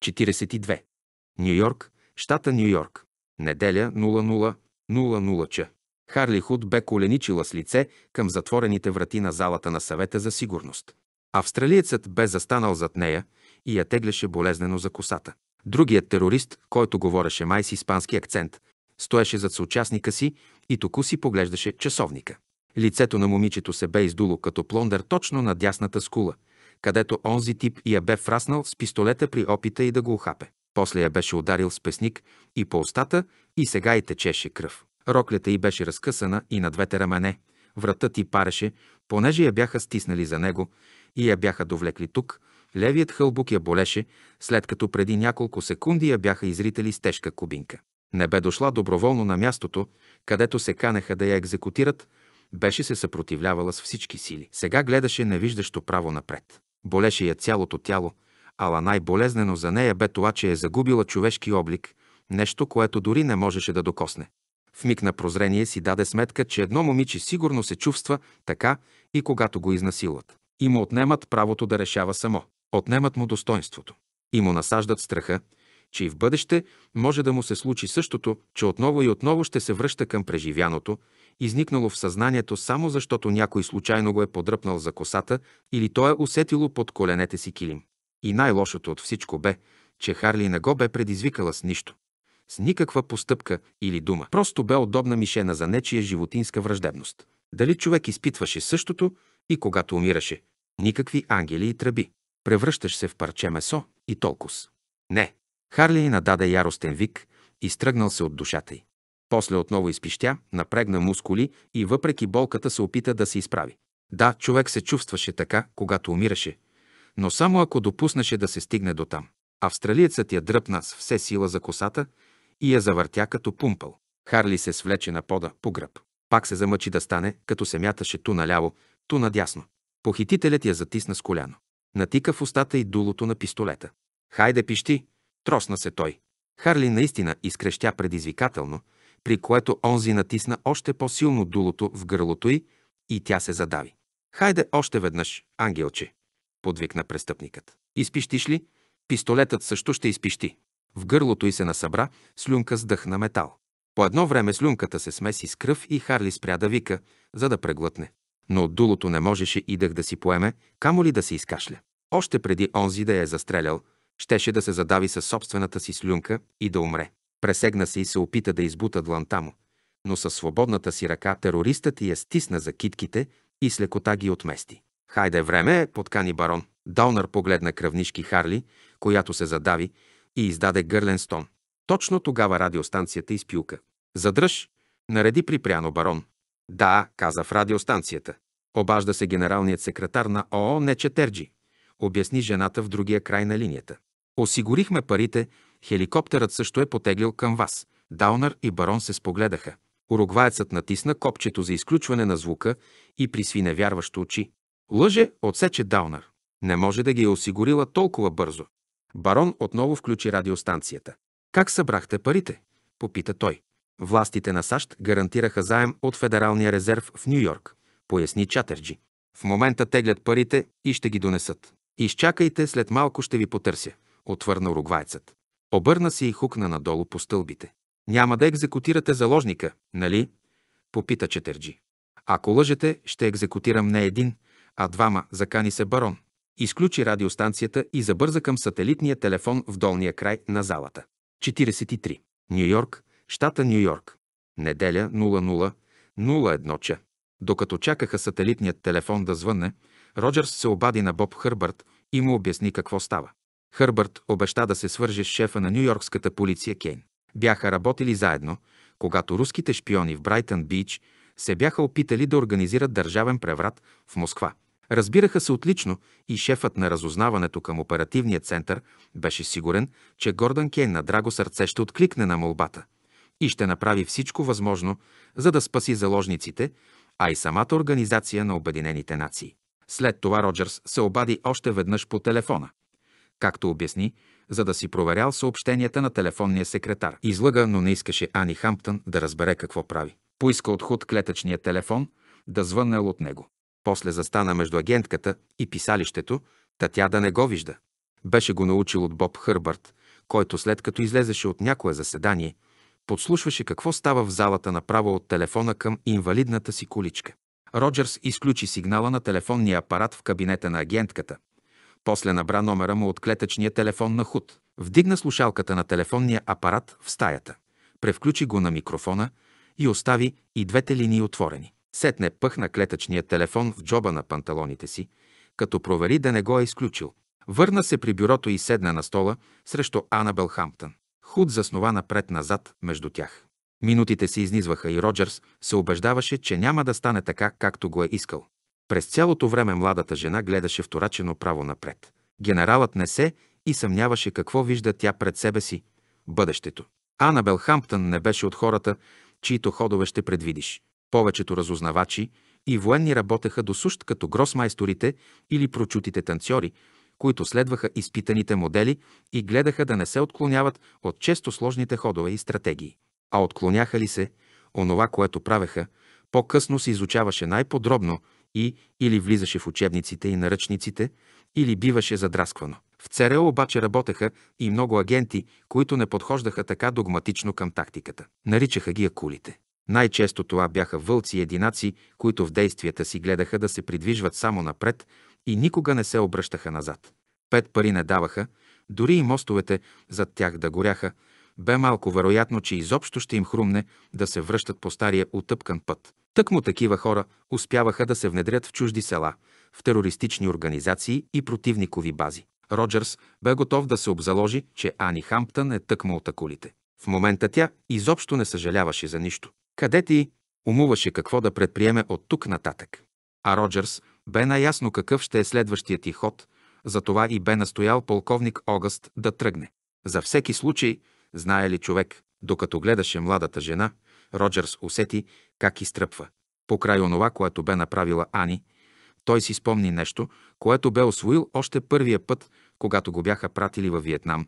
42. Нью Йорк, щата Нью Йорк. Неделя 00.00 ч. Харли Худ бе коленичила с лице към затворените врати на залата на съвета за сигурност. Австралиецът бе застанал зад нея и я тегляше болезнено за косата. Другият терорист, който говореше май с испански акцент, стоеше зад съучастника си и току си поглеждаше часовника. Лицето на момичето се бе издуло като плондър точно на дясната скула – където онзи тип я бе фраснал с пистолета при опита и да го охапе. После я беше ударил с песник и по устата и сега и течеше кръв. Роклята й беше разкъсана и на двете рамене. Вратът й пареше, понеже я бяха стиснали за него и я бяха довлекли тук. Левият хълбук я болеше, след като преди няколко секунди я бяха изритали с тежка кубинка. Не бе дошла доброволно на мястото, където се канеха да я екзекутират, беше се съпротивлявала с всички сили. Сега гледаше невиждащо право напред. Болеше я цялото тяло, ала най-болезнено за нея бе това, че е загубила човешки облик, нещо, което дори не можеше да докосне. В миг на прозрение си даде сметка, че едно момиче сигурно се чувства така и когато го изнасилват. И му отнемат правото да решава само. Отнемат му достоинството. И му насаждат страха, че и в бъдеще може да му се случи същото, че отново и отново ще се връща към преживяното изникнало в съзнанието само защото някой случайно го е подръпнал за косата или то е усетило под коленете си килим. И най-лошото от всичко бе, че Харли не го бе предизвикала с нищо. С никаква постъпка или дума. Просто бе удобна мишена за нечия животинска враждебност. Дали човек изпитваше същото и когато умираше? Никакви ангели и тръби. Превръщаш се в парче месо и толкова. Не. Харли нададе яростен вик и стръгнал се от душата й. После отново изпищя, напрегна мускули и въпреки болката се опита да се изправи. Да, човек се чувстваше така, когато умираше, но само ако допуснаше да се стигне до там. Австралиецът я дръпна с все сила за косата и я завъртя като пумпъл. Харли се свлече на пода по гръб. Пак се замъчи да стане, като се мяташе ту наляво, ту надясно. Похитителят я затисна с коляно. Натика в устата и дулото на пистолета. Хайде пищи! Тросна се той. Харли наистина изкрещя предизвикателно – при което онзи натисна още по-силно дулото в гърлото й и тя се задави. «Хайде още веднъж, ангелче!» подвикна престъпникът. «Изпищиш ли? Пистолетът също ще изпищи». В гърлото й се насъбра слюнка с дъх на метал. По едно време слюнката се смеси с кръв и Харли спря да вика, за да преглътне. Но от дулото не можеше и дъх да си поеме, камо ли да се изкашля. Още преди онзи да я е застрелял, щеше да се задави със собствената си слюнка и да умре. Пресегна се и се опита да избута дланта му, но със свободната си ръка терористът я стисна за китките и с лекота ги отмести. Хайде време, подкани барон. Даунър погледна кръвнишки Харли, която се задави и издаде гърлен стон. Точно тогава радиостанцията изпилка. Задръж, нареди припряно барон. Да, каза в радиостанцията. Обажда се генералният секретар на ООН Четерджи. Обясни жената в другия край на линията. Осигурихме парите, Хеликоптерът също е потеглил към вас. Даунър и барон се спогледаха. Уругваецът натисна копчето за изключване на звука и присви невярващо очи. Лъже отсече Даунър. Не може да ги е осигурила толкова бързо. Барон отново включи радиостанцията. Как събрахте парите? попита той. Властите на САЩ гарантираха заем от Федералния резерв в Нью Йорк, поясни Чатерджи. В момента теглят парите и ще ги донесат. Изчакайте, след малко ще ви потърся, отвърна уругвайцът. Обърна се и хукна надолу по стълбите. Няма да екзекутирате заложника, нали? Попита Четерджи. Ако лъжете, ще екзекутирам не един, а двама, закани се барон. Изключи радиостанцията и забърза към сателитния телефон в долния край на залата. 43. Нью Йорк, щата Нью Йорк. Неделя 00.01 ча. Докато чакаха сателитният телефон да звънне, Роджерс се обади на Боб Хърбърт и му обясни какво става. Хърбърт обеща да се свърже с шефа на нью-йоркската полиция Кейн. Бяха работили заедно, когато руските шпиони в Брайтън Бич се бяха опитали да организират държавен преврат в Москва. Разбираха се отлично и шефът на разузнаването към оперативния център беше сигурен, че Гордън Кейн на драго сърце ще откликне на молбата и ще направи всичко възможно, за да спаси заложниците, а и самата Организация на Обединените нации. След това Роджерс се обади още веднъж по телефона както обясни, за да си проверял съобщенията на телефонния секретар. Излъга, но не искаше Ани Хамптън да разбере какво прави. Поиска от ход клетъчния телефон да звъннал от него. После застана между агентката и писалището, та тя да не го вижда. Беше го научил от Боб Хърбърт, който след като излезеше от някое заседание, подслушваше какво става в залата направо от телефона към инвалидната си количка. Роджерс изключи сигнала на телефонния апарат в кабинета на агентката, после набра номера му от клетъчния телефон на Худ. Вдигна слушалката на телефонния апарат в стаята. Превключи го на микрофона и остави и двете линии отворени. Сетне пъхна клетъчния телефон в джоба на панталоните си, като провери да не го е изключил. Върна се при бюрото и седна на стола срещу Анабел Белхамптън. Худ заснова напред-назад между тях. Минутите се изнизваха и Роджерс се убеждаваше, че няма да стане така, както го е искал. През цялото време младата жена гледаше вторачено право напред. Генералът не се и съмняваше какво вижда тя пред себе си – бъдещето. Анабел Хамптън не беше от хората, чието ходове ще предвидиш. Повечето разузнавачи и военни работеха до сущ като гросмайсторите или прочутите танцори, които следваха изпитаните модели и гледаха да не се отклоняват от често сложните ходове и стратегии. А отклоняха ли се, онова, което правеха, по-късно се изучаваше най-подробно – и или влизаше в учебниците и наръчниците, или биваше задрасквано. В ЦРУ обаче работеха и много агенти, които не подхождаха така догматично към тактиката. Наричаха ги акулите. Най-често това бяха вълци и единаци, които в действията си гледаха да се придвижват само напред и никога не се обръщаха назад. Пет пари не даваха, дори и мостовете зад тях да горяха, бе малко вероятно, че изобщо ще им хрумне да се връщат по стария отъпкан път. Тъкмо такива хора успяваха да се внедрят в чужди села, в терористични организации и противникови бази. Роджерс бе готов да се обзаложи, че Ани Хамптън е тъкмо от акулите. В момента тя изобщо не съжаляваше за нищо. Къде ти умуваше какво да предприеме от тук нататък. А Роджерс бе наясно какъв ще е следващият ти ход, затова и бе настоял полковник Огъст да тръгне. За всеки случай, знае ли човек, докато гледаше младата жена – Роджерс усети как изтръпва. По край онова, което бе направила Ани, той си спомни нещо, което бе освоил още първия път, когато го бяха пратили във Виетнам,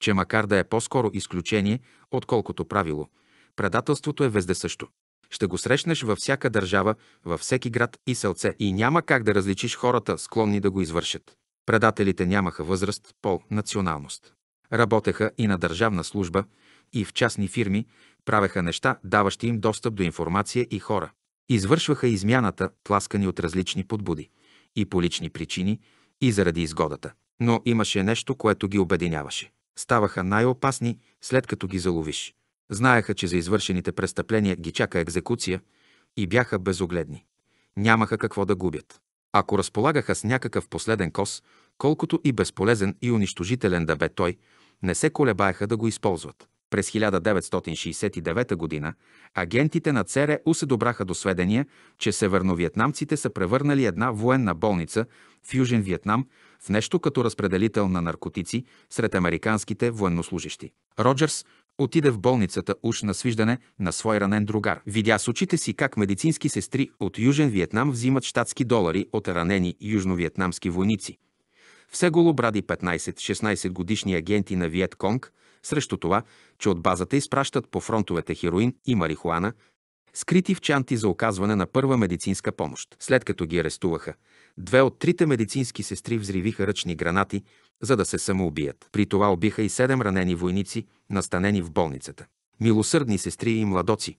че макар да е по-скоро изключение, отколкото правило, предателството е везде също. Ще го срещнеш във всяка държава, във всеки град и селце и няма как да различиш хората, склонни да го извършат. Предателите нямаха възраст, пол, националност. Работеха и на държавна служба, и в частни фирми, правеха неща, даващи им достъп до информация и хора. Извършваха измяната, тласкани от различни подбуди, и по лични причини, и заради изгодата. Но имаше нещо, което ги обединяваше. Ставаха най-опасни, след като ги заловиш. Знаеха, че за извършените престъпления ги чака екзекуция и бяха безогледни. Нямаха какво да губят. Ако разполагаха с някакъв последен кос, колкото и безполезен и унищожителен да бе той, не се колебаеха да го използват. През 1969 г. агентите на ЦРУ се добраха до сведения, че северновиетнамците са превърнали една военна болница в Южен Виетнам в нещо като разпределител на наркотици сред американските военнослужащи. Роджерс отиде в болницата уж на свиждане на свой ранен другар. Видя с очите си как медицински сестри от Южен Виетнам взимат щатски долари от ранени южновиетнамски войници. Все голобради 15-16 годишни агенти на Виет Конг – срещу това, че от базата изпращат по фронтовете хероин и марихуана, скрити в чанти за оказване на първа медицинска помощ. След като ги арестуваха, две от трите медицински сестри взривиха ръчни гранати, за да се самоубият. При това убиха и седем ранени войници, настанени в болницата. Милосърдни сестри и младоци,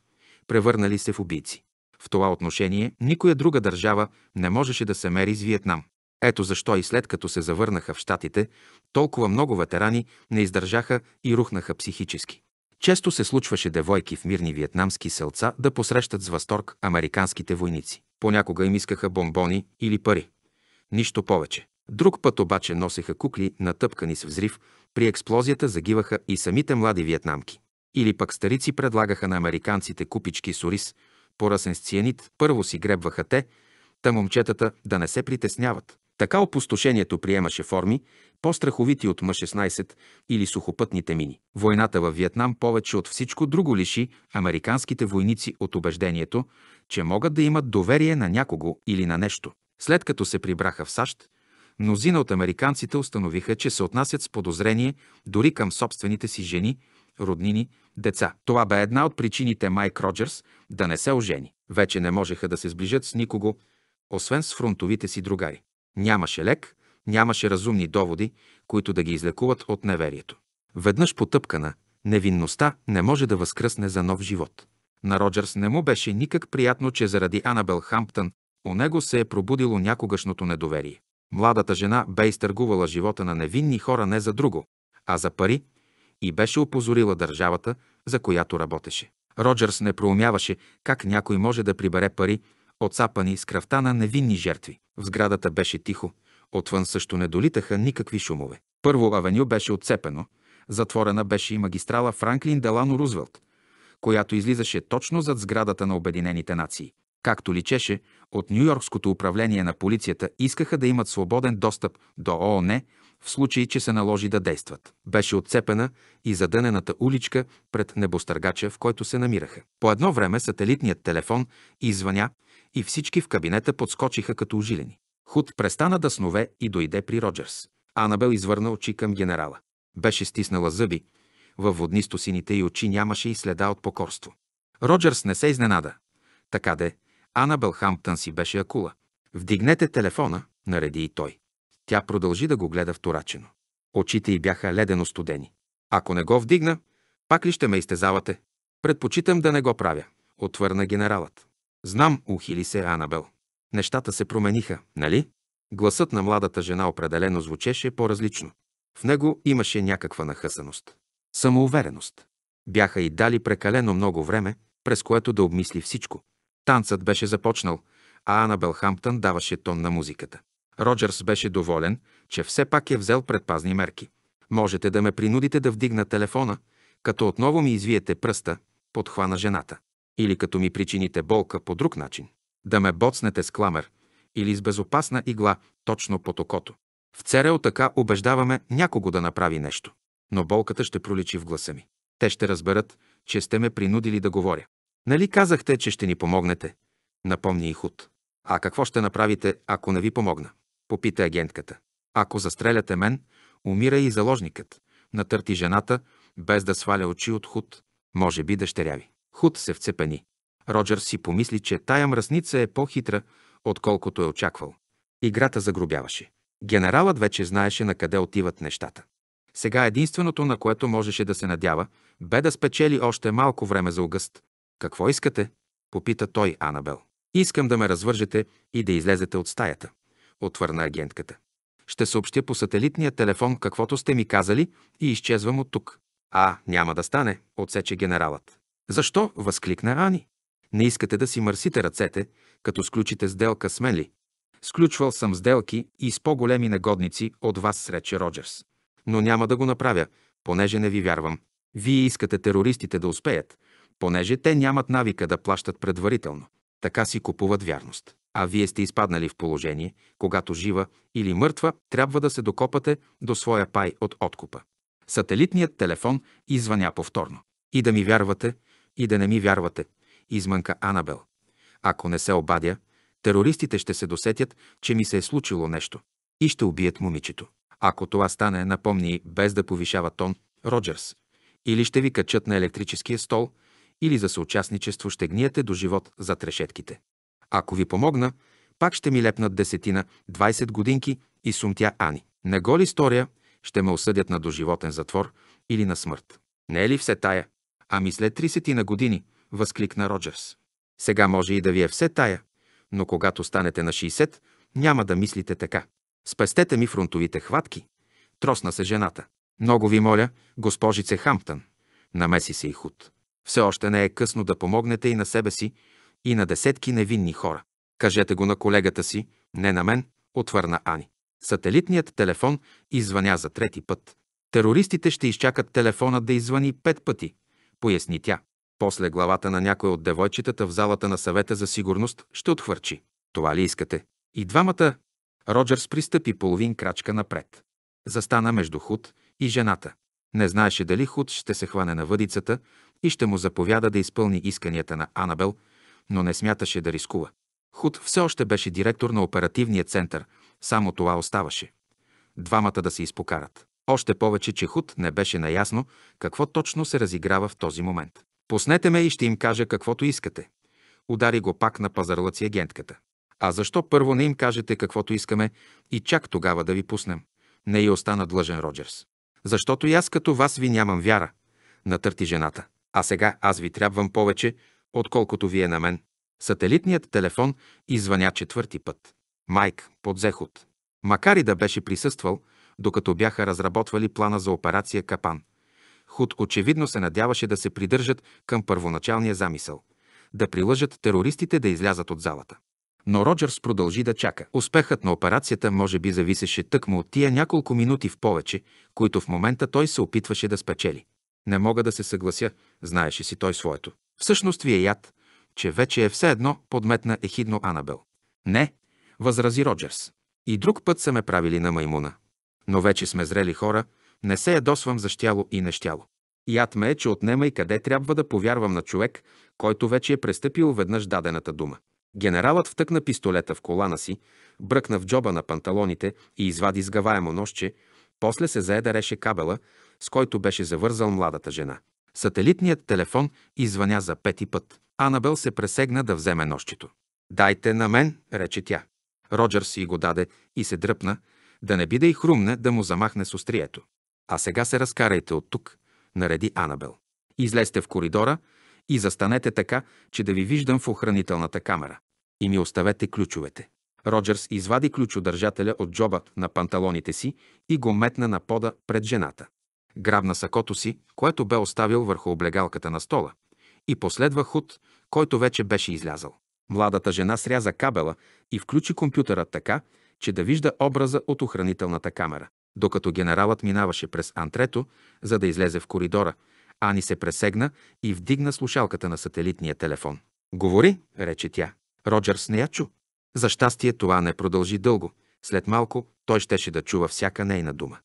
превърнали се в убийци. В това отношение никоя друга държава не можеше да се мери с Виетнам. Ето защо и след като се завърнаха в Штатите, толкова много ветерани не издържаха и рухнаха психически. Често се случваше девойки в мирни виетнамски селца да посрещат с възторг американските войници. Понякога им искаха бомбони или пари. Нищо повече. Друг път обаче носеха кукли, натъпкани с взрив, при експлозията загиваха и самите млади виетнамки. Или пък старици предлагаха на американците купички с ориз, поръсен с цианит, първо си гребваха те, та момчетата да не се притесняват. Така опустошението приемаше форми, по-страховити от М-16 или сухопътните мини. Войната във Виетнам повече от всичко друго лиши американските войници от убеждението, че могат да имат доверие на някого или на нещо. След като се прибраха в САЩ, мнозина от американците установиха, че се отнасят с подозрение дори към собствените си жени, роднини, деца. Това бе една от причините Майк Роджерс да не се ожени. Вече не можеха да се сближат с никого, освен с фронтовите си другари. Нямаше лек, нямаше разумни доводи, които да ги излекуват от неверието. Веднъж потъпкана, невинността не може да възкръсне за нов живот. На Роджерс не му беше никак приятно, че заради Анабел Хамптън у него се е пробудило някогашното недоверие. Младата жена бе изтъргувала живота на невинни хора не за друго, а за пари и беше опозорила държавата, за която работеше. Роджерс не проумяваше как някой може да прибере пари оцапани с кръвта на невинни жертви. В сградата беше тихо, отвън също не долитаха никакви шумове. Първо авеню беше отцепено, затворена беше и магистрала Франклин Делано Рузвелт, която излизаше точно зад сградата на Обединените нации. Както личеше, от Нью-Йоркското управление на полицията искаха да имат свободен достъп до ООН е в случай, че се наложи да действат. Беше отцепена и задънената уличка пред небостъргача, в който се намираха. По едно време сателитният телефон извъня и всички в кабинета подскочиха като ожилени. Худ престана да снове и дойде при Роджерс. Анабел извърна очи към генерала. Беше стиснала зъби, във воднисто сините й очи нямаше и следа от покорство. Роджерс не се изненада. Така де, Анабел Хамптън си беше акула. Вдигнете телефона, нареди и той. Тя продължи да го гледа вторачено. Очите й бяха ледено студени. Ако не го вдигна, пак ли ще ме изтезавате? Предпочитам да не го правя, отвърна генералът. Знам, ухили се Анабел. Нещата се промениха, нали? Гласът на младата жена определено звучеше по-различно. В него имаше някаква нахъсаност. Самоувереност. Бяха и дали прекалено много време, през което да обмисли всичко. Танцът беше започнал, а Ана Белхамптън даваше тон на музиката. Роджерс беше доволен, че все пак е взел предпазни мерки. Можете да ме принудите да вдигна телефона, като отново ми извиете пръста, подхвана жената или като ми причините болка по друг начин. Да ме боцнете с кламер или с безопасна игла точно по окото. В ЦРЛ така убеждаваме някого да направи нещо. Но болката ще проличи в гласа ми. Те ще разберат, че сте ме принудили да говоря. Нали казахте, че ще ни помогнете? Напомни и Худ. А какво ще направите, ако не ви помогна? Попита агентката. Ако застреляте мен, умира и заложникът. Натърти жената, без да сваля очи от Худ, може би дъщеря ви. Худ се вцепени. Роджер си помисли, че тая мръсница е по-хитра, отколкото е очаквал. Играта загробяваше. Генералът вече знаеше на къде отиват нещата. Сега единственото, на което можеше да се надява, бе да спечели още малко време за огъст. Какво искате? попита той Анабел. Искам да ме развържете и да излезете от стаята, отвърна агентката. Ще съобщя по сателитния телефон каквото сте ми казали и изчезвам от тук. А, няма да стане, отсече генералът. Защо? възкликна Ани. Не искате да си мърсите ръцете, като сключите сделка с мен ли? Сключвал съм сделки и с по-големи нагодници от вас, срече Роджерс. Но няма да го направя, понеже не ви вярвам. Вие искате терористите да успеят, понеже те нямат навика да плащат предварително. Така си купуват вярност. А вие сте изпаднали в положение, когато жива или мъртва, трябва да се докопате до своя пай от откупа. Сателитният телефон извъня повторно. И да ми вярвате, и да не ми вярвате, измънка Анабел. Ако не се обадя, терористите ще се досетят, че ми се е случило нещо и ще убият момичето. Ако това стане, напомни, без да повишава тон, Роджерс. Или ще ви качат на електрическия стол, или за съучастничество ще гниете до живот зад решетките. Ако ви помогна, пак ще ми лепнат десетина, 20 годинки и сумтя Ани. Не го ли сторя, ще ме осъдят на доживотен затвор или на смърт. Не е ли все тая? Ами след 30 на години, възкликна Роджерс. Сега може и да ви е все тая, но когато станете на 60, няма да мислите така. Спестете ми фронтовите хватки. Тросна се жената. Много ви моля, госпожице Хамптън. Намеси се и худ. Все още не е късно да помогнете и на себе си, и на десетки невинни хора. Кажете го на колегата си, не на мен, отвърна Ани. Сателитният телефон извъня за трети път. Терористите ще изчакат телефона да извъни пет пъти поясни тя. После главата на някой от девойчетата в залата на съвета за сигурност ще отхвърчи. Това ли искате? И двамата. Роджерс пристъпи половин крачка напред. Застана между Худ и жената. Не знаеше дали Худ ще се хване на въдицата и ще му заповяда да изпълни исканията на Анабел, но не смяташе да рискува. Худ все още беше директор на оперативния център, само това оставаше. Двамата да се изпокарат. Още повече, че Худ не беше наясно какво точно се разиграва в този момент. Поснете ме и ще им кажа каквото искате. Удари го пак на пазарлъци агентката. А защо първо не им кажете каквото искаме и чак тогава да ви пуснем? Не и остана длъжен Роджерс. Защото и аз като вас ви нямам вяра, натърти жената. А сега аз ви трябвам повече, отколкото вие на мен. Сателитният телефон извъня четвърти път. Майк, подзехот. Макар и да беше присъствал, докато бяха разработвали плана за операция Капан. Худ очевидно се надяваше да се придържат към първоначалния замисъл – да прилъжат терористите да излязат от залата. Но Роджерс продължи да чака. Успехът на операцията може би зависеше тъкмо от тия няколко минути в повече, които в момента той се опитваше да спечели. Не мога да се съглася, знаеше си той своето. Всъщност ви е яд, че вече е все едно, подметна ехидно Анабел. Не, възрази Роджерс. И друг път са ме правили на маймуна. Но вече сме зрели хора, не се ядосвам за щяло и нещяло. Яд ме е, че отнема и къде трябва да повярвам на човек, който вече е престъпил веднъж дадената дума. Генералът втъкна пистолета в колана си, бръкна в джоба на панталоните и извади сгаваемо нощче, после се заеда реше кабела, с който беше завързал младата жена. Сателитният телефон извъня за пети път. Анабел се пресегна да вземе нощчето. «Дайте на мен», рече тя. Роджер си го даде и се дръпна, да не би да й хрумне да му замахне с острието. А сега се разкарайте от тук, нареди Анабел. Излезте в коридора и застанете така, че да ви виждам в охранителната камера. И ми оставете ключовете. Роджерс извади ключодържателя от джоба на панталоните си и го метна на пода пред жената. Грабна сакото си, което бе оставил върху облегалката на стола, и последва худ, който вече беше излязал. Младата жена сряза кабела и включи компютъра така, че да вижда образа от охранителната камера. Докато генералът минаваше през антрето, за да излезе в коридора, Ани се пресегна и вдигна слушалката на сателитния телефон. «Говори», рече тя. Роджерс не я чу. За щастие това не продължи дълго. След малко той щеше да чува всяка нейна дума.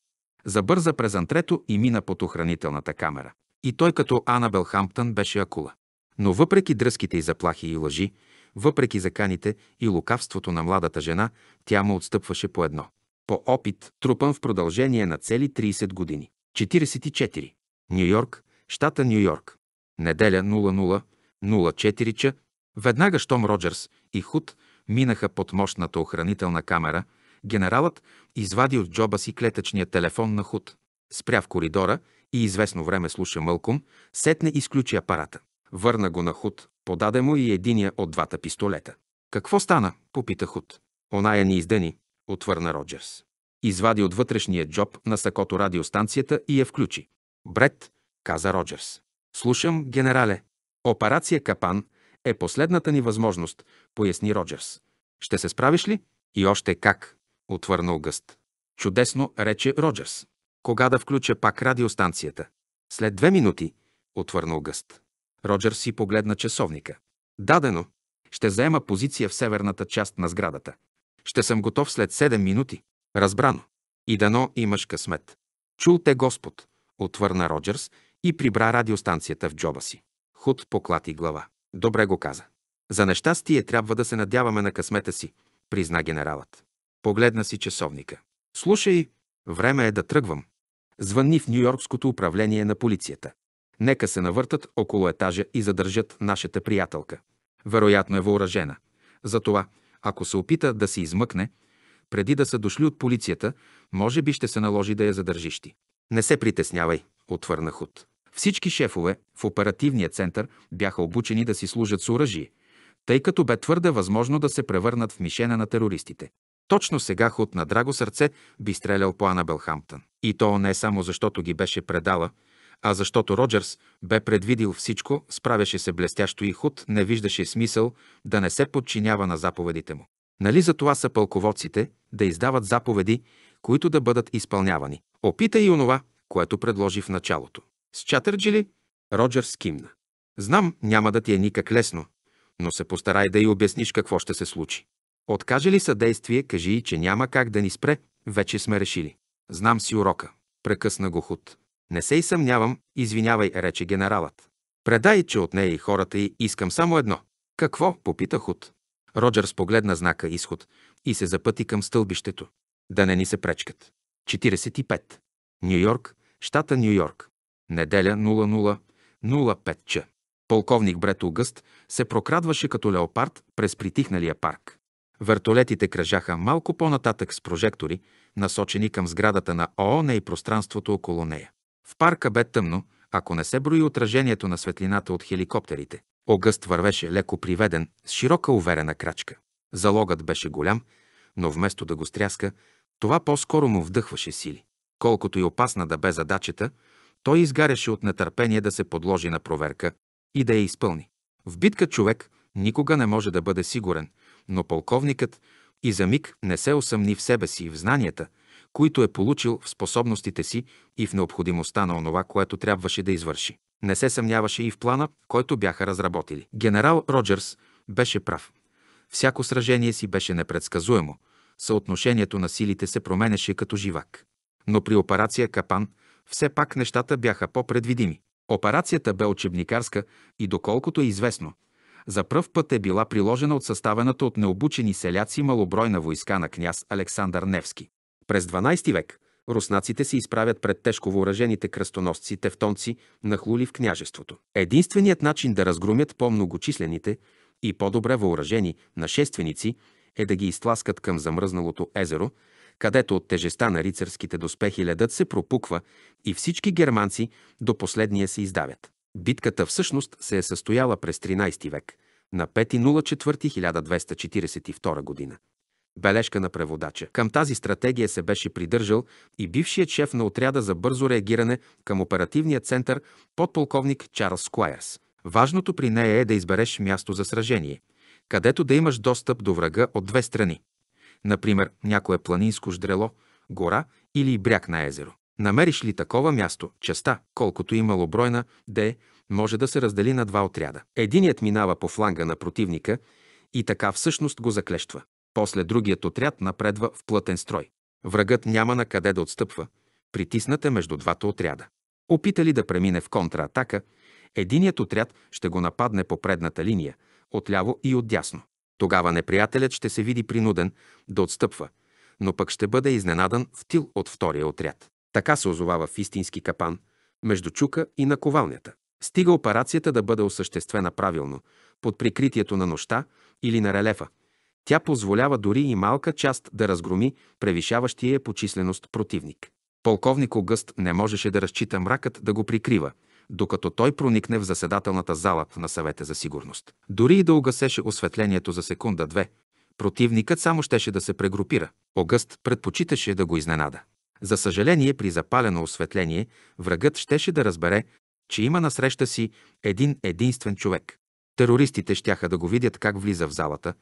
Забърза през антрето и мина под охранителната камера. И той като Анабел Хамптън беше акула. Но въпреки дръските и заплахи и лъжи, въпреки заканите и лукавството на младата жена, тя му отстъпваше по едно. По опит, трупан в продължение на цели 30 години. 44. Нью Йорк, щата Нью Йорк. Неделя 00.04 ча. Веднага щом Роджерс и Худ минаха под мощната охранителна камера, генералът извади от джоба си клетъчния телефон на Худ. Спря в коридора и известно време слуша мълком, сетне изключи апарата. Върна го на Худ, Подаде му и единия от двата пистолета. Какво стана? попита Худ. Оная ни издъни, отвърна Роджерс. Извади от вътрешния джоб на сакото радиостанцията и я включи. Бред, каза Роджерс. Слушам, генерале. Операция Капан е последната ни възможност, поясни Роджерс. Ще се справиш ли? И още как, отвърнал Гъст. Чудесно, рече Роджерс. Кога да включа пак радиостанцията? След две минути, отвърнал Гъст. Роджер си погледна часовника. Дадено. Ще заема позиция в северната част на сградата. Ще съм готов след 7 минути. Разбрано. И дано имаш късмет. Чул те Господ, отвърна Роджерс и прибра радиостанцията в джоба си. Худ поклати глава. Добре го каза. За нещастие трябва да се надяваме на късмета си, призна генералът. Погледна си часовника. Слушай, време е да тръгвам. Звънни в Нью-Йоркското управление на полицията. Нека се навъртат около етажа и задържат нашата приятелка. Вероятно е въоръжена. Затова, ако се опита да се измъкне, преди да са дошли от полицията, може би ще се наложи да я задържиш ти. Не се притеснявай, отвърна Худ. Всички шефове в оперативния център бяха обучени да си служат с оръжие, тъй като бе твърде възможно да се превърнат в мишена на терористите. Точно сега Худ на драго сърце би стрелял по Анабел Хамптън. И то не само защото ги беше предала, а защото Роджерс бе предвидил всичко, справяше се блестящо и худ, не виждаше смисъл да не се подчинява на заповедите му. Нали за това са пълководците да издават заповеди, които да бъдат изпълнявани. Опита и онова, което предложи в началото. С чатърджи ли? Роджерс кимна. Знам, няма да ти е никак лесно, но се постарай да й обясниш какво ще се случи. Откаже ли съдействие, кажи и, че няма как да ни спре, вече сме решили. Знам си урока. Прекъсна го худ. Не се и съмнявам, извинявай, рече генералът. Предай, че от нея и хората й искам само едно. Какво? попита Худ. Роджерс погледна знака изход и се запъти към стълбището. Да не ни се пречкат. 45. Нью Йорк, щата Нью Йорк. Неделя 00.05 ч. Полковник Брет Огъст се прокрадваше като леопард през притихналия парк. Вертолетите кръжаха малко по-нататък с прожектори, насочени към сградата на ООН и пространството около нея. В парка бе тъмно, ако не се брои отражението на светлината от хеликоптерите. Огъст вървеше леко приведен, с широка уверена крачка. Залогът беше голям, но вместо да го стряска, това по-скоро му вдъхваше сили. Колкото и опасна да бе задачата, той изгаряше от нетърпение да се подложи на проверка и да я изпълни. В битка човек никога не може да бъде сигурен, но полковникът и за миг не се усъмни в себе си и в знанията – които е получил в способностите си и в необходимостта на онова, което трябваше да извърши. Не се съмняваше и в плана, който бяха разработили. Генерал Роджерс беше прав. Всяко сражение си беше непредсказуемо. Съотношението на силите се променеше като живак. Но при операция Капан все пак нещата бяха по-предвидими. Операцията бе учебникарска и доколкото е известно, за пръв път е била приложена от съставената от необучени селяци малобройна войска на княз Александър Невски. През 12 век руснаците се изправят пред тежко въоръжените кръстоносци тевтонци, нахлули в княжеството. Единственият начин да разгромят по-многочислените и по-добре въоръжени нашественици е да ги изтласкат към замръзналото езеро, където от тежеста на рицарските доспехи ледът се пропуква и всички германци до последния се издавят. Битката всъщност се е състояла през 13 век, на 5.04.1242 година. Бележка на преводача. Към тази стратегия се беше придържал и бившият шеф на отряда за бързо реагиране към оперативния център подполковник Чарлз Куайерс. Важното при нея е да избереш място за сражение, където да имаш достъп до врага от две страни. Например, някое планинско ждрело, гора или бряг на езеро. Намериш ли такова място, частта, колкото и малобройна, да може да се раздели на два отряда. Единият минава по фланга на противника и така всъщност го заклещва. После другият отряд напредва в плътен строй. Врагът няма на къде да отстъпва. Притиснат е между двата отряда. Опитали да премине в контратака, единият отряд ще го нападне по предната линия, отляво и отдясно. Тогава неприятелят ще се види принуден да отстъпва, но пък ще бъде изненадан в тил от втория отряд. Така се озовава в истински капан, между чука и наковалнята. Стига операцията да бъде осъществена правилно, под прикритието на нощта или на релефа – тя позволява дори и малка част да разгроми превишаващия по численост противник. Полковник Огъст не можеше да разчита мракът да го прикрива, докато той проникне в заседателната зала на съвета за сигурност. Дори и да угасеше осветлението за секунда-две, противникът само щеше да се прегрупира. Огъст предпочиташе да го изненада. За съжаление, при запалено осветление, врагът щеше да разбере, че има насреща си един единствен човек. Терористите щяха да го видят как влиза в залата,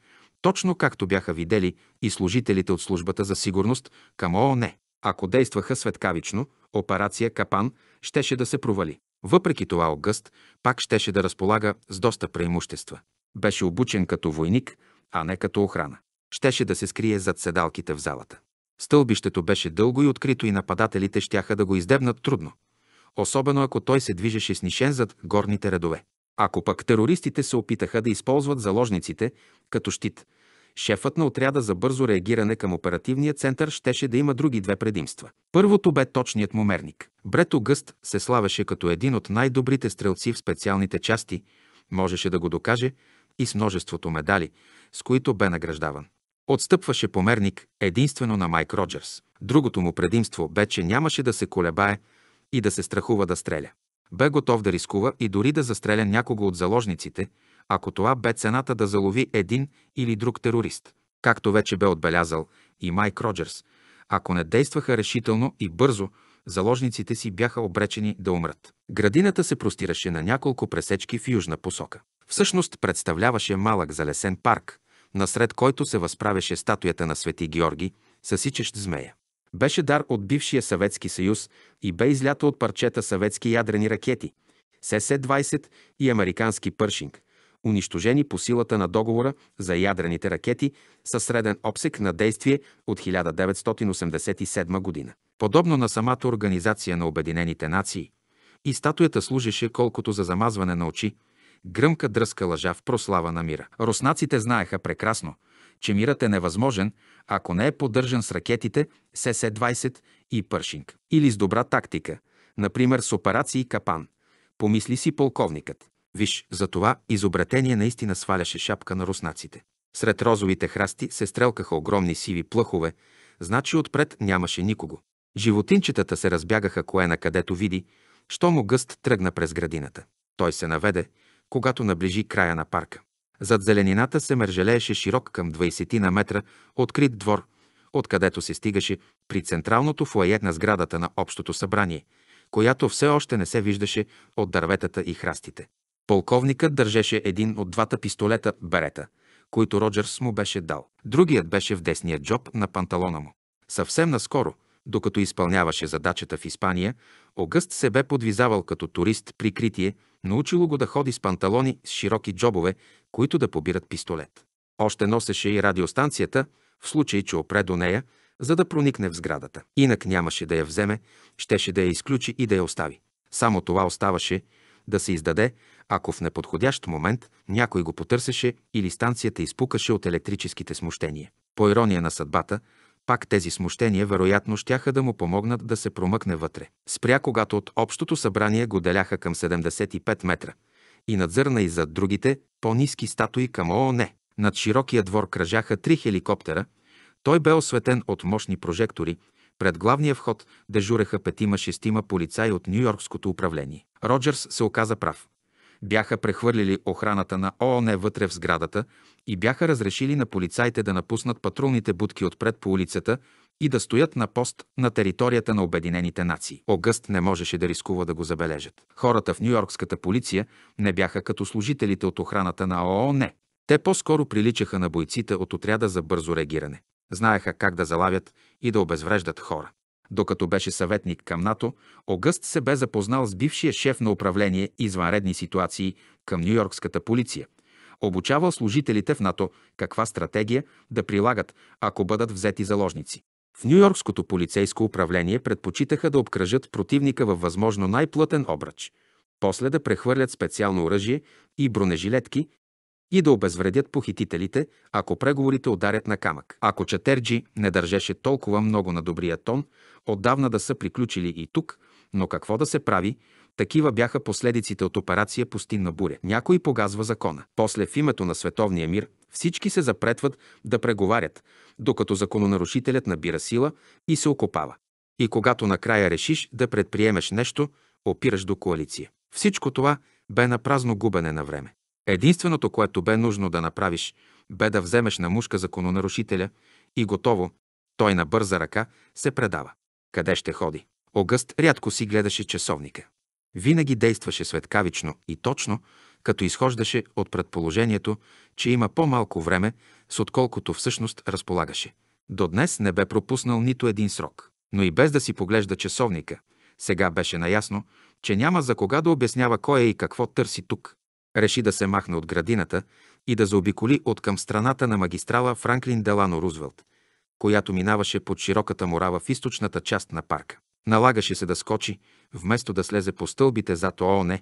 точно както бяха видели и служителите от службата за сигурност към ООН. Ако действаха светкавично, операция Капан щеше да се провали. Въпреки това Огъст пак щеше да разполага с доста преимущества. Беше обучен като войник, а не като охрана. Щеше да се скрие зад седалките в залата. Стълбището беше дълго и открито и нападателите щяха да го издебнат трудно, особено ако той се движеше снишен зад горните редове. Ако пък терористите се опитаха да използват заложниците като щит, шефът на отряда за бързо реагиране към оперативния център щеше да има други две предимства. Първото бе точният му мерник. Брето Гъст се славеше като един от най-добрите стрелци в специалните части, можеше да го докаже и с множеството медали, с които бе награждаван. Отстъпваше померник единствено на Майк Роджерс. Другото му предимство бе, че нямаше да се колебае и да се страхува да стреля. Бе готов да рискува и дори да застреля някого от заложниците, ако това бе цената да залови един или друг терорист. Както вече бе отбелязал и Майк Роджерс, ако не действаха решително и бързо, заложниците си бяха обречени да умрат. Градината се простираше на няколко пресечки в южна посока. Всъщност представляваше малък залесен парк, насред който се възправяше статуята на Свети Георги, съсичещ змея. Беше дар от бившия Съветски съюз и бе излято от парчета съветски ядрени ракети, СС-20 и американски пършинг, унищожени по силата на договора за ядрените ракети със среден обсек на действие от 1987 година. Подобно на самата Организация на Обединените нации, и статуята служеше колкото за замазване на очи, гръмка дръска лъжа в прослава на мира. Руснаците знаеха прекрасно, че мирът е невъзможен, ако не е поддържан с ракетите СС-20 и Пършинг. Или с добра тактика, например с операции Капан. Помисли си полковникът. Виж, за това изобретение наистина сваляше шапка на руснаците. Сред розовите храсти се стрелкаха огромни сиви плъхове, значи отпред нямаше никого. Животинчетата се разбягаха кое на където види, що му гъст тръгна през градината. Той се наведе, когато наближи края на парка. Зад зеленината се мържелееше широк към 20 на метра открит двор, откъдето се стигаше при централното фуае на сградата на Общото събрание, която все още не се виждаше от дърветата и храстите. Полковникът държеше един от двата пистолета берета, които Роджерс му беше дал. Другият беше в десния джоб на панталона му. Съвсем наскоро, докато изпълняваше задачата в Испания, Огъст се бе подвизавал като турист прикритие, научило го да ходи с панталони с широки джобове които да побират пистолет. Още носеше и радиостанцията, в случай, че опре до нея, за да проникне в сградата. Инак нямаше да я вземе, щеше да я изключи и да я остави. Само това оставаше да се издаде, ако в неподходящ момент някой го потърсеше или станцията изпукаше от електрическите смущения. По ирония на съдбата, пак тези смущения вероятно щяха да му помогнат да се промъкне вътре. Спря, когато от общото събрание го деляха към 75 метра – и надзърна и зад другите по-низки статуи към ООН. Над широкия двор кръжаха три хеликоптера. Той бе осветен от мощни прожектори. Пред главния вход дежуреха петима-шестима полицаи от Нью-Йоркското управление. Роджерс се оказа прав. Бяха прехвърлили охраната на ООН вътре в сградата и бяха разрешили на полицаите да напуснат патрулните будки отпред по улицата, и да стоят на пост на територията на Обединените нации. Огъст не можеше да рискува да го забележат. Хората в Нью-Йоркската полиция не бяха като служителите от охраната на ООН. Те по-скоро приличаха на бойците от отряда за бързо реагиране. Знаеха как да залавят и да обезвреждат хора. Докато беше съветник към НАТО, Огъст се бе запознал с бившия шеф на управление извънредни ситуации към Нью-Йоркската полиция – обучавал служителите в НАТО каква стратегия да прилагат, ако бъдат взети заложници. В Нью-Йоркското полицейско управление предпочитаха да обкръжат противника във възможно най-плътен обрач, после да прехвърлят специално оръжие и бронежилетки и да обезвредят похитителите, ако преговорите ударят на камък. Ако Чатерджи не държеше толкова много на добрия тон, отдавна да са приключили и тук, но какво да се прави, такива бяха последиците от операция Пустинна буря. Някой погазва закона. После в името на световния мир всички се запретват да преговарят, докато закононарушителят набира сила и се окопава. И когато накрая решиш да предприемеш нещо, опираш до коалиция. Всичко това бе на празно губене на време. Единственото, което бе нужно да направиш, бе да вземеш на мушка закононарушителя и готово, той на бърза ръка се предава. Къде ще ходи? Огъст рядко си гледаше часовника. Винаги действаше светкавично и точно, като изхождаше от предположението, че има по-малко време, с отколкото всъщност разполагаше. До днес не бе пропуснал нито един срок. Но и без да си поглежда часовника, сега беше наясно, че няма за кога да обяснява кой е и какво търси тук. Реши да се махне от градината и да заобиколи от към страната на магистрала Франклин Делано Рузвелт, която минаваше под широката морава в източната част на парка. Налагаше се да скочи, вместо да слезе по стълбите зад ООН,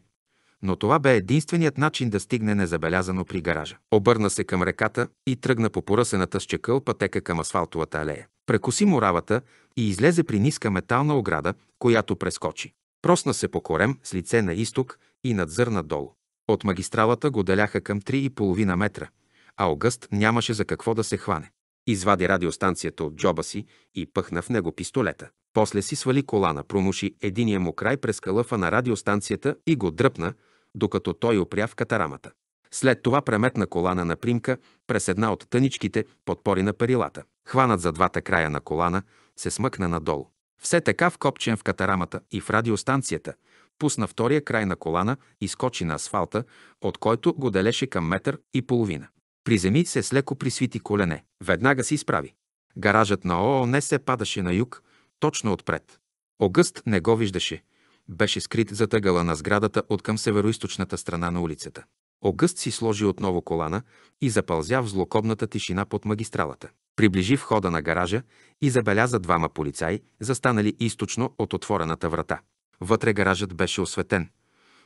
но това бе единственият начин да стигне незабелязано при гаража. Обърна се към реката и тръгна по поръсената с чекъл пътека към асфалтовата алея. Прекоси муравата и излезе при ниска метална ограда, която прескочи. Просна се по корем с лице на изток и надзърна долу. От магистралата го деляха към 3,5 метра, а Огъст нямаше за какво да се хване. Извади радиостанцията от джоба си и пъхна в него пистолета. После си свали колана, промуши единия му край през калъфа на радиостанцията и го дръпна, докато той опря в катарамата. След това преметна колана на примка през една от тъничките подпори на перилата. Хванат за двата края на колана, се смъкна надолу. Все така вкопчен в катарамата и в радиостанцията, пусна втория край на колана и скочи на асфалта, от който го делеше към метър и половина. Приземи се с леко присвити колене. Веднага се изправи. Гаражът на ООН се падаше на юг, точно отпред. Огъст не го виждаше, беше скрит за тъгъла на сградата от към североизточната страна на улицата. Огъст си сложи отново колана и запълзя в злокобната тишина под магистралата. Приближи входа на гаража и забеляза двама полицаи, застанали източно от отворената врата. Вътре гаражът беше осветен,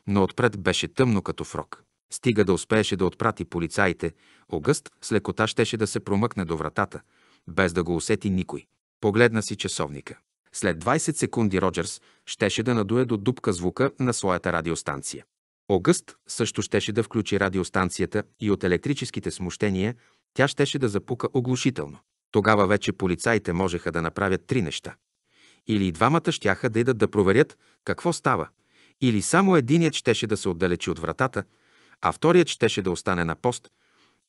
но отпред беше тъмно като фрок. Стига да успееше да отпрати полицаите, Огъст с лекота щеше да се промъкне до вратата, без да го усети никой. Погледна си часовника. След 20 секунди Роджерс щеше да надуе до дупка звука на своята радиостанция. Огъст също щеше да включи радиостанцията и от електрическите смущения тя щеше да запука оглушително. Тогава вече полицаите можеха да направят три неща. Или двамата щяха да идат да проверят какво става, или само единият щеше да се отдалечи от вратата, а вторият щеше да остане на пост,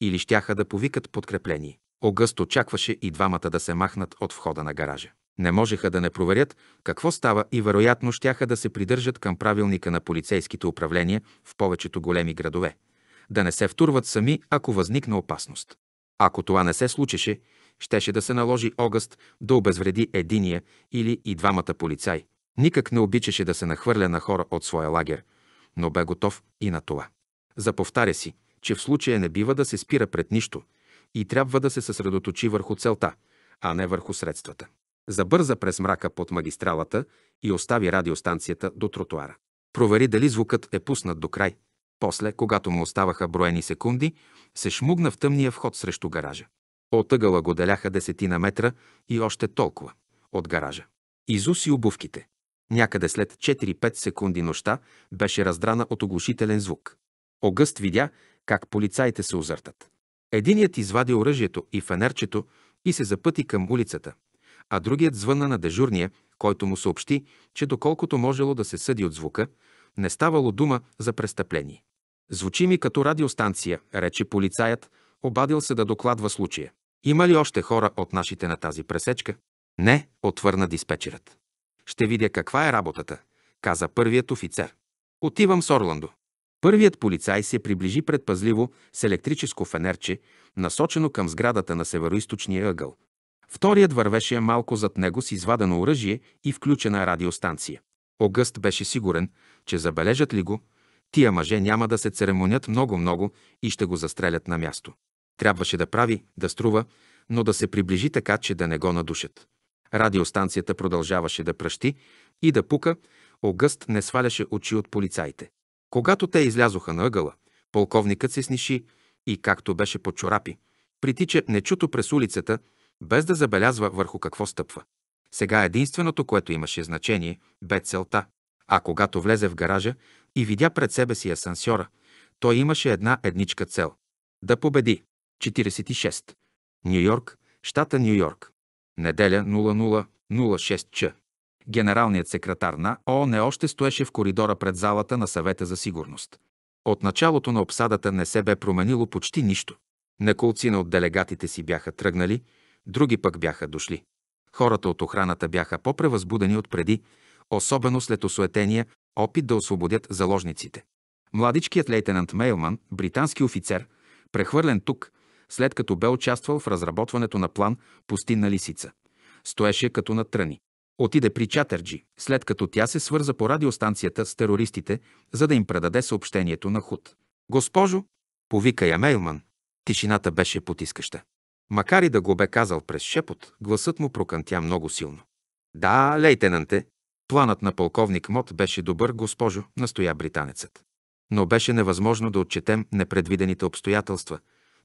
или щяха да повикат подкрепление. Огъст очакваше и двамата да се махнат от входа на гаража. Не можеха да не проверят какво става и вероятно щяха да се придържат към правилника на полицейските управления в повечето големи градове. Да не се втурват сами, ако възникна опасност. Ако това не се случеше, щеше да се наложи огъст да обезвреди единия или и двамата полицай. Никак не обичаше да се нахвърля на хора от своя лагер, но бе готов и на това. Заповтаря си, че в случая не бива да се спира пред нищо и трябва да се съсредоточи върху целта, а не върху средствата. Забърза през мрака под магистралата и остави радиостанцията до тротуара. Провери дали звукът е пуснат до край. После, когато му оставаха броени секунди, се шмугна в тъмния вход срещу гаража. Отъгъла го деляха десетина метра и още толкова от гаража. Изуси обувките. Някъде след 4-5 секунди нощта беше раздрана от оглушителен звук. Огъст видя как полицаите се озъртат. Единият извади оръжието и фенерчето и се запъти към улицата а другият звънна на дежурния, който му съобщи, че доколкото можело да се съди от звука, не ставало дума за престъпление. Звучи ми като радиостанция, рече полицаят, обадил се да докладва случая. Има ли още хора от нашите на тази пресечка? Не, отвърна диспетчерът. Ще видя каква е работата, каза първият офицер. Отивам с Орландо. Първият полицай се приближи предпазливо с електрическо фенерче, насочено към сградата на североисточния ъгъл, Вторият вървеше малко зад него с извадено оръжие и включена радиостанция. Огъст беше сигурен, че забележат ли го, тия мъже няма да се церемонят много-много и ще го застрелят на място. Трябваше да прави, да струва, но да се приближи така, че да не го надушат. Радиостанцията продължаваше да пръщи и да пука, Огъст не сваляше очи от полицаите. Когато те излязоха на ъгъла, полковникът се сниши и, както беше по чорапи, притича нечуто през улицата – без да забелязва върху какво стъпва. Сега единственото, което имаше значение, бе целта. А когато влезе в гаража и видя пред себе си асансьора, той имаше една едничка цел – да победи. 46. Нью Йорк, щата Нью Йорк. Неделя 0006 ч. Генералният секретар на ООН още стоеше в коридора пред залата на съвета за сигурност. От началото на обсадата не се бе променило почти нищо. на от делегатите си бяха тръгнали – други пък бяха дошли. Хората от охраната бяха по-превъзбудени от преди, особено след осуетения опит да освободят заложниците. Младичкият лейтенант Мейлман, британски офицер, прехвърлен тук, след като бе участвал в разработването на план Пустинна лисица, стоеше като на тръни. Отиде при Чатърджи, след като тя се свърза по радиостанцията с терористите, за да им предаде съобщението на Худ. Госпожо, повика я Мейлман. Тишината беше потискаща. Макар и да го бе казал през шепот, гласът му прокантя много силно. Да, лейтенанте. Планът на полковник Мот беше добър, госпожо, настоя британецът. Но беше невъзможно да отчетем непредвидените обстоятелства,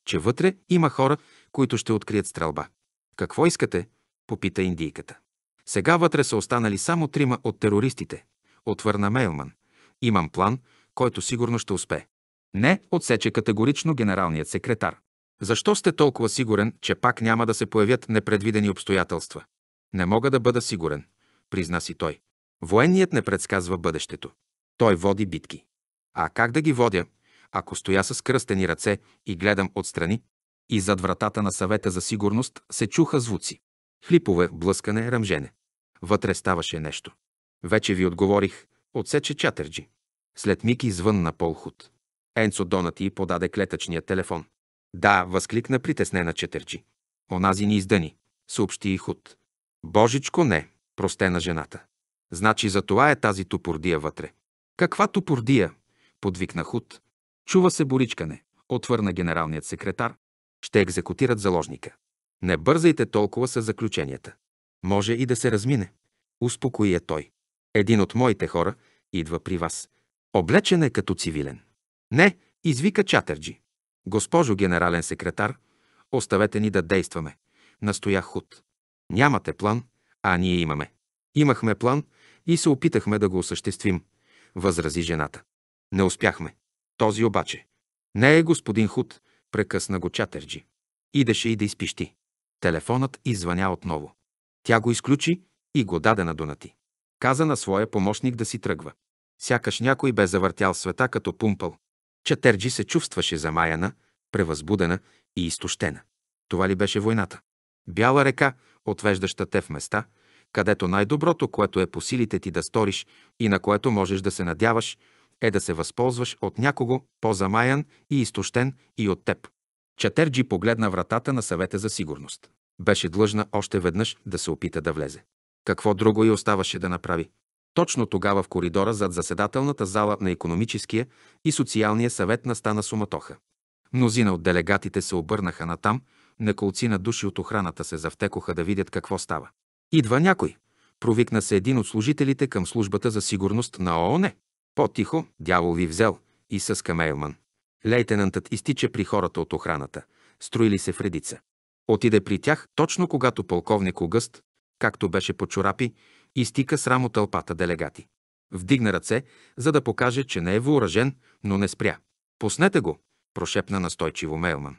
че вътре има хора, които ще открият стрелба. Какво искате? попита индийката. Сега вътре са останали само трима от терористите, отвърна Мейлман. Имам план, който сигурно ще успе. Не, отсече категорично генералният секретар. Защо сте толкова сигурен, че пак няма да се появят непредвидени обстоятелства? Не мога да бъда сигурен, призна си той. Военният не предсказва бъдещето. Той води битки. А как да ги водя, ако стоя с кръстени ръце и гледам отстрани? И зад вратата на съвета за сигурност се чуха звуци. Хлипове, блъскане, ръмжене. Вътре ставаше нещо. Вече ви отговорих, отсече Чатърджи. След миг извън на полход. Енцо Донати подаде клетъчния телефон. Да, възкликна притеснена четърчи. Онази ни издъни, съобщи и худ. Божичко не, просте на жената. Значи за това е тази топордия вътре. Каква топордия? подвикна худ. Чува се боричкане, отвърна генералният секретар. Ще екзекутират заложника. Не бързайте толкова с заключенията. Може и да се размине. Успокои е той. Един от моите хора идва при вас. Облечен е като цивилен. Не, извика Чатърджи. Госпожо генерален секретар, оставете ни да действаме, настоя Худ. Нямате план, а ние имаме. Имахме план и се опитахме да го осъществим, възрази жената. Не успяхме. Този обаче. Не е господин Худ, прекъсна го Чатерджи. Идеше и да изпищи. Телефонът извъня отново. Тя го изключи и го даде на Дунати. Каза на своя помощник да си тръгва. Сякаш някой бе завъртял света като пумпъл. Чатерджи се чувстваше замаяна, превъзбудена и изтощена. Това ли беше войната? Бяла река, отвеждаща те в места, където най-доброто, което е по силите ти да сториш и на което можеш да се надяваш, е да се възползваш от някого по-замаян и изтощен и от теб. Чатерджи погледна вратата на съвета за сигурност. Беше длъжна още веднъж да се опита да влезе. Какво друго и оставаше да направи? Точно тогава в коридора зад заседателната зала на економическия и социалния съвет настана суматоха. Мнозина от делегатите се обърнаха натам, неколци на души от охраната се завтекоха да видят какво става. Идва някой. Провикна се един от служителите към службата за сигурност на ООН. По-тихо, дявол ви взел, и с Камейлман. Лейтенантът изтича при хората от охраната. Строили се в редица. Отиде при тях точно когато полковник Огъст, както беше по чорапи, и стика срамо тълпата делегати. Вдигна ръце, за да покаже, че не е въоръжен, но не спря. «Поснете го!» – прошепна настойчиво Мейлман.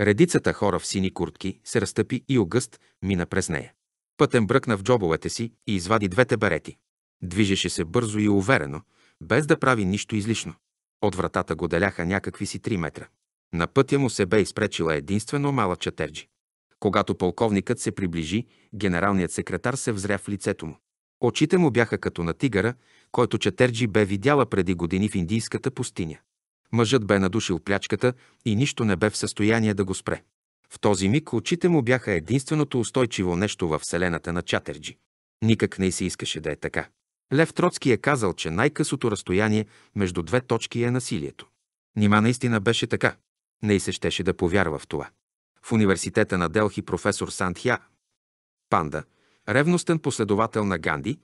Редицата хора в сини куртки се разтъпи и Огъст мина през нея. Пътен бръкна в джобовете си и извади двете барети. Движеше се бързо и уверено, без да прави нищо излишно. От вратата го деляха някакви си три метра. На пътя му се бе изпречила единствено мала чатерджи. Когато полковникът се приближи, генералният секретар се взря в лицето му. Очите му бяха като на тигъра, който Четерджи бе видяла преди години в индийската пустиня. Мъжът бе надушил плячката и нищо не бе в състояние да го спре. В този миг очите му бяха единственото устойчиво нещо във вселената на Чатерджи. Никак не се искаше да е така. Лев Троцки е казал, че най-късото разстояние между две точки е насилието. Нима наистина беше така. Не и се щеше да повярва в това. В университета на Делхи професор Сандхя Панда ревностен последовател на Ганди,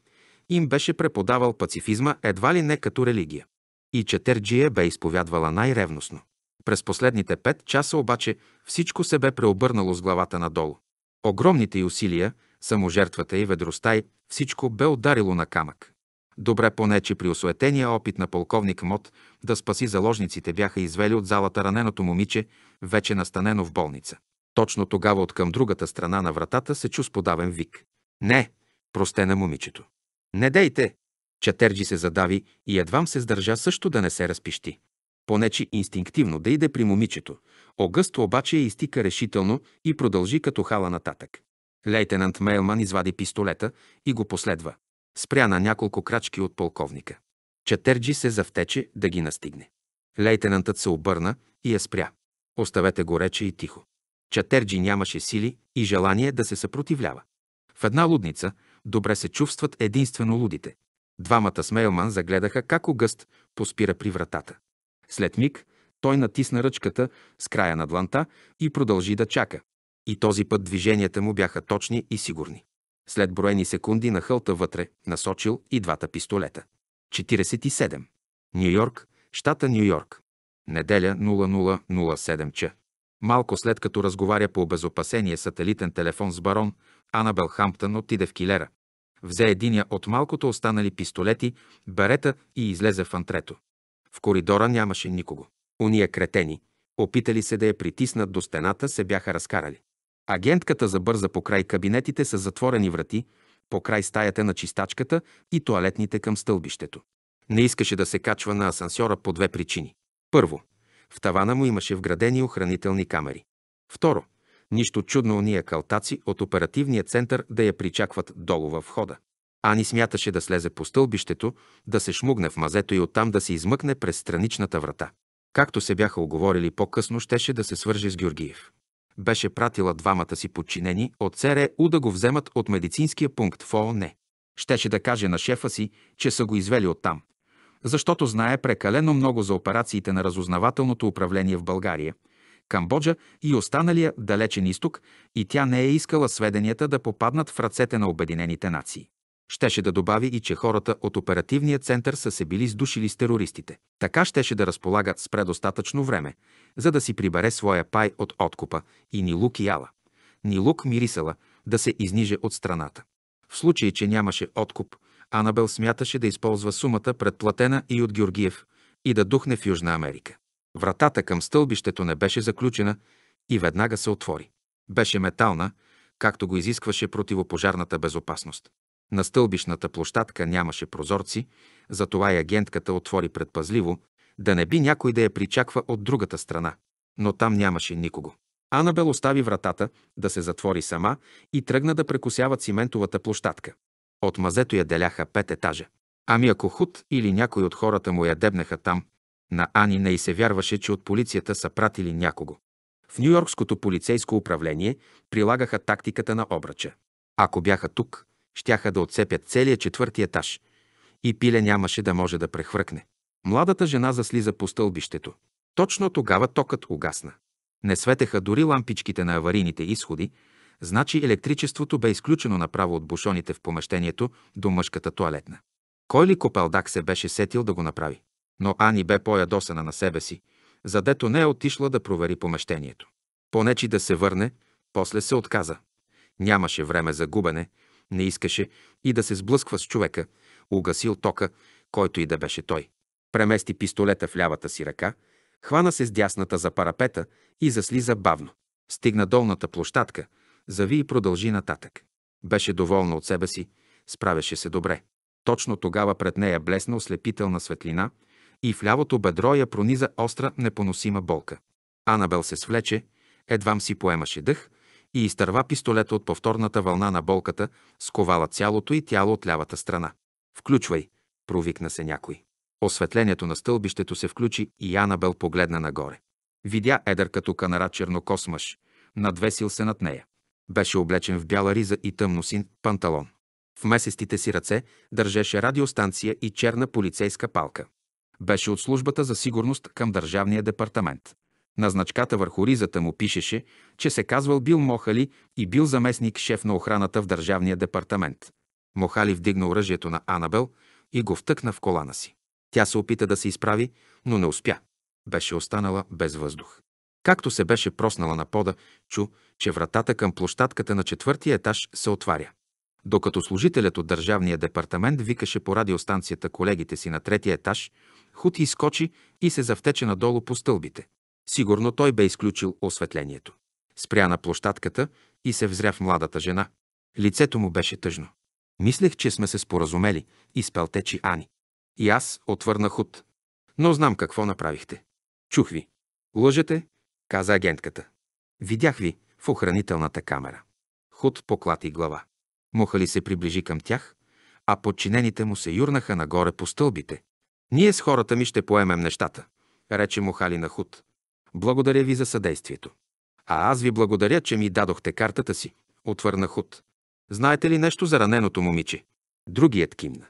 им беше преподавал пацифизма едва ли не като религия. И Четерджия бе изповядвала най-ревностно. През последните пет часа обаче всичко се бе преобърнало с главата надолу. Огромните й усилия, саможертвата и ведростта й, всичко бе ударило на камък. Добре поне, че при осуетения опит на полковник Мот да спаси заложниците бяха извели от залата раненото момиче, вече настанено в болница. Точно тогава от към другата страна на вратата се чу сподавен вик. Не, просте на момичето. Не дейте! Чатерджи се задави и едвам се сдържа също да не се разпищи. Понечи инстинктивно да иде при момичето. огъст обаче я изтика решително и продължи като хала нататък. Лейтенант Мейлман извади пистолета и го последва. Спря на няколко крачки от полковника. Чатерджи се завтече да ги настигне. Лейтенантът се обърна и я спря. Оставете го рече и тихо. Чатерджи нямаше сили и желание да се съпротивлява. В една лудница добре се чувстват единствено лудите. Двамата Смейлман загледаха как огъст поспира при вратата. След миг той натисна ръчката с края на дланта и продължи да чака. И този път движенията му бяха точни и сигурни. След броени секунди на хълта вътре насочил и двата пистолета. 47. Нью Йорк, щата Нью Йорк. Неделя 0007 ч. Малко след като разговаря по обезопасение сателитен телефон с барон, Анабел Хамптън отиде в килера. Взе единия от малкото останали пистолети, барета и излезе в антрето. В коридора нямаше никого. Уния кретени, опитали се да я притиснат до стената, се бяха разкарали. Агентката забърза по край кабинетите с затворени врати, по край стаята на чистачката и туалетните към стълбището. Не искаше да се качва на асансьора по две причини. Първо, в тавана му имаше вградени охранителни камери. Второ, Нищо чудно уния калтаци от оперативния център да я причакват долу във входа. Ани смяташе да слезе по стълбището, да се шмугне в мазето и оттам да се измъкне през страничната врата. Както се бяха оговорили по-късно, щеше да се свържи с Георгиев. Беше пратила двамата си подчинени от ЦРУ да го вземат от медицинския пункт в ООН. Е. Щеше да каже на шефа си, че са го извели оттам, защото знае прекалено много за операциите на разузнавателното управление в България – Камбоджа и останалия далечен изток и тя не е искала сведенията да попаднат в ръцете на Обединените нации. Щеше да добави и, че хората от оперативния център са се били сдушили с терористите. Така щеше да разполага с предостатъчно време, за да си прибере своя пай от откупа и ни лук яла. Ни лук мирисала да се изниже от страната. В случай, че нямаше откуп, Анабел смяташе да използва сумата предплатена и от Георгиев и да духне в Южна Америка. Вратата към стълбището не беше заключена и веднага се отвори. Беше метална, както го изискваше противопожарната безопасност. На стълбищната площадка нямаше прозорци, затова и агентката отвори предпазливо, да не би някой да я причаква от другата страна. Но там нямаше никого. Анабел остави вратата да се затвори сама и тръгна да прекусява циментовата площадка. От мазето я деляха пет етажа. Ами ако Худ или някой от хората му я дебнаха там, на Ани не и се вярваше, че от полицията са пратили някого. В Нью-Йоркското полицейско управление прилагаха тактиката на обръча. Ако бяха тук, щяха да отцепят целия четвърти етаж и пиле нямаше да може да прехвъркне. Младата жена заслиза по стълбището. Точно тогава токът угасна. Не светеха дори лампичките на аварийните изходи, значи електричеството бе изключено направо от бушоните в помещението до мъжката туалетна. Кой ли копалдак се беше сетил да го направи? но Ани бе по-ядосана на себе си, задето не е отишла да провери помещението. Понечи да се върне, после се отказа. Нямаше време за губене, не искаше и да се сблъсква с човека, угасил тока, който и да беше той. Премести пистолета в лявата си ръка, хвана се с дясната за парапета и заслиза бавно. Стигна долната площадка, зави и продължи нататък. Беше доволна от себе си, справяше се добре. Точно тогава пред нея блесна ослепителна светлина – и в лявото бедро я прониза остра, непоносима болка. Анабел се свлече, едвам си поемаше дъх и изтърва пистолета от повторната вълна на болката, сковала цялото и тяло от лявата страна. «Включвай!» – провикна се някой. Осветлението на стълбището се включи и Анабел погледна нагоре. Видя едър като канара чернокос мъж, надвесил се над нея. Беше облечен в бяла риза и тъмно син панталон. В месестите си ръце държеше радиостанция и черна полицейска палка. Беше от службата за сигурност към Държавния департамент. На значката върху ризата му пишеше, че се казвал Бил Мохали и бил заместник шеф на охраната в Държавния департамент. Мохали вдигна оръжието на Анабел и го втъкна в колана си. Тя се опита да се изправи, но не успя. Беше останала без въздух. Както се беше проснала на пода, чу, че вратата към площадката на четвъртия етаж се отваря. Докато служителят от Държавния департамент викаше по радиостанцията колегите си на третия етаж, Хут изскочи и се завтече надолу по стълбите. Сигурно той бе изключил осветлението. Спря на площадката и се взря в младата жена. Лицето му беше тъжно. Мислех, че сме се споразумели, изпелтечи Ани. И аз отвърна Худ. Но знам какво направихте. Чух ви. Лъжете, каза агентката. Видях ви в охранителната камера. Худ поклати глава. Мухали се приближи към тях, а подчинените му се юрнаха нагоре по стълбите. Ние с хората ми ще поемем нещата, рече му Хали на Худ. Благодаря ви за съдействието. А аз ви благодаря, че ми дадохте картата си, отвърна Худ. Знаете ли нещо за раненото момиче? Другият кимна.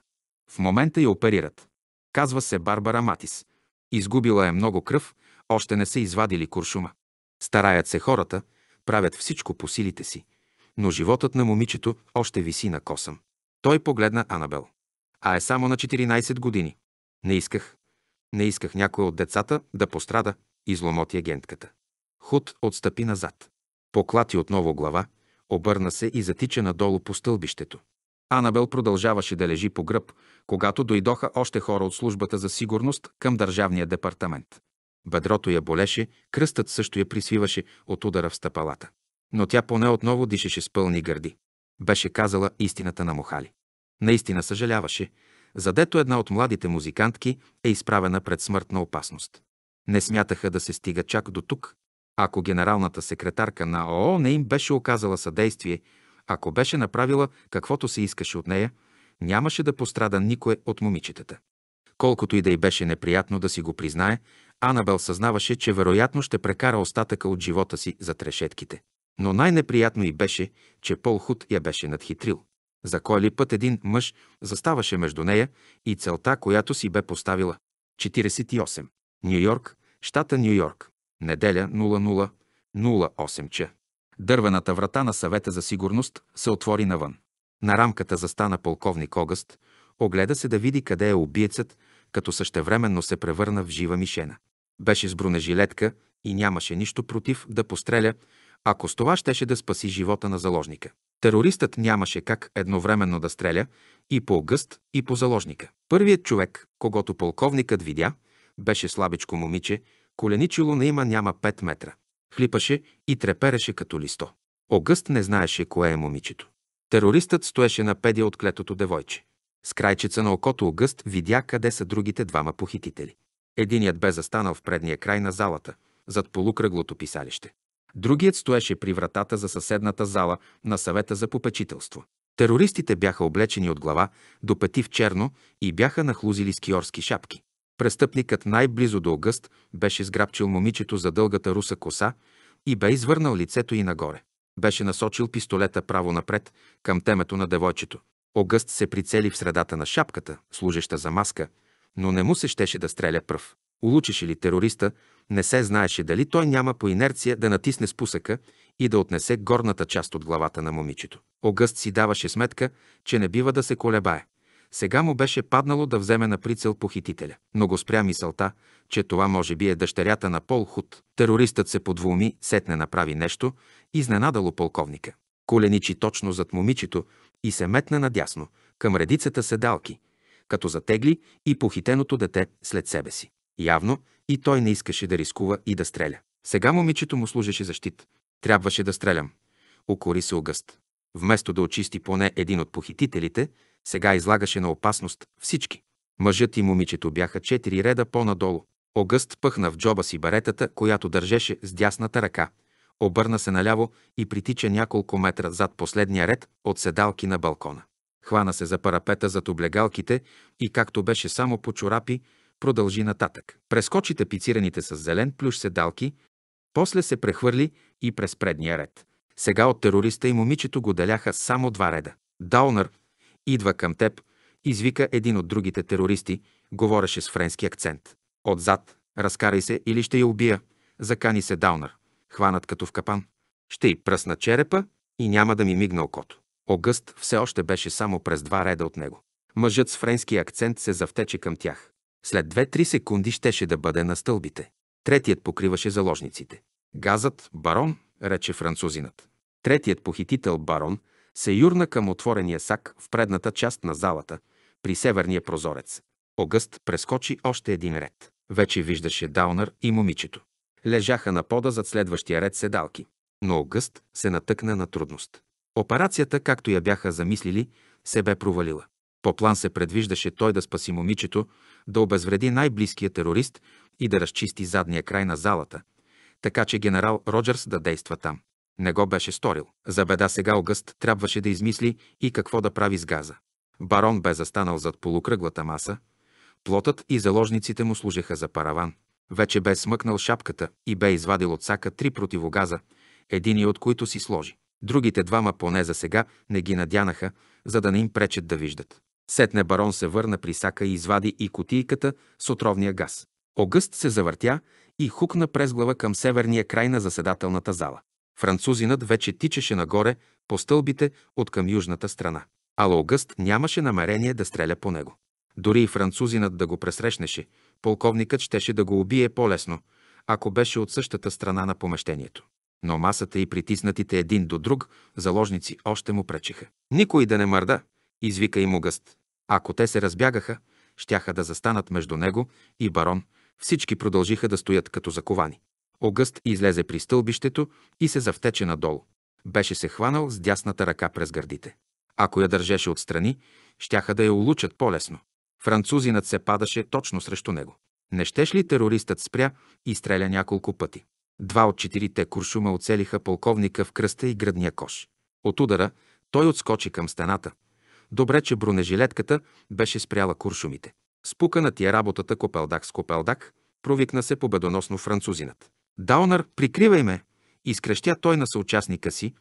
В момента я оперират. Казва се Барбара Матис. Изгубила е много кръв, още не са извадили куршума. Стараят се хората, правят всичко по силите си, но животът на момичето още виси на косъм. Той погледна Анабел. А е само на 14 години. Не исках. Не исках някой от децата да пострада, изломоти агентката. Худ отстъпи назад. Поклати отново глава, обърна се и затича надолу по стълбището. Анабел продължаваше да лежи по гръб, когато дойдоха още хора от службата за сигурност към Държавния департамент. Бедрото я болеше, кръстът също я присвиваше от удара в стъпалата. Но тя поне отново дишаше с пълни гърди. Беше казала истината на Мохали. Наистина съжаляваше, задето една от младите музикантки е изправена пред смъртна опасност. Не смятаха да се стига чак до тук, ако генералната секретарка на ООО не им беше оказала съдействие, ако беше направила каквото се искаше от нея, нямаше да пострада никой от момичетата. Колкото и да й беше неприятно да си го признае, Анабел съзнаваше, че вероятно ще прекара остатъка от живота си за трешетките. Но най-неприятно и беше, че Пол Худ я беше надхитрил. За кой ли път един мъж заставаше между нея и целта, която си бе поставила? 48. Нью Йорк, щата Нью Йорк. Неделя 00.08 ч. Дървената врата на съвета за сигурност се отвори навън. На рамката застана полковник Огъст, огледа се да види къде е убиецът, като същевременно се превърна в жива мишена. Беше с бронежилетка и нямаше нищо против да постреля, ако с това щеше да спаси живота на заложника. Терористът нямаше как едновременно да стреля и по огъст, и по заложника. Първият човек, когато полковникът видя, беше слабичко момиче, коленичило на има няма 5 метра. Хлипаше и трепереше като листо. Огъст не знаеше кое е момичето. Терористът стоеше на педия от клетото девойче. С крайчеца на окото Огъст видя къде са другите двама похитители. Единият бе застанал в предния край на залата, зад полукръглото писалище. Другият стоеше при вратата за съседната зала на съвета за попечителство. Терористите бяха облечени от глава до пети в черно и бяха нахлузили скиорски шапки. Престъпникът най-близо до Огъст беше сграбчил момичето за дългата руса коса и бе извърнал лицето й нагоре. Беше насочил пистолета право напред към темето на девойчето. Огъст се прицели в средата на шапката, служеща за маска, но не му се щеше да стреля пръв. Улучеше ли терориста, не се знаеше дали той няма по инерция да натисне спусъка и да отнесе горната част от главата на момичето. Огъст си даваше сметка, че не бива да се колебае. Сега му беше паднало да вземе на прицел похитителя, но го спря мисълта, че това може би е дъщерята на Пол Худ. Терористът се подволми, сетне направи нещо, изненадало полковника. Коленичи точно зад момичето и се метна надясно, към редицата седалки, като затегли и похитеното дете след себе си. Явно и той не искаше да рискува и да стреля. Сега момичето му служеше за щит. Трябваше да стрелям. Окори се огъст. Вместо да очисти поне един от похитителите, сега излагаше на опасност всички. Мъжът и момичето бяха четири реда по-надолу. Огъст пъхна в джоба си баретата, която държеше с дясната ръка. Обърна се наляво и притича няколко метра зад последния ред от седалки на балкона. Хвана се за парапета зад облегалките и както беше само по чорапи, продължи нататък. Прескочи тапицираните с зелен плюш седалки, после се прехвърли и през предния ред. Сега от терориста и момичето го деляха само два реда. Даунър идва към теб, извика един от другите терористи, говореше с френски акцент. Отзад, разкарай се или ще я убия, закани се Даунър. Хванат като в капан. Ще й пръсна черепа и няма да ми мигна окото. Огъст все още беше само през два реда от него. Мъжът с френски акцент се завтече към тях. След 2-3 секунди щеше да бъде на стълбите. Третият покриваше заложниците. Газът, барон, рече французинът. Третият похитител, барон, се юрна към отворения сак в предната част на залата, при северния прозорец. Огъст прескочи още един ред. Вече виждаше Даунър и момичето. Лежаха на пода зад следващия ред седалки. Но Огъст се натъкна на трудност. Операцията, както я бяха замислили, се бе провалила. По план се предвиждаше той да спаси момичето, да обезвреди най-близкия терорист и да разчисти задния край на залата, така че генерал Роджерс да действа там. Не го беше сторил. За беда сега Огъст трябваше да измисли и какво да прави с газа. Барон бе застанал зад полукръглата маса. Плотът и заложниците му служеха за параван. Вече бе смъкнал шапката и бе извадил от сака три противогаза, едини от които си сложи. Другите двама поне за сега не ги надянаха, за да не им пречат да виждат. Сетне барон се върна при сака и извади и кутийката с отровния газ. Огъст се завъртя и хукна през глава към северния край на заседателната зала. Французинът вече тичаше нагоре по стълбите от към южната страна. Ала Огъст нямаше намерение да стреля по него. Дори и французинът да го пресрещнеше, полковникът щеше да го убие по-лесно, ако беше от същата страна на помещението. Но масата и притиснатите един до друг заложници още му пречеха. Никой да не мърда, извика им Огъст. Ако те се разбягаха, щяха да застанат между него и барон, всички продължиха да стоят като заковани. Огъст излезе при стълбището и се завтече надолу. Беше се хванал с дясната ръка през гърдите. Ако я държеше отстрани, щяха да я улучат по-лесно. Французинът се падаше точно срещу него. Не щеш ли терористът спря и стреля няколко пъти? Два от четирите куршума оцелиха полковника в кръста и градния кош. От удара той отскочи към стената – Добре, че бронежилетката беше спряла куршумите. Спукана ти е работата копелдак с копелдак, провикна се победоносно французинът. Даунър, прикривай ме! Изкрещя той на съучастника си,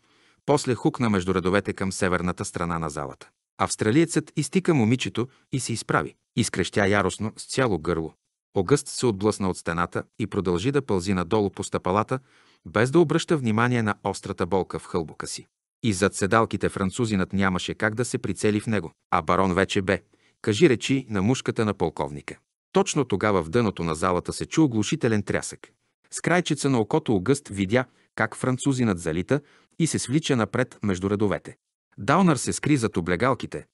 после хукна между редовете към северната страна на залата. Австралиецът изтика момичето и се изправи. Изкрещя яростно с цяло гърло. Огъст се отблъсна от стената и продължи да пълзи надолу по стъпалата, без да обръща внимание на острата болка в хълбука си. И зад седалките французинът нямаше как да се прицели в него. А барон вече бе. Кажи речи на мушката на полковника. Точно тогава в дъното на залата се чу оглушителен трясък. С крайчеца на окото Огъст видя как французинът залита и се свлича напред между редовете. Даунър се скри зад облегалките.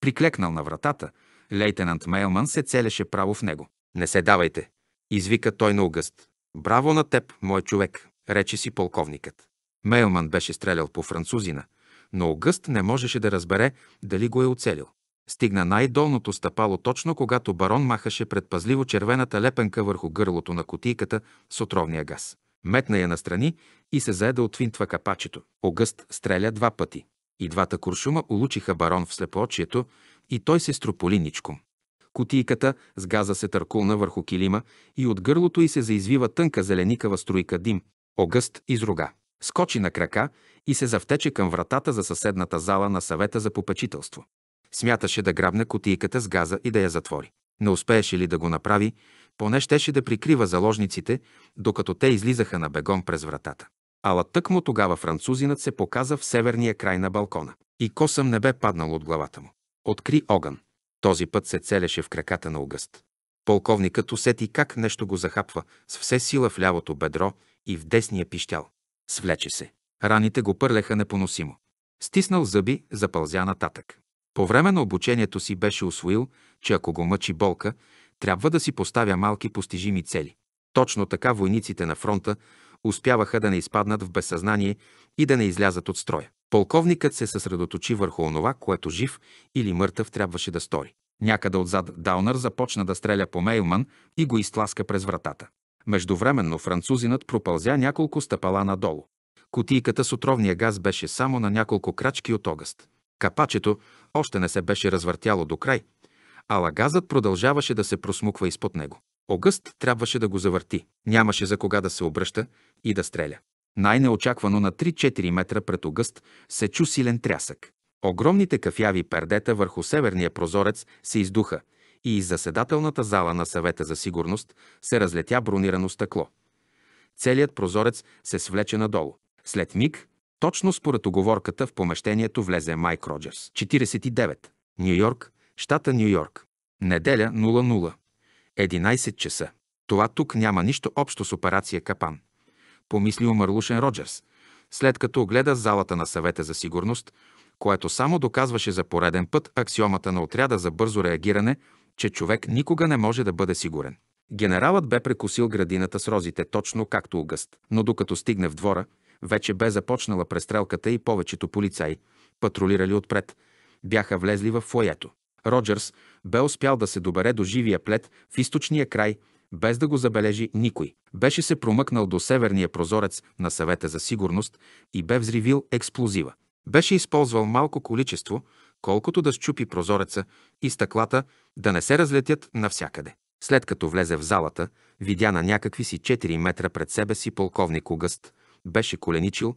Приклекнал на вратата, лейтенант Мейлман се целеше право в него. «Не се давайте!» извика той на Огъст. «Браво на теб, мой човек!» рече си полковникът. Мейлман беше стрелял по французина, но Огъст не можеше да разбере дали го е оцелил. Стигна най-долното стъпало точно когато барон махаше предпазливо червената лепенка върху гърлото на котийката с отровния газ. Метна я настрани и се зае да отвинтва капачето. Огъст стреля два пъти. И двата куршума улучиха барон в слепоочието и той се строполи ничком. Котийката с газа се търкулна върху килима и от гърлото й се заизвива тънка зеленикава струйка дим. Огъст изруга скочи на крака и се завтече към вратата за съседната зала на съвета за попечителство. Смяташе да грабне котийката с газа и да я затвори. Не успееше ли да го направи, поне щеше да прикрива заложниците, докато те излизаха на бегом през вратата. Ала тъкмо тогава французинът се показа в северния край на балкона. И косъм не бе паднал от главата му. Откри огън. Този път се целеше в краката на Огъст. Полковникът усети как нещо го захапва с все сила в лявото бедро и в десния пищял. Свлече се. Раните го пърлеха непоносимо. Стиснал зъби, запълзя нататък. По време на обучението си беше освоил, че ако го мъчи болка, трябва да си поставя малки постижими цели. Точно така войниците на фронта успяваха да не изпаднат в безсъзнание и да не излязат от строя. Полковникът се съсредоточи върху онова, което жив или мъртъв трябваше да стори. Някъде отзад Даунър започна да стреля по Мейлман и го изтласка през вратата. Междувременно французинът пропълзя няколко стъпала надолу. Котийката с отровния газ беше само на няколко крачки от огъст. Капачето още не се беше развъртяло до край, ала газът продължаваше да се просмуква изпод него. Огъст трябваше да го завърти. Нямаше за кога да се обръща и да стреля. Най-неочаквано на 3-4 метра пред Огъст се чу силен трясък. Огромните кафяви пердета върху северния прозорец се издуха и из заседателната зала на съвета за сигурност се разлетя бронирано стъкло. Целият прозорец се свлече надолу. След миг, точно според оговорката, в помещението влезе Майк Роджерс. 49. Нью Йорк, щата Нью Йорк. Неделя 00. 11 часа. Това тук няма нищо общо с операция Капан. Помисли умърлушен Роджерс, след като огледа залата на съвета за сигурност, което само доказваше за пореден път аксиомата на отряда за бързо реагиране – че човек никога не може да бъде сигурен. Генералът бе прекусил градината с розите, точно както угъст. но докато стигне в двора, вече бе започнала престрелката и повечето полицаи, патрулирали отпред, бяха влезли в фоето. Роджерс бе успял да се добере до живия плед в източния край, без да го забележи никой. Беше се промъкнал до северния прозорец на съвета за сигурност и бе взривил експлозива. Беше използвал малко количество, колкото да счупи прозореца и стъклата да не се разлетят навсякъде. След като влезе в залата, видя на някакви си 4 метра пред себе си полковник Огъст, беше коленичил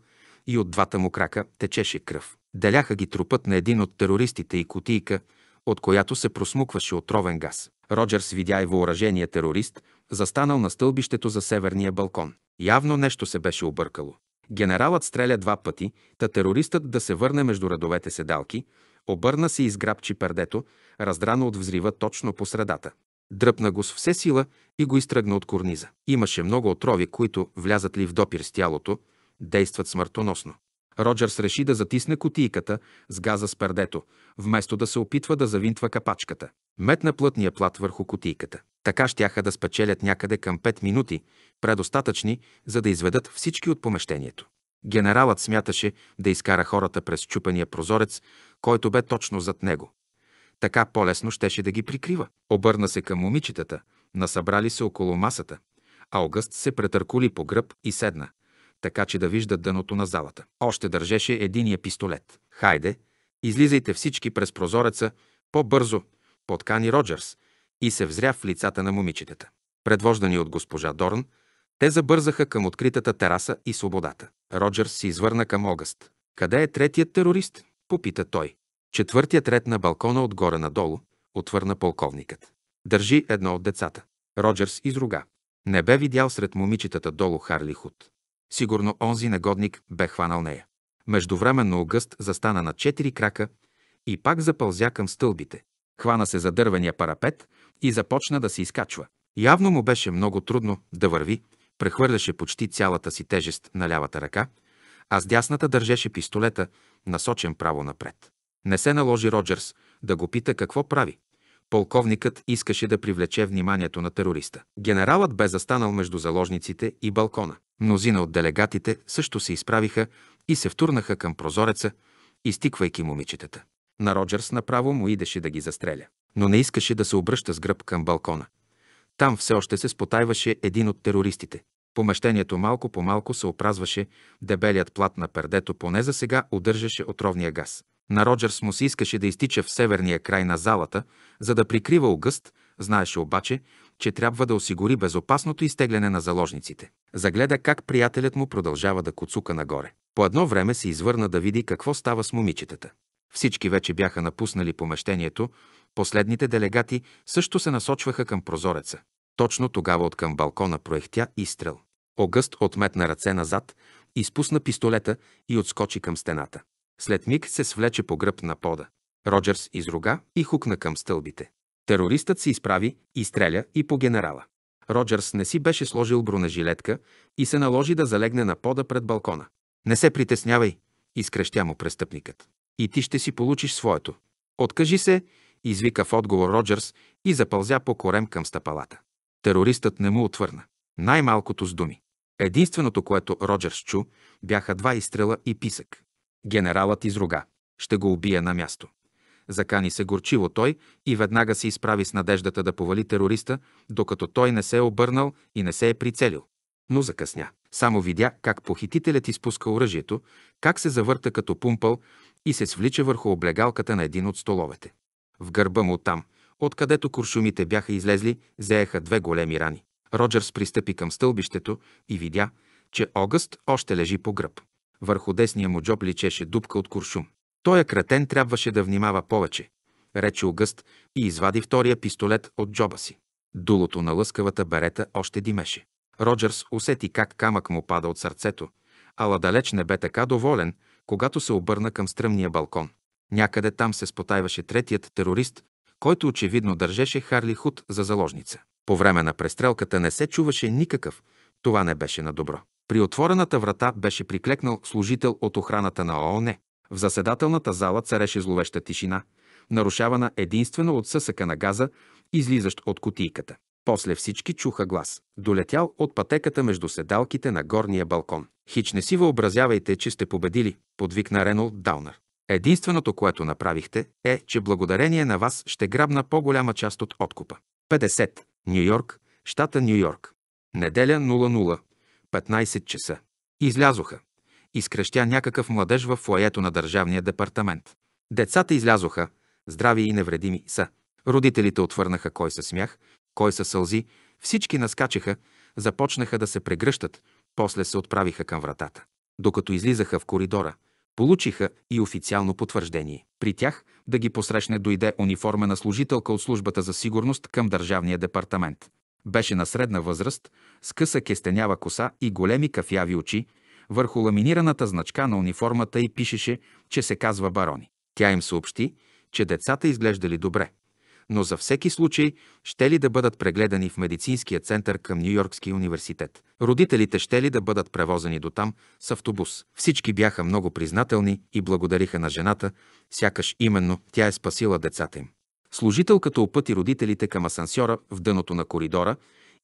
и от двата му крака течеше кръв. Деляха ги трупът на един от терористите и кутийка, от която се просмукваше отровен газ. Роджерс видя и въоръжения терорист, застанал на стълбището за северния балкон. Явно нещо се беше объркало. Генералът стреля два пъти, та терористът да се върне между редовете седалки, Обърна се и сграбчи пердето, раздрано от взрива точно по средата. Дръпна го с все сила и го изтръгна от корниза. Имаше много отрови, които, влязат ли в допир с тялото, действат смъртоносно. Роджерс реши да затисне кутийката с газа с пердето, вместо да се опитва да завинтва капачката. Метна плътния плат върху кутийката. Така щяха да спечелят някъде към 5 минути, предостатъчни, за да изведат всички от помещението. Генералът смяташе да изкара хората през чупения прозорец, който бе точно зад него. Така по-лесно щеше да ги прикрива. Обърна се към момичетата, насъбрали се около масата, а Огъст се претъркули по гръб и седна, така че да вижда дъното на залата. Още държеше единия пистолет. Хайде, излизайте всички през прозореца, по-бързо, подкани Роджерс, и се взря в лицата на момичетата. Предвождани от госпожа Дорн, те забързаха към откритата тераса и свободата. Роджерс се извърна към Огъст. Къде е третият терорист? попита той. Четвъртият ред на балкона отгоре надолу, отвърна полковникът. Държи едно от децата. Роджерс изруга. Не бе видял сред момичетата долу Харли Худ. Сигурно онзи негодник бе хванал нея. Междувременно Огъст застана на четири крака и пак запълзя към стълбите. Хвана се за дървения парапет и започна да се изкачва. Явно му беше много трудно да върви, Прехвърляше почти цялата си тежест на лявата ръка, а с дясната държеше пистолета, насочен право напред. Не се наложи Роджерс да го пита какво прави. Полковникът искаше да привлече вниманието на терориста. Генералът бе застанал между заложниците и балкона. Мнозина от делегатите също се изправиха и се втурнаха към прозореца, изтиквайки момичетата. На Роджерс направо му идеше да ги застреля, но не искаше да се обръща с гръб към балкона. Там все още се спотайваше един от терористите. Помещението малко по малко се опразваше, дебелият плат на пердето поне за сега удържаше отровния газ. На Роджерс му се искаше да изтича в северния край на залата, за да прикрива огъст, знаеше обаче, че трябва да осигури безопасното изтегляне на заложниците. Загледа как приятелят му продължава да куцука нагоре. По едно време се извърна да види какво става с момичетата. Всички вече бяха напуснали помещението, Последните делегати също се насочваха към прозореца. Точно тогава от към балкона проехтя изстрел. Огъст отметна ръце назад, изпусна пистолета и отскочи към стената. След миг се свлече по гръб на пода. Роджерс изруга и хукна към стълбите. Терористът се изправи, изстреля и по генерала. Роджерс не си беше сложил бронежилетка и се наложи да залегне на пода пред балкона. Не се притеснявай, изкрещя му престъпникът. И ти ще си получиш своето. Откажи се извика в отговор Роджерс и запълзя по корем към стъпалата. Терористът не му отвърна. Най-малкото с думи. Единственото, което Роджерс чу, бяха два изстрела и писък. Генералът изруга. Ще го убия на място. Закани се горчиво той и веднага се изправи с надеждата да повали терориста, докато той не се е обърнал и не се е прицелил. Но закъсня. Само видя как похитителят изпуска оръжието, как се завърта като пумпъл и се свлича върху облегалката на един от столовете. В гърба му там, откъдето куршумите бяха излезли, зееха две големи рани. Роджерс пристъпи към стълбището и видя, че Огъст още лежи по гръб. Върху десния му джоб личеше дупка от куршум. Той е кратен, трябваше да внимава повече, рече Огъст и извади втория пистолет от джоба си. Дулото на лъскавата берета още димеше. Роджерс усети как камък му пада от сърцето, ала далеч не бе така доволен, когато се обърна към стръмния балкон. Някъде там се спотайваше третият терорист, който очевидно държеше Харли Худ за заложница. По време на престрелката не се чуваше никакъв. Това не беше на добро. При отворената врата беше приклекнал служител от охраната на ООН. В заседателната зала цареше зловеща тишина, нарушавана единствено от съсъка на газа, излизащ от кутийката. После всички чуха глас, долетял от пътеката между седалките на горния балкон. Хич не си въобразявайте, че сте победили, подвикна Ренолд Даунър. Единственото, което направихте, е, че благодарение на вас ще грабна по-голяма част от откупа. 50. Нью Йорк, щата Нью Йорк. Неделя 00, 15 часа. Излязоха. Изкръщя някакъв младеж в флоето на Държавния департамент. Децата излязоха, здрави и невредими са. Родителите отвърнаха кой със смях, кой със сълзи, всички наскачаха, започнаха да се прегръщат, после се отправиха към вратата. Докато излизаха в коридора, Получиха и официално потвърждение. При тях да ги посрещне дойде униформена служителка от службата за сигурност към Държавния департамент. Беше на средна възраст, с къса кестенява коса и големи кафяви очи, върху ламинираната значка на униформата и пишеше, че се казва Барони. Тя им съобщи, че децата изглеждали добре но за всеки случай ще ли да бъдат прегледани в медицинския център към Нью-Йоркския университет. Родителите ще ли да бъдат превозени до там с автобус. Всички бяха много признателни и благодариха на жената, сякаш именно тя е спасила децата им. Служителката опъти родителите към асансьора в дъното на коридора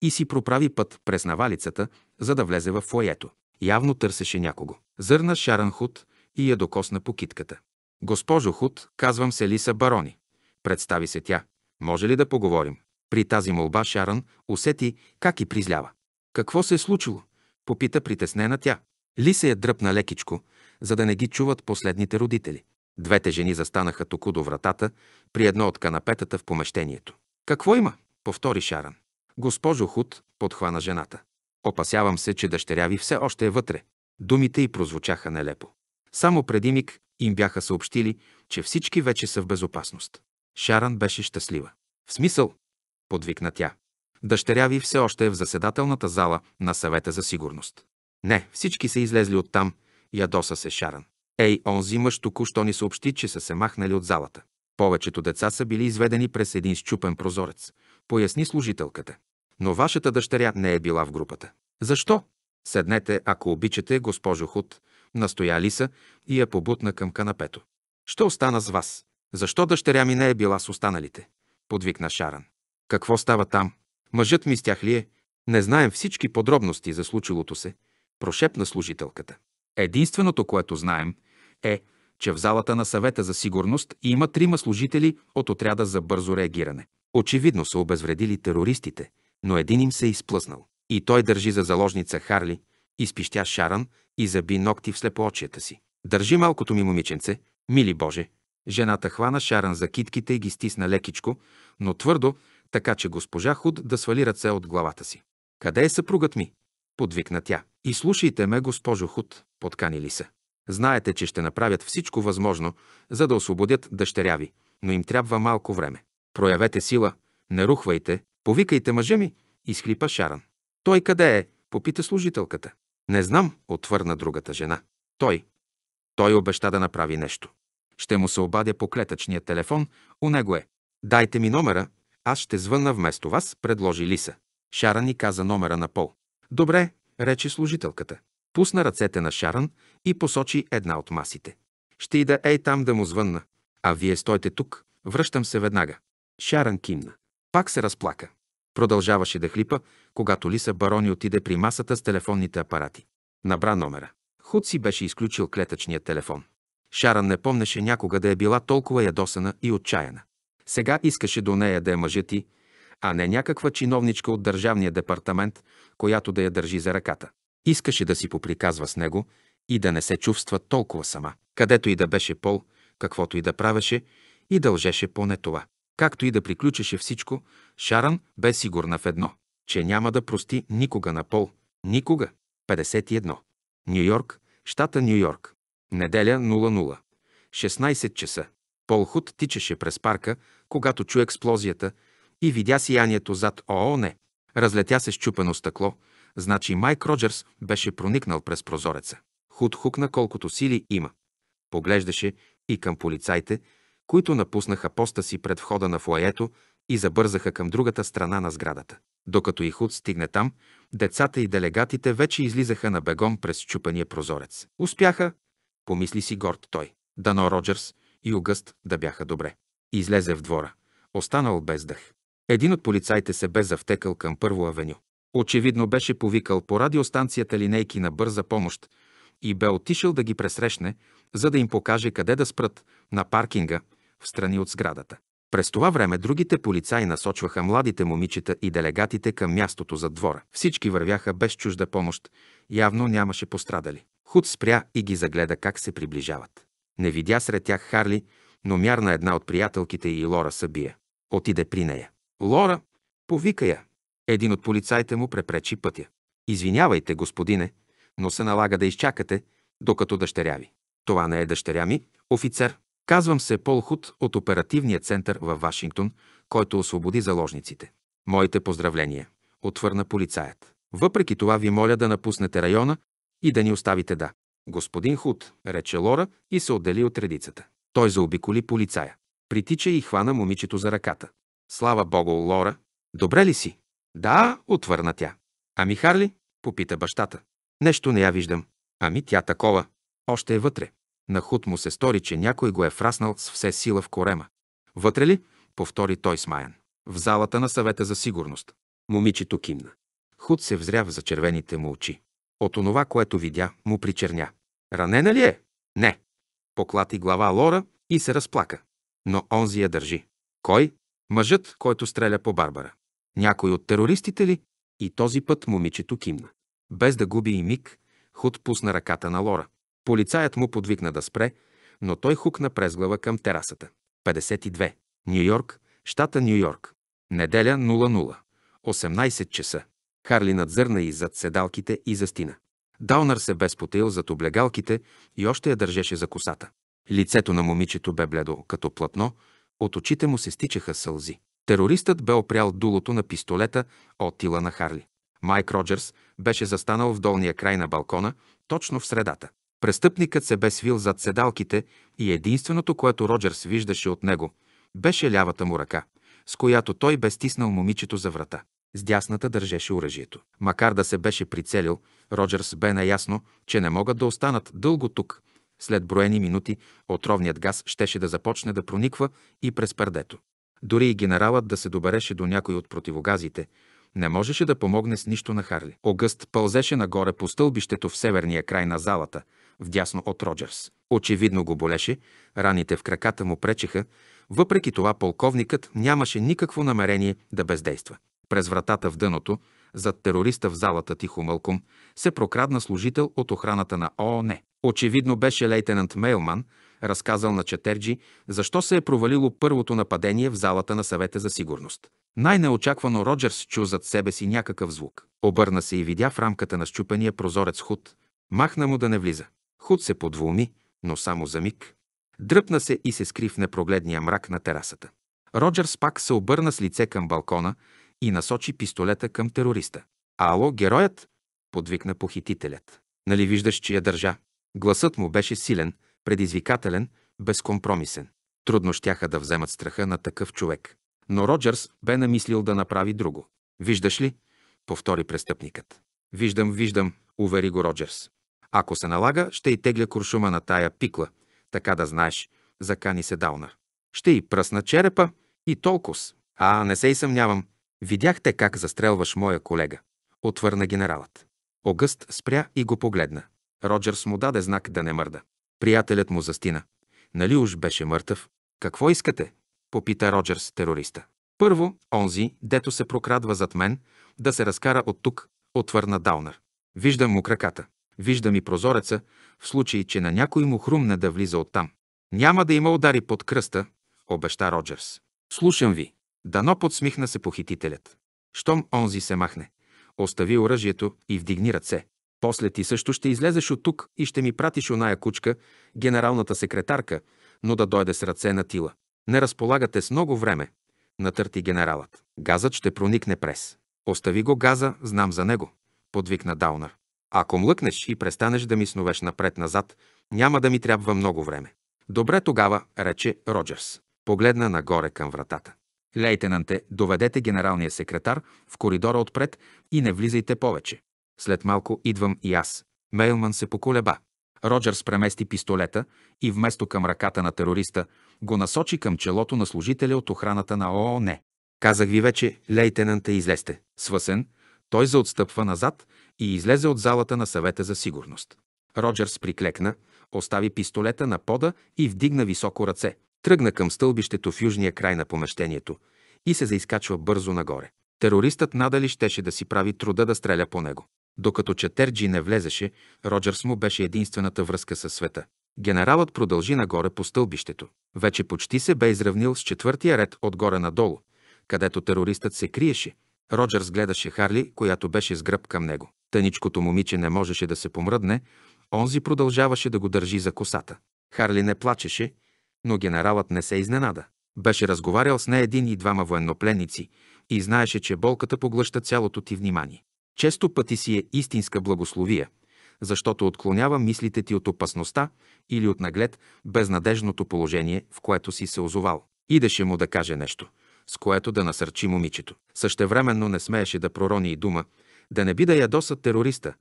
и си проправи път през навалицата, за да влезе в фойето. Явно търсеше някого. Зърна Шаран Худ и я докосна по китката. Госпожо Худ, казвам се Лиса Барони. Представи се тя. Може ли да поговорим? При тази молба Шаран усети как и призлява. Какво се е случило? Попита притеснена тя. Ли се я е дръпна лекичко, за да не ги чуват последните родители. Двете жени застанаха току до вратата, при едно от канапетата в помещението. Какво има? повтори Шаран. Госпожо Худ подхвана жената. Опасявам се, че дъщеря ви все още е вътре. Думите й прозвучаха нелепо. Само преди миг им бяха съобщили, че всички вече са в безопасност. Шаран беше щастлива. В смисъл, подвикна тя. Дъщеря ви все още е в заседателната зала на съвета за сигурност. Не, всички са излезли оттам, ядоса се Шаран. Ей, онзи мъж току-що ни съобщи, че са се махнали от залата. Повечето деца са били изведени през един щупен прозорец, поясни служителката. Но вашата дъщеря не е била в групата. Защо? Седнете, ако обичате, госпожо Худ, настоя Лиса и я побутна към канапето. Ще остана с вас. Защо дъщеря ми не е била с останалите? Подвикна Шаран. Какво става там? Мъжът ми с тях ли е? Не знаем всички подробности за случилото се, прошепна служителката. Единственото, което знаем, е, че в залата на съвета за сигурност има трима служители от отряда за бързо реагиране. Очевидно са обезвредили терористите, но един им се е изплъзнал. И той държи за заложница Харли, изпищя Шаран и заби ногти в слепоочията си. Държи малкото ми момиченце, мили Боже, Жената хвана Шаран за китките и ги стисна лекичко, но твърдо, така че госпожа Худ да свали ръце от главата си. «Къде е съпругът ми?» подвикна тя. «И слушайте ме, госпожо Худ», ли се. Знаете, че ще направят всичко възможно, за да освободят дъщеря ви, но им трябва малко време. Проявете сила, не рухвайте, повикайте мъжа ми, изхлипа Шаран. Той къде е? попита служителката. Не знам, отвърна другата жена. Той. Той обеща да направи нещо. Ще му се обадя по клетъчния телефон, у него е. Дайте ми номера, аз ще звънна вместо вас, предложи Лиса. Шаран ни каза номера на Пол. Добре, рече служителката. Пусна ръцете на Шаран и посочи една от масите. Ще ида ей там да му звънна. А вие стойте тук, връщам се веднага. Шаран кимна. Пак се разплака. Продължаваше да хлипа, когато Лиса Барони отиде при масата с телефонните апарати. Набра номера. Худ си беше изключил клетъчния телефон. Шаран не помнеше някога да е била толкова ядосана и отчаяна. Сега искаше до нея да е мъжът и, а не някаква чиновничка от Държавния департамент, която да я държи за ръката. Искаше да си поприказва с него и да не се чувства толкова сама. Където и да беше пол, каквото и да правеше, и дължеше поне това. Както и да приключеше всичко, Шаран бе сигурна в едно, че няма да прости никога на пол. Никога. 51. Нью Йорк, щата Нью Йорк. Неделя 00. 16 часа. Полхут тичаше през парка, когато чу експлозията и видя сиянието зад ООН. Разлетя се щупено стъкло, значи Майк Роджерс беше проникнал през прозореца. Худ хукна колкото сили има. Поглеждаше и към полицайте, които напуснаха поста си пред входа на фоето и забързаха към другата страна на сградата. Докато и Худ стигне там, децата и делегатите вече излизаха на бегом през щупения прозорец. Успяха, помисли си горд той. Дано Роджерс и Огъст да бяха добре. Излезе в двора, останал без дъх. Един от полицайите се бе завтекал към първо авеню. Очевидно беше повикал по радиостанцията линейки на бърза помощ и бе отишъл да ги пресрещне, за да им покаже къде да спрат на паркинга в страни от сградата. През това време другите полицаи насочваха младите момичета и делегатите към мястото за двора. Всички вървяха без чужда помощ, явно нямаше пострадали. Худ спря и ги загледа как се приближават. Не видя сред тях Харли, но мярна една от приятелките и Лора събия. Отиде при нея. Лора, повика я. Един от полицаите му препречи пътя. Извинявайте, господине, но се налага да изчакате, докато дъщеря ви. Това не е дъщеря ми, офицер. Казвам се Пол Худ от оперативния център във Вашингтон, който освободи заложниците. Моите поздравления, отвърна полицаят. Въпреки това ви моля да напуснете района и да ни оставите да. Господин Худ, рече Лора и се отдели от редицата. Той заобиколи полицая. Притича и хвана момичето за ръката. Слава богу, Лора. Добре ли си? Да, отвърна тя. Ами Харли? Попита бащата. Нещо не я виждам. Ами тя такова. Още е вътре. На Худ му се стори, че някой го е фраснал с все сила в корема. Вътре ли? Повтори той смаян. В залата на съвета за сигурност. Момичето кимна. Худ се взря в зачервените му очи. От онова, което видя, му причерня. Ранена ли е? Не. Поклати глава Лора и се разплака. Но онзи я държи. Кой? Мъжът, който стреля по Барбара. Някой от терористите ли? И този път момичето кимна. Без да губи и миг, Худ пусна ръката на Лора. Полицаят му подвикна да спре, но той хукна през глава към терасата. 52. Нью Йорк, щата Нью Йорк. Неделя 00. 18 часа. Карли надзърна и зад седалките и застина. Даунър се бе спотеил зад облегалките и още я държеше за косата. Лицето на момичето бе бледо като платно, от очите му се стичаха сълзи. Терористът бе опрял дулото на пистолета от тила на Харли. Майк Роджерс беше застанал в долния край на балкона, точно в средата. Престъпникът се бе свил зад седалките и единственото, което Роджерс виждаше от него, беше лявата му ръка, с която той бе стиснал момичето за врата. С дясната държеше оръжието. Макар да се беше прицелил, Роджерс бе наясно, че не могат да останат дълго тук. След броени минути отровният газ щеше да започне да прониква и през пърдето. Дори и генералът да се добереше до някой от противогазите, не можеше да помогне с нищо на Харли. Огъст пълзеше нагоре по стълбището в северния край на залата, вдясно от Роджерс. Очевидно го болеше, раните в краката му пречеха, въпреки това полковникът нямаше никакво намерение да бездейства през вратата в дъното, зад терориста в залата тихо мълком, се прокрадна служител от охраната на ООН. Очевидно беше лейтенант Мейлман, разказал на Четерджи защо се е провалило първото нападение в залата на съвета за сигурност. Най-неочаквано Роджерс чу зад себе си някакъв звук. Обърна се и видя в рамката на щупения прозорец Худ. Махна му да не влиза. Худ се подволни, но само за миг. Дръпна се и се скри в непрогледния мрак на терасата. Роджерс пак се обърна с лице към балкона, и насочи пистолета към терориста. «Ало, героят!» – подвикна похитителят. «Нали виждаш, че я държа?» Гласът му беше силен, предизвикателен, безкомпромисен. Трудно щяха да вземат страха на такъв човек. Но Роджерс бе намислил да направи друго. «Виждаш ли?» – повтори престъпникът. «Виждам, виждам», увери го Роджерс. «Ако се налага, ще и тегля куршума на тая пикла, така да знаеш», закани се Даунър. «Ще и пръсна черепа и толкос. А, не се и съмнявам, Видяхте как застрелваш моя колега, отвърна генералът. Огъст спря и го погледна. Роджерс му даде знак да не мърда. Приятелят му застина. Нали уж беше мъртъв? Какво искате? Попита Роджерс терориста. Първо, онзи, дето се прокрадва зад мен, да се разкара от тук, отвърна Даунър. Виждам му краката. Виждам и прозореца, в случай, че на някой му хрумне да влиза оттам. Няма да има удари под кръста, обеща Роджерс. Слушам ви, Дано подсмихна се похитителят. Щом онзи се махне, остави оръжието и вдигни ръце. После ти също ще излезеш от тук и ще ми пратиш оная кучка, генералната секретарка, но да дойде с ръце на тила. Не разполагате с много време, натърти генералът. Газът ще проникне през. Остави го газа, знам за него, подвикна Даунър. Ако млъкнеш и престанеш да ми сновеш напред-назад, няма да ми трябва много време. Добре тогава, рече Роджерс. Погледна нагоре към вратата. Лейтенанте, доведете генералния секретар в коридора отпред и не влизайте повече. След малко идвам и аз. Мейлман се поколеба. Роджерс премести пистолета и вместо към ръката на терориста го насочи към челото на служителя от охраната на ООН. Казах ви вече, лейтенанте, излезте. Свъсен, той заотстъпва назад и излезе от залата на съвета за сигурност. Роджерс приклекна, остави пистолета на пода и вдигна високо ръце, Тръгна към стълбището в южния край на помещението и се заискачва бързо нагоре. Терористът надали щеше да си прави труда да стреля по него. Докато Четерджи не влезеше, Роджерс му беше единствената връзка със света. Генералът продължи нагоре по стълбището. Вече почти се бе изравнил с четвъртия ред отгоре надолу, където терористът се криеше. Роджерс гледаше Харли, която беше с гръб към него. Тъничкото момиче не можеше да се помръдне, онзи продължаваше да го държи за косата. Харли не плачеше, но генералът не се изненада. Беше разговарял с не един и двама военнопленници и знаеше, че болката поглъща цялото ти внимание. Често пъти си е истинска благословия, защото отклонява мислите ти от опасността или от наглед безнадежното положение, в което си се озовал. Идеше му да каже нещо, с което да насърчи момичето. Същевременно не смееше да пророни и дума, да не би да ядоса терориста,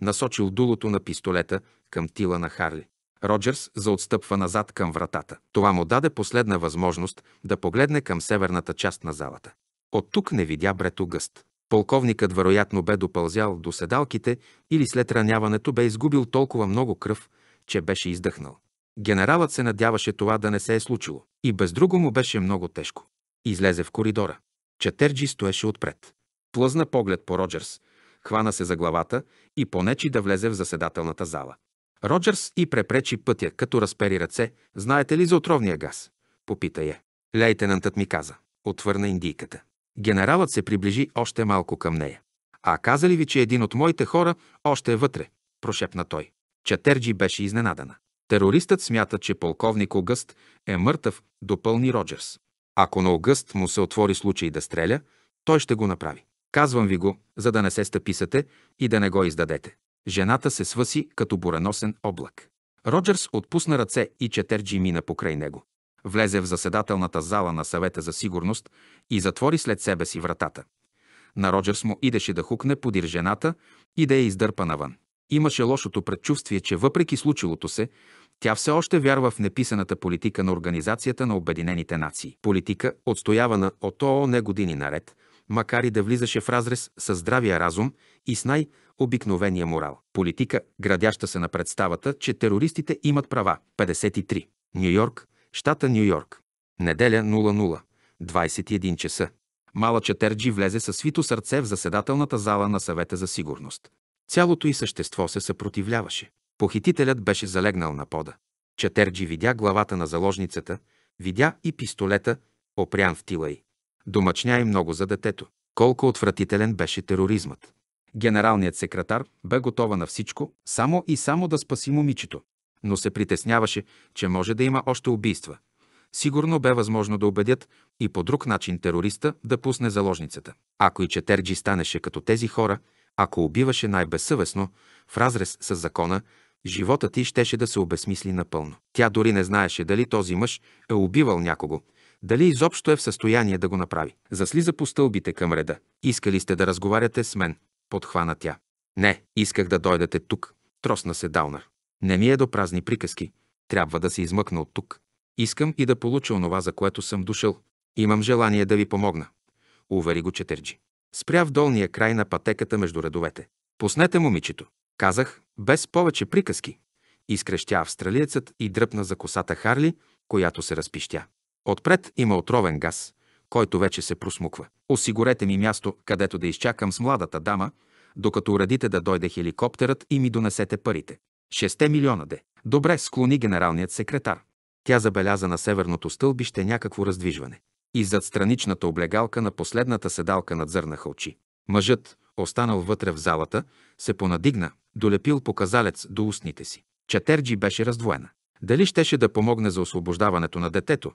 насочил дулото на пистолета към тила на Харли. Роджерс заотстъпва назад към вратата. Това му даде последна възможност да погледне към северната част на залата. От тук не видя Брето Гъст. Полковникът вероятно бе допълзял до седалките или след раняването бе изгубил толкова много кръв, че беше издъхнал. Генералът се надяваше това да не се е случило. И без друго му беше много тежко. Излезе в коридора. Четерджи стоеше отпред. Плъзна поглед по Роджерс, хвана се за главата и понечи да влезе в заседателната зала. Роджерс и препречи пътя, като разпери ръце. Знаете ли за отровния газ? Попита я. Лейтенантът ми каза. Отвърна индийката. Генералът се приближи още малко към нея. А каза ли ви, че един от моите хора още е вътре? Прошепна той. Чатерджи беше изненадана. Терористът смята, че полковник Огъст е мъртъв, допълни Роджерс. Ако на Огъст му се отвори случай да стреля, той ще го направи. Казвам ви го, за да не се стъписате и да не го издадете. Жената се свъси като буреносен облак. Роджерс отпусна ръце и Четерджи мина покрай него. Влезе в заседателната зала на съвета за сигурност и затвори след себе си вратата. На Роджерс му идеше да хукне подир жената и да я издърпа навън. Имаше лошото предчувствие, че въпреки случилото се, тя все още вярва в неписаната политика на Организацията на Обединените нации. Политика, отстоявана от ООН години наред, макар и да влизаше в разрез с здравия разум и с най- обикновения морал. Политика, градяща се на представата, че терористите имат права. 53. Нью Йорк, щата Нью Йорк. Неделя 00. 21 часа. Мала Чатерджи влезе със свито сърце в заседателната зала на съвета за сигурност. Цялото й същество се съпротивляваше. Похитителят беше залегнал на пода. Чатерджи видя главата на заложницата, видя и пистолета, опрян в тила й. Домъчня и много за детето. Колко отвратителен беше тероризмът. Генералният секретар бе готова на всичко, само и само да спаси момичето, но се притесняваше, че може да има още убийства. Сигурно бе възможно да убедят и по друг начин терориста да пусне заложницата. Ако и Четерджи станеше като тези хора, ако убиваше най-безсъвестно, в разрез с закона, живота ти щеше да се обесмисли напълно. Тя дори не знаеше дали този мъж е убивал някого, дали изобщо е в състояние да го направи. Заслиза по стълбите към реда. Искали сте да разговаряте с мен подхвана тя. Не, исках да дойдете тук, тросна се Даунър. Не ми е до празни приказки. Трябва да се измъкна от тук. Искам и да получа онова, за което съм дошъл. Имам желание да ви помогна. Увери го Четерджи. Спря в долния край на пътеката между редовете. Пуснете момичето. Казах, без повече приказки. Изкрещя австралиецът и дръпна за косата Харли, която се разпищя. Отпред има отровен газ, който вече се просмуква. Осигурете ми място, където да изчакам с младата дама, докато уредите да дойде хеликоптерът и ми донесете парите. Шесте милиона де. Добре, склони генералният секретар. Тя забеляза на северното стълбище някакво раздвижване. И зад страничната облегалка на последната седалка надзърнаха очи. Мъжът, останал вътре в залата, се понадигна, долепил показалец до устните си. Чатерджи беше раздвоена. Дали щеше да помогне за освобождаването на детето,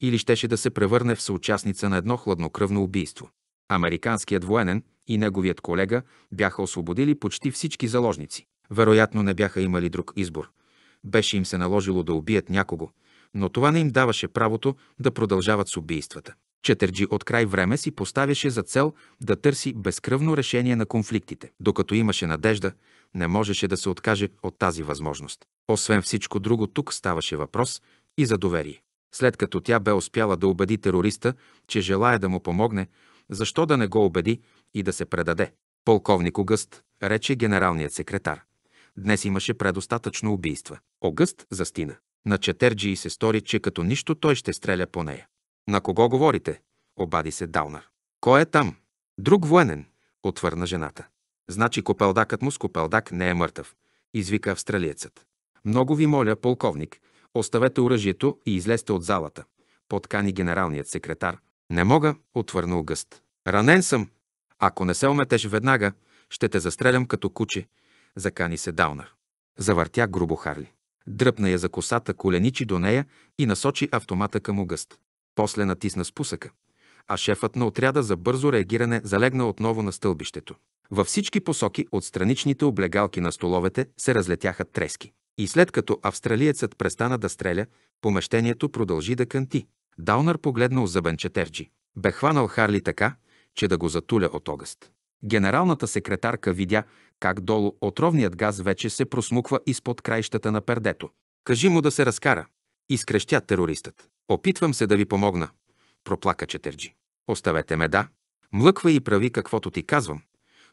или щеше да се превърне в съучастница на едно хладнокръвно убийство. Американският военен и неговият колега бяха освободили почти всички заложници. Вероятно не бяха имали друг избор. Беше им се наложило да убият някого, но това не им даваше правото да продължават с убийствата. Четърджи от край време си поставяше за цел да търси безкръвно решение на конфликтите. Докато имаше надежда, не можеше да се откаже от тази възможност. Освен всичко друго, тук ставаше въпрос и за доверие. След като тя бе успяла да убеди терориста, че желая да му помогне, защо да не го убеди и да се предаде? Полковник Огъст, рече генералният секретар. Днес имаше предостатъчно убийства. Огъст застина. На Четерджи и се стори, че като нищо той ще стреля по нея. На кого говорите? обади се Даунър. Кой е там? Друг военен, отвърна жената. Значи копелдакът му с копелдак не е мъртъв, извика австралиецът. Много ви моля, полковник, Оставете оръжието и излезте от залата. Подкани генералният секретар. Не мога, отвърнал гъст. Ранен съм. Ако не се ометеш веднага, ще те застрелям като куче. Закани се Даунър. Завъртя грубо Харли. Дръпна я за косата, коленичи до нея и насочи автомата към Огъст. После натисна спусъка. А шефът на отряда за бързо реагиране залегна отново на стълбището. Във всички посоки от страничните облегалки на столовете се разлетяха трески. И след като австралиецът престана да стреля, помещението продължи да канти. Даунър погледнал за Бенчетерджи. Бе хванал Харли така, че да го затуля от огъст. Генералната секретарка видя как долу отровният газ вече се просмуква изпод краищата на пердето. Кажи му да се разкара. Изкрещя терористът. Опитвам се да ви помогна. Проплака четерджи. Оставете ме, да. Млъква и прави каквото ти казвам.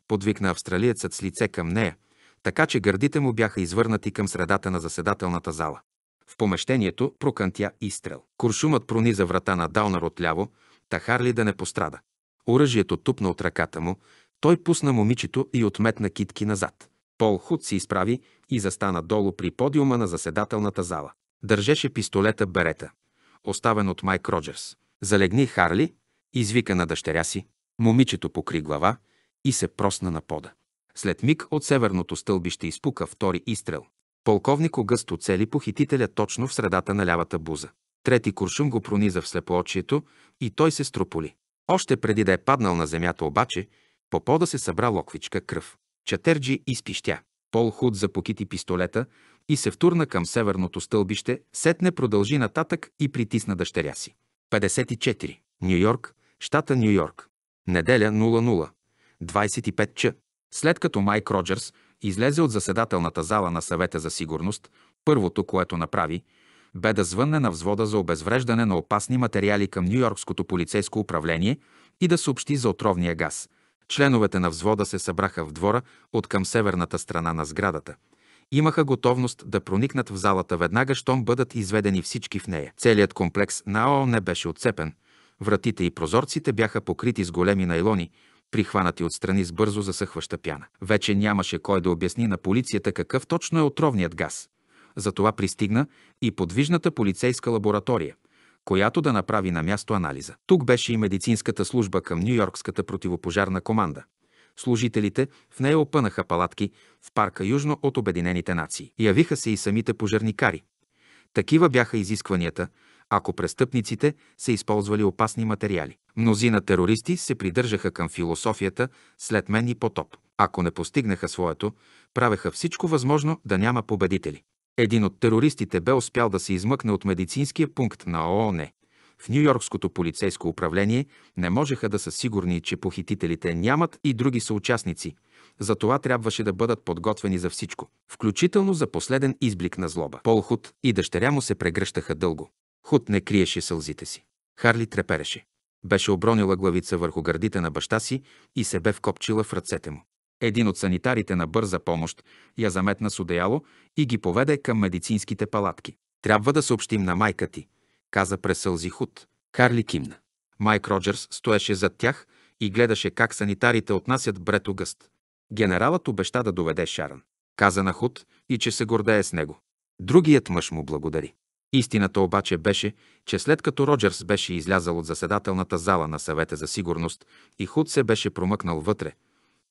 Подвикна австралиецът с лице към нея – така че гърдите му бяха извърнати към средата на заседателната зала. В помещението прокантя изстрел. Куршумът прониза врата на Далнар отляво, та Харли да не пострада. Оръжието тупна от ръката му, той пусна момичето и отметна китки назад. Пол Худ се изправи и застана долу при подиума на заседателната зала. Държеше пистолета Берета, оставен от Майк Роджерс. Залегни Харли, извика на дъщеря си. Момичето покри глава и се просна на пода. След миг от северното стълбище изпука втори изстрел. Полковник Огъст оцели похитителя точно в средата на лявата буза. Трети куршум го прониза в слепоочието и той се строполи. Още преди да е паднал на земята обаче, по пода се събра локвичка кръв. Чатерджи изпищя. Пол Худ запокити пистолета и се втурна към северното стълбище, сетне продължи нататък и притисна дъщеря си. 54. Нью Йорк, щата Нью Йорк. Неделя 00. 25 ч. След като Майк Роджерс излезе от заседателната зала на съвета за сигурност, първото, което направи, бе да звънне на взвода за обезвреждане на опасни материали към Нью-Йоркското полицейско управление и да съобщи за отровния газ. Членовете на взвода се събраха в двора от към северната страна на сградата. Имаха готовност да проникнат в залата веднага, щом бъдат изведени всички в нея. Целият комплекс на ООН беше отцепен. Вратите и прозорците бяха покрити с големи найлони – прихванати отстрани с бързо засъхваща пяна. Вече нямаше кой да обясни на полицията какъв точно е отровният газ. Затова пристигна и подвижната полицейска лаборатория, която да направи на място анализа. Тук беше и медицинската служба към Нью-Йоркската противопожарна команда. Служителите в нея опънаха палатки в парка южно от Обединените нации. Явиха се и самите пожарникари. Такива бяха изискванията – ако престъпниците са използвали опасни материали. Мнозина терористи се придържаха към философията след мен и потоп. Ако не постигнаха своето, правеха всичко възможно да няма победители. Един от терористите бе успял да се измъкне от медицинския пункт на ООН. В Нью-Йоркското полицейско управление не можеха да са сигурни, че похитителите нямат и други съучастници. Затова трябваше да бъдат подготвени за всичко, включително за последен изблик на злоба. Полхот и дъщеря му се прегръщаха дълго. Худ не криеше сълзите си. Харли трепереше. Беше обронила главица върху гърдите на баща си и се бе вкопчила в ръцете му. Един от санитарите на бърза помощ я заметна с одеяло и ги поведе към медицинските палатки. Трябва да съобщим на майка ти, каза през сълзи Худ. Харли кимна. Майк Роджерс стоеше зад тях и гледаше как санитарите отнасят Брето Гъст. Генералът обеща да доведе Шаран. Каза на Худ и че се гордее с него. Другият мъж му благодари. Истината обаче беше, че след като Роджерс беше излязъл от заседателната зала на съвета за сигурност и Худ се беше промъкнал вътре,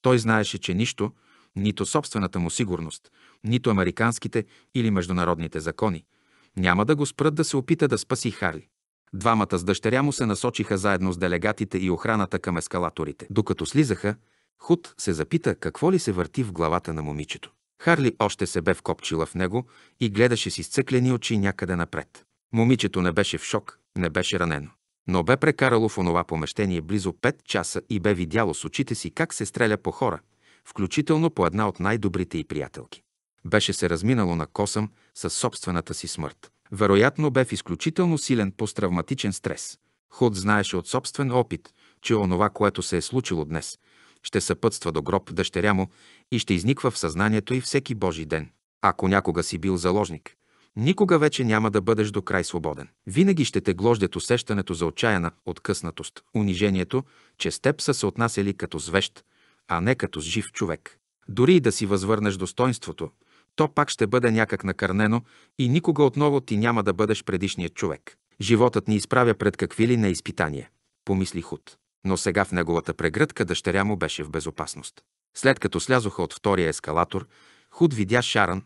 той знаеше, че нищо, нито собствената му сигурност, нито американските или международните закони, няма да го спрат да се опита да спаси Харли. Двамата с дъщеря му се насочиха заедно с делегатите и охраната към ескалаторите. Докато слизаха, Худ се запита какво ли се върти в главата на момичето. Харли още се бе вкопчила в него и гледаше с изцъклени очи някъде напред. Момичето не беше в шок, не беше ранено. Но бе прекарало в онова помещение близо 5 часа и бе видяло с очите си как се стреля по хора, включително по една от най-добрите й приятелки. Беше се разминало на косъм със собствената си смърт. Вероятно бе в изключително силен посттравматичен стрес. Худ знаеше от собствен опит, че онова, което се е случило днес – ще съпътства до гроб дъщеря му и ще изниква в съзнанието и всеки Божий ден. Ако някога си бил заложник, никога вече няма да бъдеш до край свободен. Винаги ще те глождят усещането за отчаяна откъснатост, унижението, че с теб са се отнасяли като звещ, а не като с жив човек. Дори и да си възвърнеш достоинството, то пак ще бъде някак накърнено и никога отново ти няма да бъдеш предишният човек. Животът ни изправя пред какви ли неизпитания, помисли Худ но сега в неговата прегръдка дъщеря му беше в безопасност. След като слязоха от втория ескалатор, Худ видя Шаран,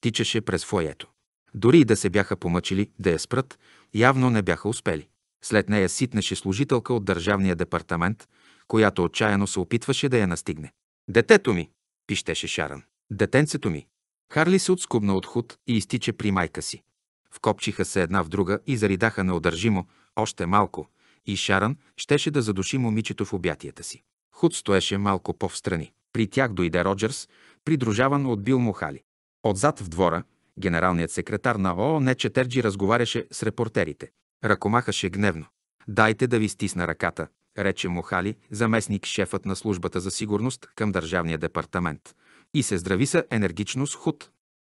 тичаше през фоето. Дори и да се бяха помъчили да я спрат, явно не бяха успели. След нея ситнеше служителка от Държавния департамент, която отчаяно се опитваше да я настигне. «Детето ми!» – пищеше Шаран. «Детенцето ми!» Харли се отскубна от худ и изтича при майка си. Вкопчиха се една в друга и заридаха неодържимо Още малко, и Шаран щеше да задуши момичето в обятията си. Худ стоеше малко по-встрани. При тях дойде Роджерс, придружаван от Бил Мохали. Отзад в двора, генералният секретар на ООН Четерджи разговаряше с репортерите. Ръкомахаше гневно. «Дайте да ви стисна ръката», рече Мохали, заместник шефът на службата за сигурност към Държавния департамент. И се здрави са енергично с Худ.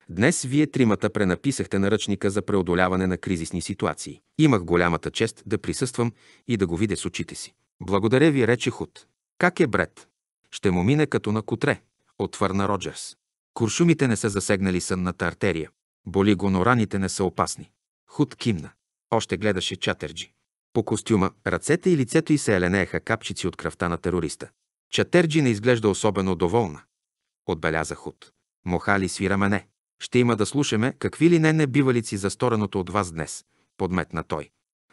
Днес вие тримата пренаписахте наръчника за преодоляване на кризисни ситуации. Имах голямата чест да присъствам и да го видя с очите си. Благодаря ви, рече Худ. Как е Бред? Ще му мине като на котре, отвърна Роджерс. Куршумите не са засегнали сънната артерия. Боли го, но раните не са опасни. Худ кимна. Още гледаше Чатерджи. По костюма, ръцете и лицето й се еленееха капчици от кръвта на терориста. Чатерджи не изглежда особено доволна. Отбеляза Худ. Мохали свира мене. Ще има да слушаме какви ли не небивалици за стореното от вас днес, подметна той.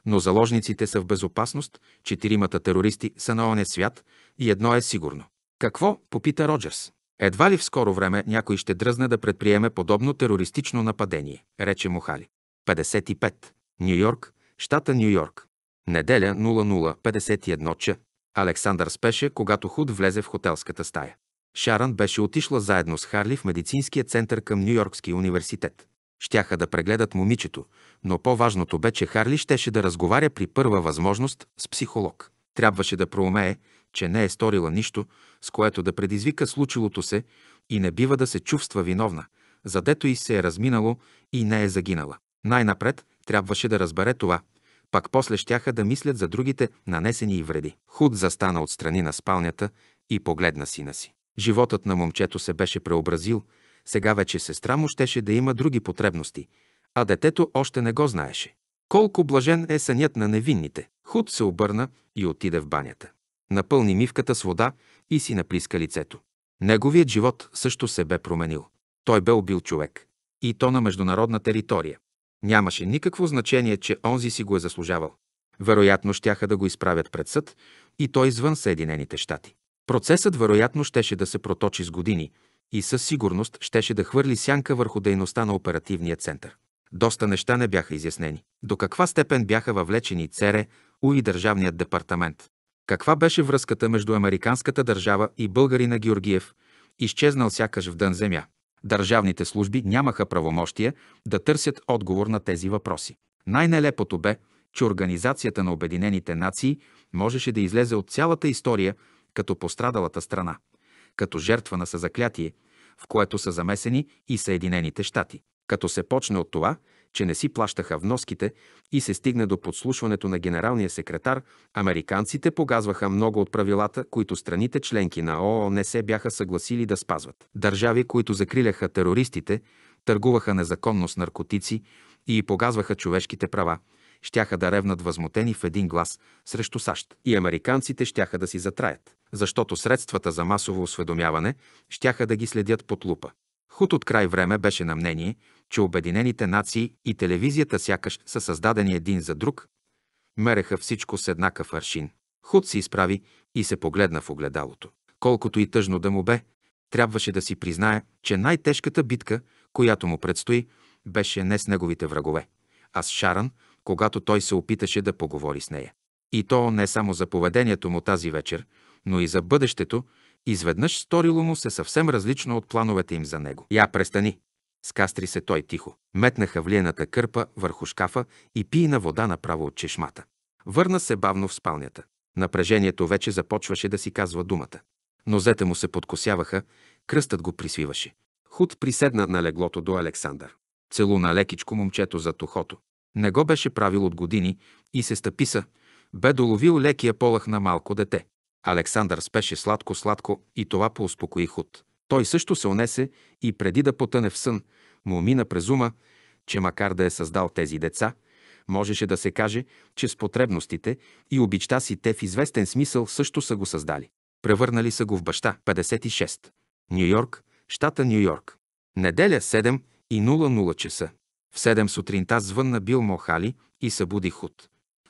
Но заложниците са в безопасност, четиримата терористи са на оне свят и едно е сигурно. Какво? попита Роджерс. Едва ли в скоро време някой ще дръзне да предприеме подобно терористично нападение, рече Мохали. 55. Нью Йорк, щата Нью Йорк. Неделя 00.51 ч. Александър спеше, когато Худ влезе в хотелската стая. Шаран беше отишла заедно с Харли в медицинския център към Нью-Йоркския университет. Щяха да прегледат момичето, но по-важното бе, че Харли щеше да разговаря при първа възможност с психолог. Трябваше да проумее, че не е сторила нищо, с което да предизвика случилото се и не бива да се чувства виновна, задето и се е разминало и не е загинала. Най-напред трябваше да разбере това, пак после щяха да мислят за другите нанесени и вреди. Худ застана от страни на спалнята и погледна сина си. Животът на момчето се беше преобразил, сега вече сестра му щеше да има други потребности, а детето още не го знаеше. Колко блажен е сънят на невинните! Худ се обърна и отиде в банята. Напълни мивката с вода и си наплиска лицето. Неговият живот също се бе променил. Той бе убил човек. И то на международна територия. Нямаше никакво значение, че онзи си го е заслужавал. Вероятно, щяха да го изправят пред съд и той извън Съединените щати. Процесът вероятно щеше да се проточи с години и със сигурност щеше да хвърли сянка върху дейността на оперативния център. Доста неща не бяха изяснени. До каква степен бяха въвлечени Цере, у и Държавният департамент? Каква беше връзката между американската държава и българина Георгиев, изчезнал сякаш в дън земя? Държавните служби нямаха правомощия да търсят отговор на тези въпроси. Най-нелепото бе, че Организацията на Обединените нации можеше да излезе от цялата история като пострадалата страна, като жертва на съзаклятие, в което са замесени и Съединените щати. Като се почне от това, че не си плащаха вноските и се стигне до подслушването на генералния секретар, американците погазваха много от правилата, които страните членки на ООН не се бяха съгласили да спазват. Държави, които закриляха терористите, търгуваха незаконно с наркотици и погазваха човешките права – щяха да ревнат възмутени в един глас срещу САЩ. И американците щяха да си затраят, защото средствата за масово осведомяване щяха да ги следят под лупа. Худ от край време беше на мнение, че Обединените нации и телевизията сякаш са създадени един за друг, мереха всичко с еднакъв аршин. Худ се изправи и се погледна в огледалото. Колкото и тъжно да му бе, трябваше да си признае, че най-тежката битка, която му предстои, беше не с неговите врагове, а с Шаран, когато той се опиташе да поговори с нея. И то не само за поведението му тази вечер, но и за бъдещето, изведнъж сторило му се съвсем различно от плановете им за него. Я престани! Скастри се той тихо. метнаха влиената кърпа върху шкафа и пи на вода направо от чешмата. Върна се бавно в спалнята. Напрежението вече започваше да си казва думата. Нозете му се подкосяваха, кръстът го присвиваше. Худ приседна на леглото до Александър. Целуна лекичко момчето за тухото. Не го беше правил от години и се стъписа. Бе доловил лекия полах на малко дете. Александър спеше сладко-сладко и това поуспокои Худ. Той също се унесе и преди да потъне в сън, му мина през ума, че макар да е създал тези деца, можеше да се каже, че с потребностите и обичта си те в известен смисъл също са го създали. Превърнали са го в баща. 56. Нью Йорк, щата Нью Йорк. Неделя 7 и 00 часа. В 7 сутринта звънна Бил Мохали и събуди Худ.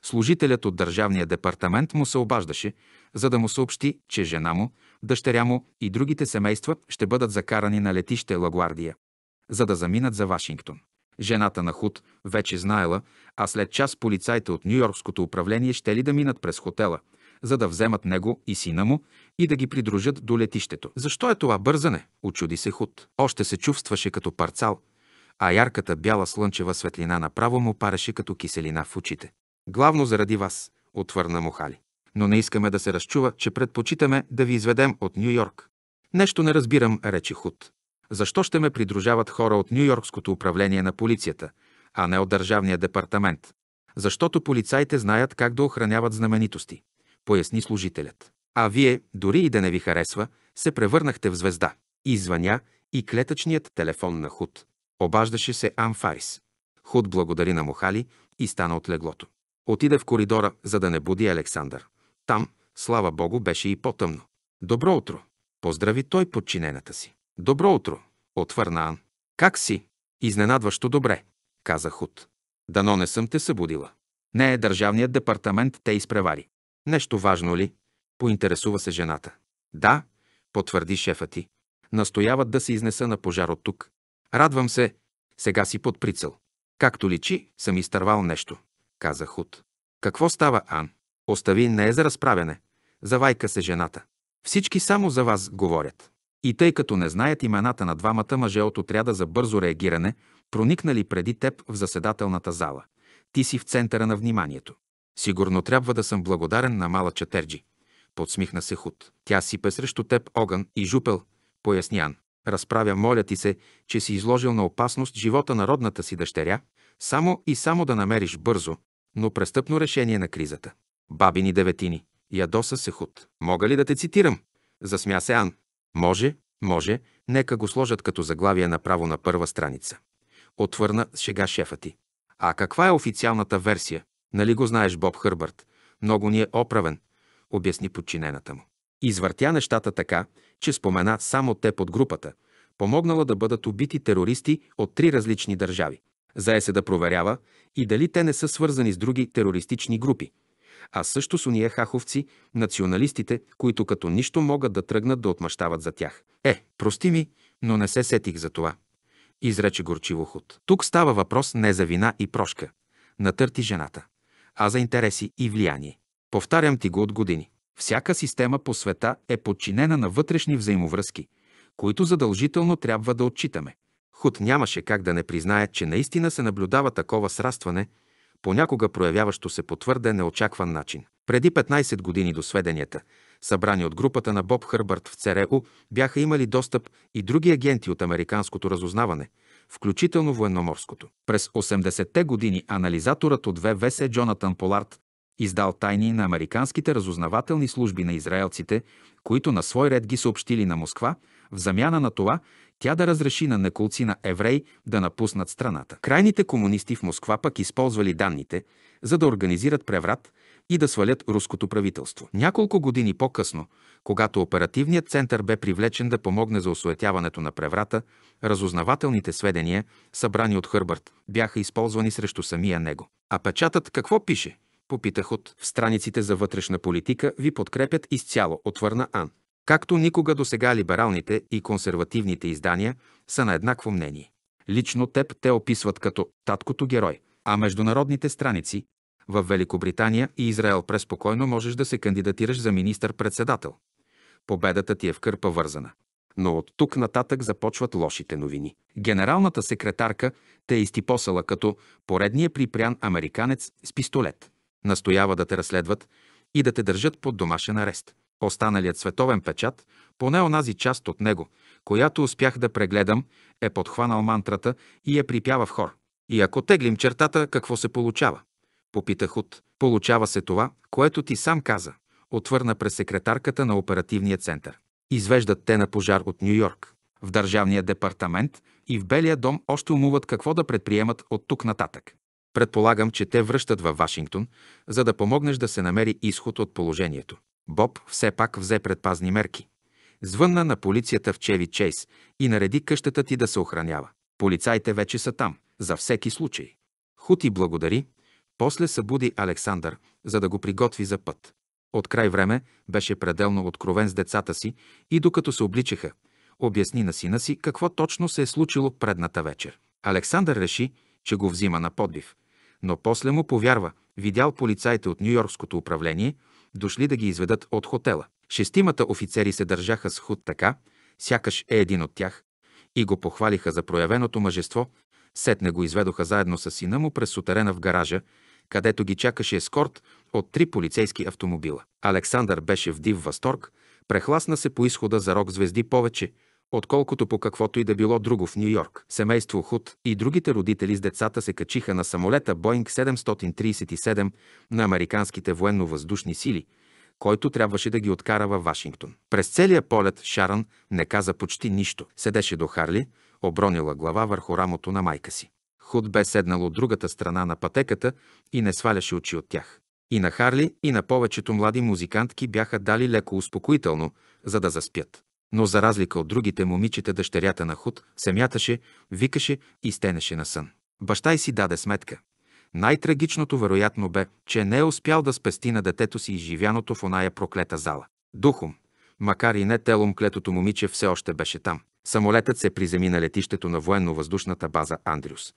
Служителят от Държавния департамент му се обаждаше, за да му съобщи, че жена му, дъщеря му и другите семейства ще бъдат закарани на летище Лагуардия, за да заминат за Вашингтон. Жената на Худ вече знаела, а след час полицайите от Нью-Йоркското управление ще ли да минат през хотела, за да вземат него и сина му и да ги придружат до летището. Защо е това бързане? Очуди се Худ. Още се чувстваше като парцал – а ярката бяла слънчева светлина направо му пареше като киселина в очите. Главно заради вас, отвърна Мохали. Но не искаме да се разчува, че предпочитаме да ви изведем от Нью Йорк. Нещо не разбирам, рече Худ. Защо ще ме придружават хора от Нью-Йоркското управление на полицията, а не от Държавния департамент? Защото полицаите знаят как да охраняват знаменитости, поясни служителят. А вие, дори и да не ви харесва, се превърнахте в звезда. Извъня и клетъчният телефон на Худ. Обаждаше се Амфарис. Худ благодари на Мохали и стана от леглото. Отида в коридора, за да не буди Александър. Там, слава богу, беше и по-тъмно. Добро утро! Поздрави той подчинената си. Добро утро! Отвърна Ан. Как си? Изненадващо добре, каза Худ. Дано не съм те събудила. Не е държавният департамент, те изпревари. Нещо важно ли? Поинтересува се жената. Да, потвърди шефа ти. Настояват да се изнеса на пожар от тук. Радвам се, сега си под прицел. Както личи, съм изтървал нещо, каза Худ. Какво става, Ан? Остави не е за разправяне. Завайка се жената. Всички само за вас говорят. И тъй като не знаят имената на двамата мъже от отряда за бързо реагиране, проникнали преди теб в заседателната зала. Ти си в центъра на вниманието. Сигурно трябва да съм благодарен на мала Чатерджи. Подсмихна се Худ. Тя сипе срещу теб огън и жупел, поясни Ан. Разправя, моля ти се, че си изложил на опасност живота на родната си дъщеря, само и само да намериш бързо, но престъпно решение на кризата. Бабини деветини. Ядоса се худ. Мога ли да те цитирам? Засмя се Ан. Може, може, нека го сложат като заглавие направо на първа страница. Отвърна шега шефа ти. А каква е официалната версия? Нали го знаеш, Боб Хърбърт? Много ни е оправен, обясни подчинената му. Извъртя нещата така, че спомена само те под групата, помогнала да бъдат убити терористи от три различни държави. Зае се да проверява и дали те не са свързани с други терористични групи, а също с уния хаховци, националистите, които като нищо могат да тръгнат да отмъщават за тях. Е, прости ми, но не се сетих за това. Изрече горчиво ход. Тук става въпрос не за вина и прошка, натърти жената, а за интереси и влияние. Повтарям ти го от години. Всяка система по света е подчинена на вътрешни взаимовръзки, които задължително трябва да отчитаме. Худ нямаше как да не признае, че наистина се наблюдава такова срастване, понякога проявяващо се по твърде неочакван начин. Преди 15 години до сведенията, събрани от групата на Боб Хърбърт в ЦРУ, бяха имали достъп и други агенти от американското разузнаване, включително военноморското. През 80-те години анализаторът от ВВС Джонатан Полард Издал тайни на американските разузнавателни служби на израелците, които на свой ред ги съобщили на Москва, в замяна на това тя да разреши на неколци на евреи да напуснат страната. Крайните комунисти в Москва пък използвали данните, за да организират преврат и да свалят руското правителство. Няколко години по-късно, когато оперативният център бе привлечен да помогне за осуетяването на преврата, разузнавателните сведения, събрани от Хърбърт, бяха използвани срещу самия него. А печатът какво пише – Попитах от в страниците за вътрешна политика ви подкрепят изцяло, отвърна Ан. Както никога до сега либералните и консервативните издания са на еднакво мнение. Лично теб те описват като таткото герой, а международните страници в Великобритания и Израел преспокойно можеш да се кандидатираш за министър-председател. Победата ти е в кърпа вързана. Но от тук нататък започват лошите новини. Генералната секретарка те е изтипосала като поредния припрян американец с пистолет. Настоява да те разследват и да те държат под домашен арест. Останалият световен печат, поне онази част от него, която успях да прегледам, е подхванал мантрата и я е припява в хор. И ако теглим чертата, какво се получава? Попита Худ. Получава се това, което ти сам каза, отвърна през секретарката на оперативния център. Извеждат те на пожар от Нью Йорк. В Държавния департамент и в Белия дом още умуват какво да предприемат от тук нататък. Предполагам, че те връщат във Вашингтон, за да помогнеш да се намери изход от положението. Боб все пак взе предпазни мерки. Звънна на полицията в Чеви Чейс и нареди къщата ти да се охранява. Полицайите вече са там, за всеки случай. Хути благодари, после събуди Александър, за да го приготви за път. От край време беше пределно откровен с децата си и докато се обличаха, обясни на сина си какво точно се е случило предната вечер. Александър реши, че го взима на подбив. Но после му повярва, видял полицаите от Нью-Йоркското управление, дошли да ги изведат от хотела. Шестимата офицери се държаха с худ така, сякаш е един от тях, и го похвалиха за проявеното мъжество, сетне го изведоха заедно с сина му през сутерена в гаража, където ги чакаше ескорт от три полицейски автомобила. Александър беше в див възторг, прехласна се по изхода за рок звезди повече – отколкото по каквото и да било друго в Нью Йорк. Семейство Худ и другите родители с децата се качиха на самолета Боинг 737 на американските военно-въздушни сили, който трябваше да ги откара във Вашингтон. През целия полет Шаран не каза почти нищо. Седеше до Харли, обронила глава върху рамото на майка си. Худ бе седнал от другата страна на пътеката и не сваляше очи от тях. И на Харли, и на повечето млади музикантки бяха дали леко успокоително, за да заспят. Но за разлика от другите момичета, дъщерята на Худ се мяташе, викаше и стенеше на сън. Баща й си даде сметка. Най-трагичното вероятно бе, че не е успял да спести на детето си изживяното в оная проклета зала. Духом, макар и не телом клетото момиче все още беше там. Самолетът се приземи на летището на военно-въздушната база Андрюс.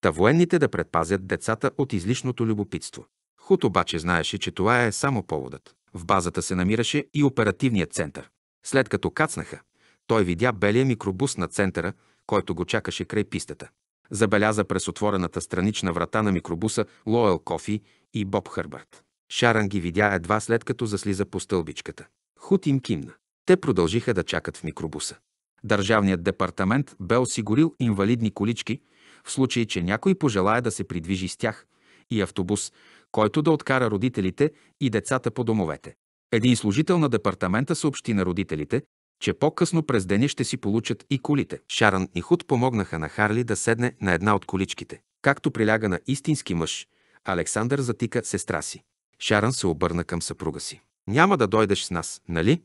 Та военните да предпазят децата от излишното любопитство. Хут обаче знаеше, че това е само поводът. В базата се намираше и оперативният център. След като кацнаха, той видя белия микробус на центъра, който го чакаше край пистата. Забеляза през отворената странична врата на микробуса Лоел Кофи и Боб Хърбърт. Шаран ги видя едва след като заслиза по стълбичката. Хут им кимна. Те продължиха да чакат в микробуса. Държавният департамент бе осигурил инвалидни колички, в случай, че някой пожелая да се придвижи с тях, и автобус, който да откара родителите и децата по домовете. Един служител на департамента съобщи на родителите, че по-късно през деня ще си получат и колите. Шаран и Худ помогнаха на Харли да седне на една от количките. Както приляга на истински мъж, Александър затика сестра си. Шаран се обърна към съпруга си. Няма да дойдеш с нас, нали?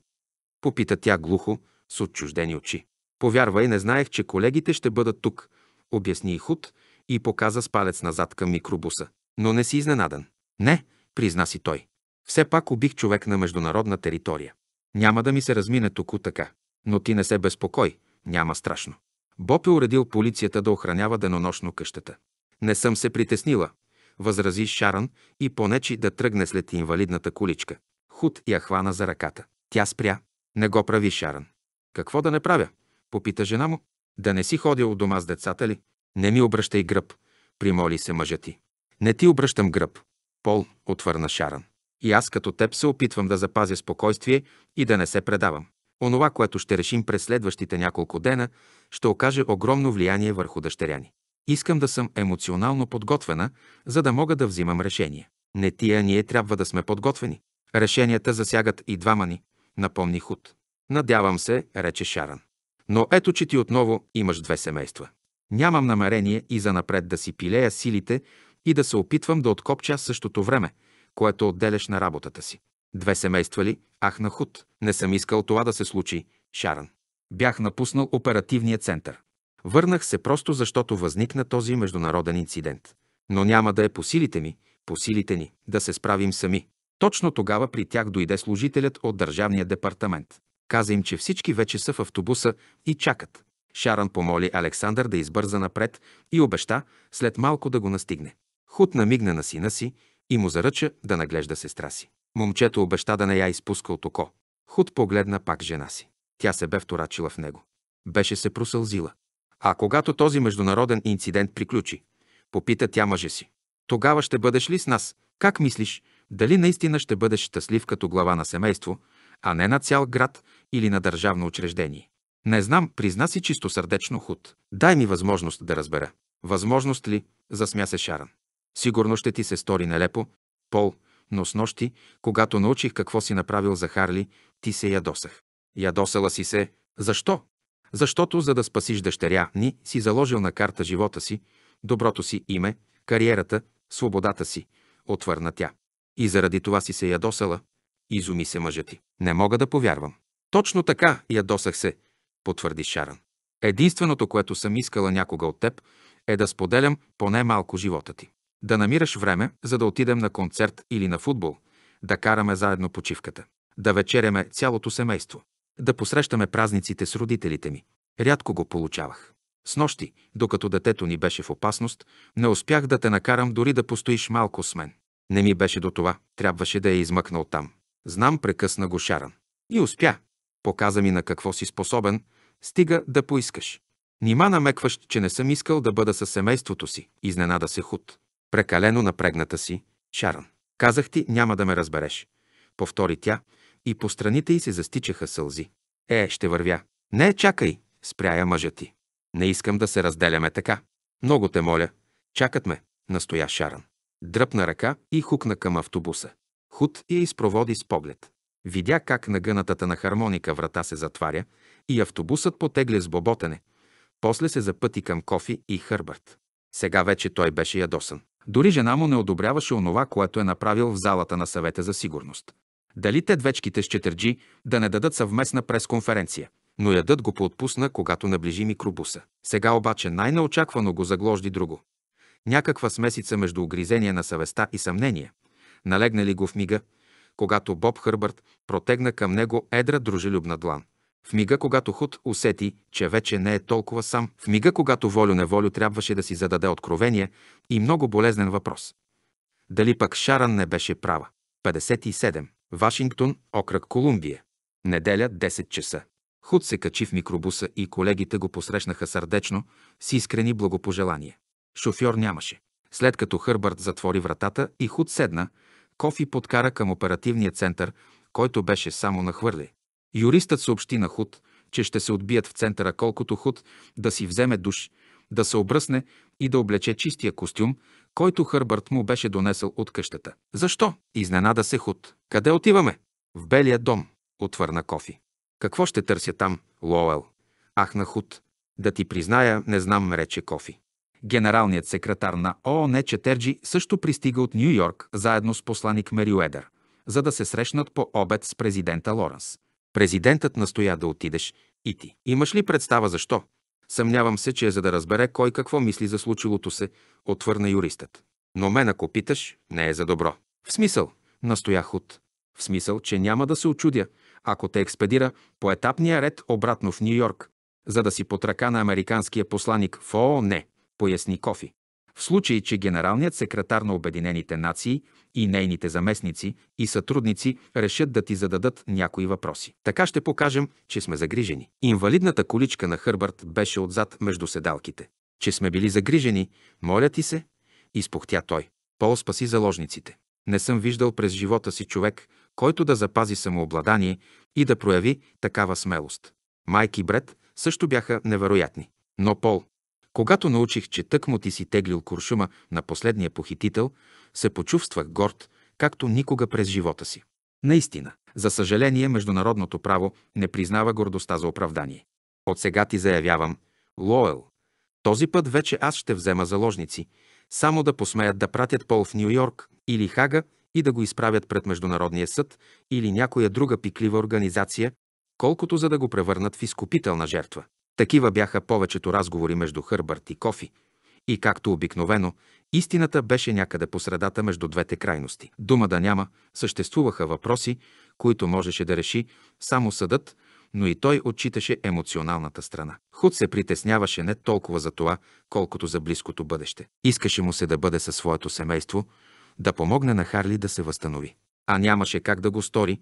Попита тя глухо, с отчуждени очи. Повярвай, не знаех, че колегите ще бъдат тук, обясни и Худ и показа с палец назад към микробуса. Но не си изненадан. Не, призна си той. Все пак убих човек на международна територия. Няма да ми се размине току така. Но ти не се безпокой, няма страшно. Боб е уредил полицията да охранява денонощно къщата. Не съм се притеснила, възрази Шаран и понечи да тръгне след инвалидната количка. Худ я хвана за ръката. Тя спря. Не го прави, Шаран. Какво да не правя? Попита жена му. Да не си ходя от дома с децата ли? Не ми обръщай гръб, примоли се мъжа ти. Не ти обръщам гръб. Пол, отвърна Шаран. И аз като теб се опитвам да запазя спокойствие и да не се предавам. Онова, което ще решим през следващите няколко дена, ще окаже огромно влияние върху дъщеря ни. Искам да съм емоционално подготвена, за да мога да взимам решение. Не тия ние трябва да сме подготвени. Решенията засягат и двама ни, напомни Худ. Надявам се, рече Шаран. Но ето, че ти отново имаш две семейства. Нямам намерение и занапред да си пилея силите и да се опитвам да откопча същото време, което отделяш на работата си. Две семейства ли? Ах, на худ. Не съм искал това да се случи, Шаран. Бях напуснал оперативния център. Върнах се просто защото възникна този международен инцидент. Но няма да е по силите ми, по силите ни, да се справим сами. Точно тогава при тях дойде служителят от Държавния департамент. Каза им, че всички вече са в автобуса и чакат. Шаран помоли Александър да избърза напред и обеща след малко да го настигне. Худ намигна на сина си, и му заръча да наглежда сестра си. Момчето обеща да не я изпуска от око. Худ погледна пак жена си. Тя се бе вторачила в него. Беше се просълзила. А когато този международен инцидент приключи, попита тя мъже си. Тогава ще бъдеш ли с нас? Как мислиш, дали наистина ще бъдеш щастлив като глава на семейство, а не на цял град или на държавно учреждение? Не знам, призна си чисто сърдечно худ. Дай ми възможност да разбера. Възможност ли? Засмя се Шаран. Сигурно ще ти се стори нелепо, Пол, но с нощи, когато научих какво си направил за Харли, ти се ядосах. Ядосала си се. Защо? Защото, за да спасиш дъщеря ни, си заложил на карта живота си, доброто си име, кариерата, свободата си, отвърна тя. И заради това си се ядосала, изуми се мъжът ти. Не мога да повярвам. Точно така, ядосах се, потвърди Шаран. Единственото, което съм искала някога от теб, е да споделям поне малко живота ти да намираш време, за да отидем на концерт или на футбол, да караме заедно почивката, да вечеряме цялото семейство, да посрещаме празниците с родителите ми. Рядко го получавах. С нощи, докато детето ни беше в опасност, не успях да те накарам дори да постоиш малко с мен. Не ми беше до това, трябваше да я измъкна оттам. Знам, прекъсна го Шаран. И успя. Показа ми на какво си способен, стига да поискаш. Нима намекваш, че не съм искал да бъда със семейството си, изненада се худ прекалено напрегната си, Шаран. Казах ти, няма да ме разбереш. Повтори тя и по страните й се застичаха сълзи. Е, ще вървя. Не, чакай, спряя мъжа ти. Не искам да се разделяме така. Много те моля. Чакат ме, настоя Шаран. Дръпна ръка и хукна към автобуса. Худ я изпроводи с поглед. Видя как на гънатата на хармоника врата се затваря и автобусът потегля с боботене. После се запъти към Кофи и Хърбърт. Сега вече той беше ядосан. Дори жена му не одобряваше онова, което е направил в залата на съвета за сигурност. Дали те двечките с четърджи да не дадат съвместна пресконференция? Но ядът го поотпусна, когато наближи микробуса. Сега обаче най-неочаквано го загложди друго. Някаква смесица между огризение на съвестта и съмнение. Налегнали го в мига, когато Боб Хърбърт протегна към него едра дружелюбна длан. В мига, когато Худ усети, че вече не е толкова сам, в мига, когато волю-неволю трябваше да си зададе откровение и много болезнен въпрос. Дали пък Шаран не беше права? 57. Вашингтон, окръг Колумбия. Неделя, 10 часа. Худ се качи в микробуса и колегите го посрещнаха сърдечно, с искрени благопожелания. Шофьор нямаше. След като Хърбърт затвори вратата и Худ седна, Кофи подкара към оперативния център, който беше само нахвърли. Юристът съобщи на Худ, че ще се отбият в центъра колкото Худ да си вземе душ, да се обръсне и да облече чистия костюм, който Хърбърт му беше донесъл от къщата. Защо? Изненада се Худ. Къде отиваме? В Белия дом, отвърна Кофи. Какво ще търся там, Лоел? Ах на Худ. Да ти призная, не знам, рече Кофи. Генералният секретар на ООН Четерджи също пристига от Нью Йорк заедно с посланик Мериуедър, за да се срещнат по обед с президента Лоренс. Президентът настоя да отидеш и ти. Имаш ли представа защо? Съмнявам се, че е за да разбере кой какво мисли за случилото се, отвърна юристът. Но мен, ако питаш, не е за добро. В смисъл, настоях от. В смисъл, че няма да се очудя, ако те експедира по етапния ред обратно в Нью-Йорк, за да си под ръка на американския посланик в ООН, поясни Кофи. В случай, че генералният секретар на Обединените нации и нейните заместници и сътрудници решат да ти зададат някои въпроси. Така ще покажем, че сме загрижени. Инвалидната количка на Хърбърт беше отзад между седалките. Че сме били загрижени, моля ти се, изпохтя той. Пол спаси заложниците. Не съм виждал през живота си човек, който да запази самообладание и да прояви такава смелост. Майки Бред също бяха невероятни. Но Пол, когато научих, че тъкмо ти си теглил куршума на последния похитител, се почувствах горд, както никога през живота си. Наистина, за съжаление, международното право не признава гордостта за оправдание. От сега ти заявявам, Лоел, този път вече аз ще взема заложници, само да посмеят да пратят Пол в Нью Йорк или Хага и да го изправят пред Международния съд или някоя друга пиклива организация, колкото за да го превърнат в изкупителна жертва. Такива бяха повечето разговори между Хърбърт и Кофи. И както обикновено, истината беше някъде по средата между двете крайности. Дума да няма, съществуваха въпроси, които можеше да реши само съдът, но и той отчиташе емоционалната страна. Худ се притесняваше не толкова за това, колкото за близкото бъдеще. Искаше му се да бъде със своето семейство, да помогне на Харли да се възстанови. А нямаше как да го стори,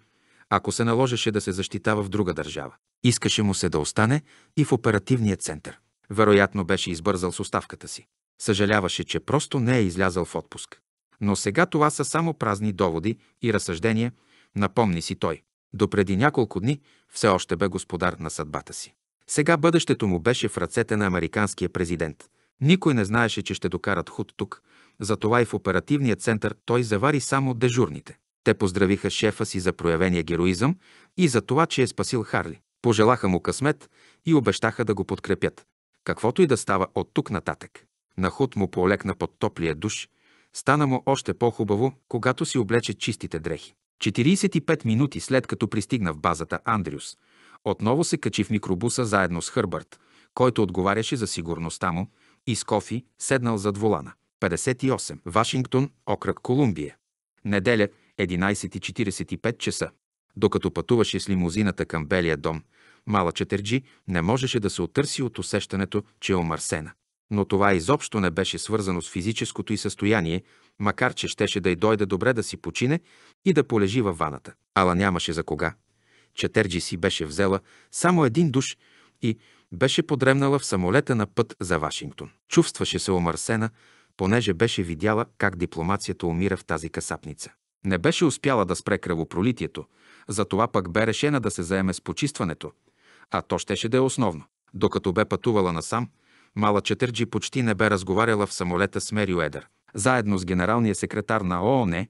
ако се наложеше да се защитава в друга държава. Искаше му се да остане и в оперативния център. Вероятно беше избързал с оставката си. Съжаляваше, че просто не е излязъл в отпуск. Но сега това са само празни доводи и разсъждения, напомни си той. Допреди няколко дни все още бе господар на съдбата си. Сега бъдещето му беше в ръцете на американския президент. Никой не знаеше, че ще докарат худ тук, затова и в оперативния център той завари само дежурните. Те поздравиха шефа си за проявения героизъм и за това, че е спасил Харли. Пожелаха му късмет и обещаха да го подкрепят, каквото и да става от тук нататък. На худ му полекна под топлия душ, стана му още по-хубаво, когато си облече чистите дрехи. 45 минути след като пристигна в базата Андрюс, отново се качи в микробуса заедно с Хърбърт, който отговаряше за сигурността му, и с кофи седнал зад волана. 58. Вашингтон, окръг Колумбия. Неделя, 11.45 часа. Докато пътуваше с лимузината към Белия дом, Мала Четерджи не можеше да се отърси от усещането, че е омърсена. Но това изобщо не беше свързано с физическото й състояние, макар че щеше да й дойде добре да си почине и да полежи във ваната. Ала нямаше за кога. Четерджи си беше взела само един душ и беше подремнала в самолета на път за Вашингтон. Чувстваше се омърсена, понеже беше видяла как дипломацията умира в тази касапница. Не беше успяла да спре кръвопролитието, затова пък бе решена да се заеме с почистването, а то щеше да е основно. Докато бе пътувала насам, Мала Четърджи почти не бе разговаряла в самолета с Мерио Едър. Заедно с генералния секретар на ООН,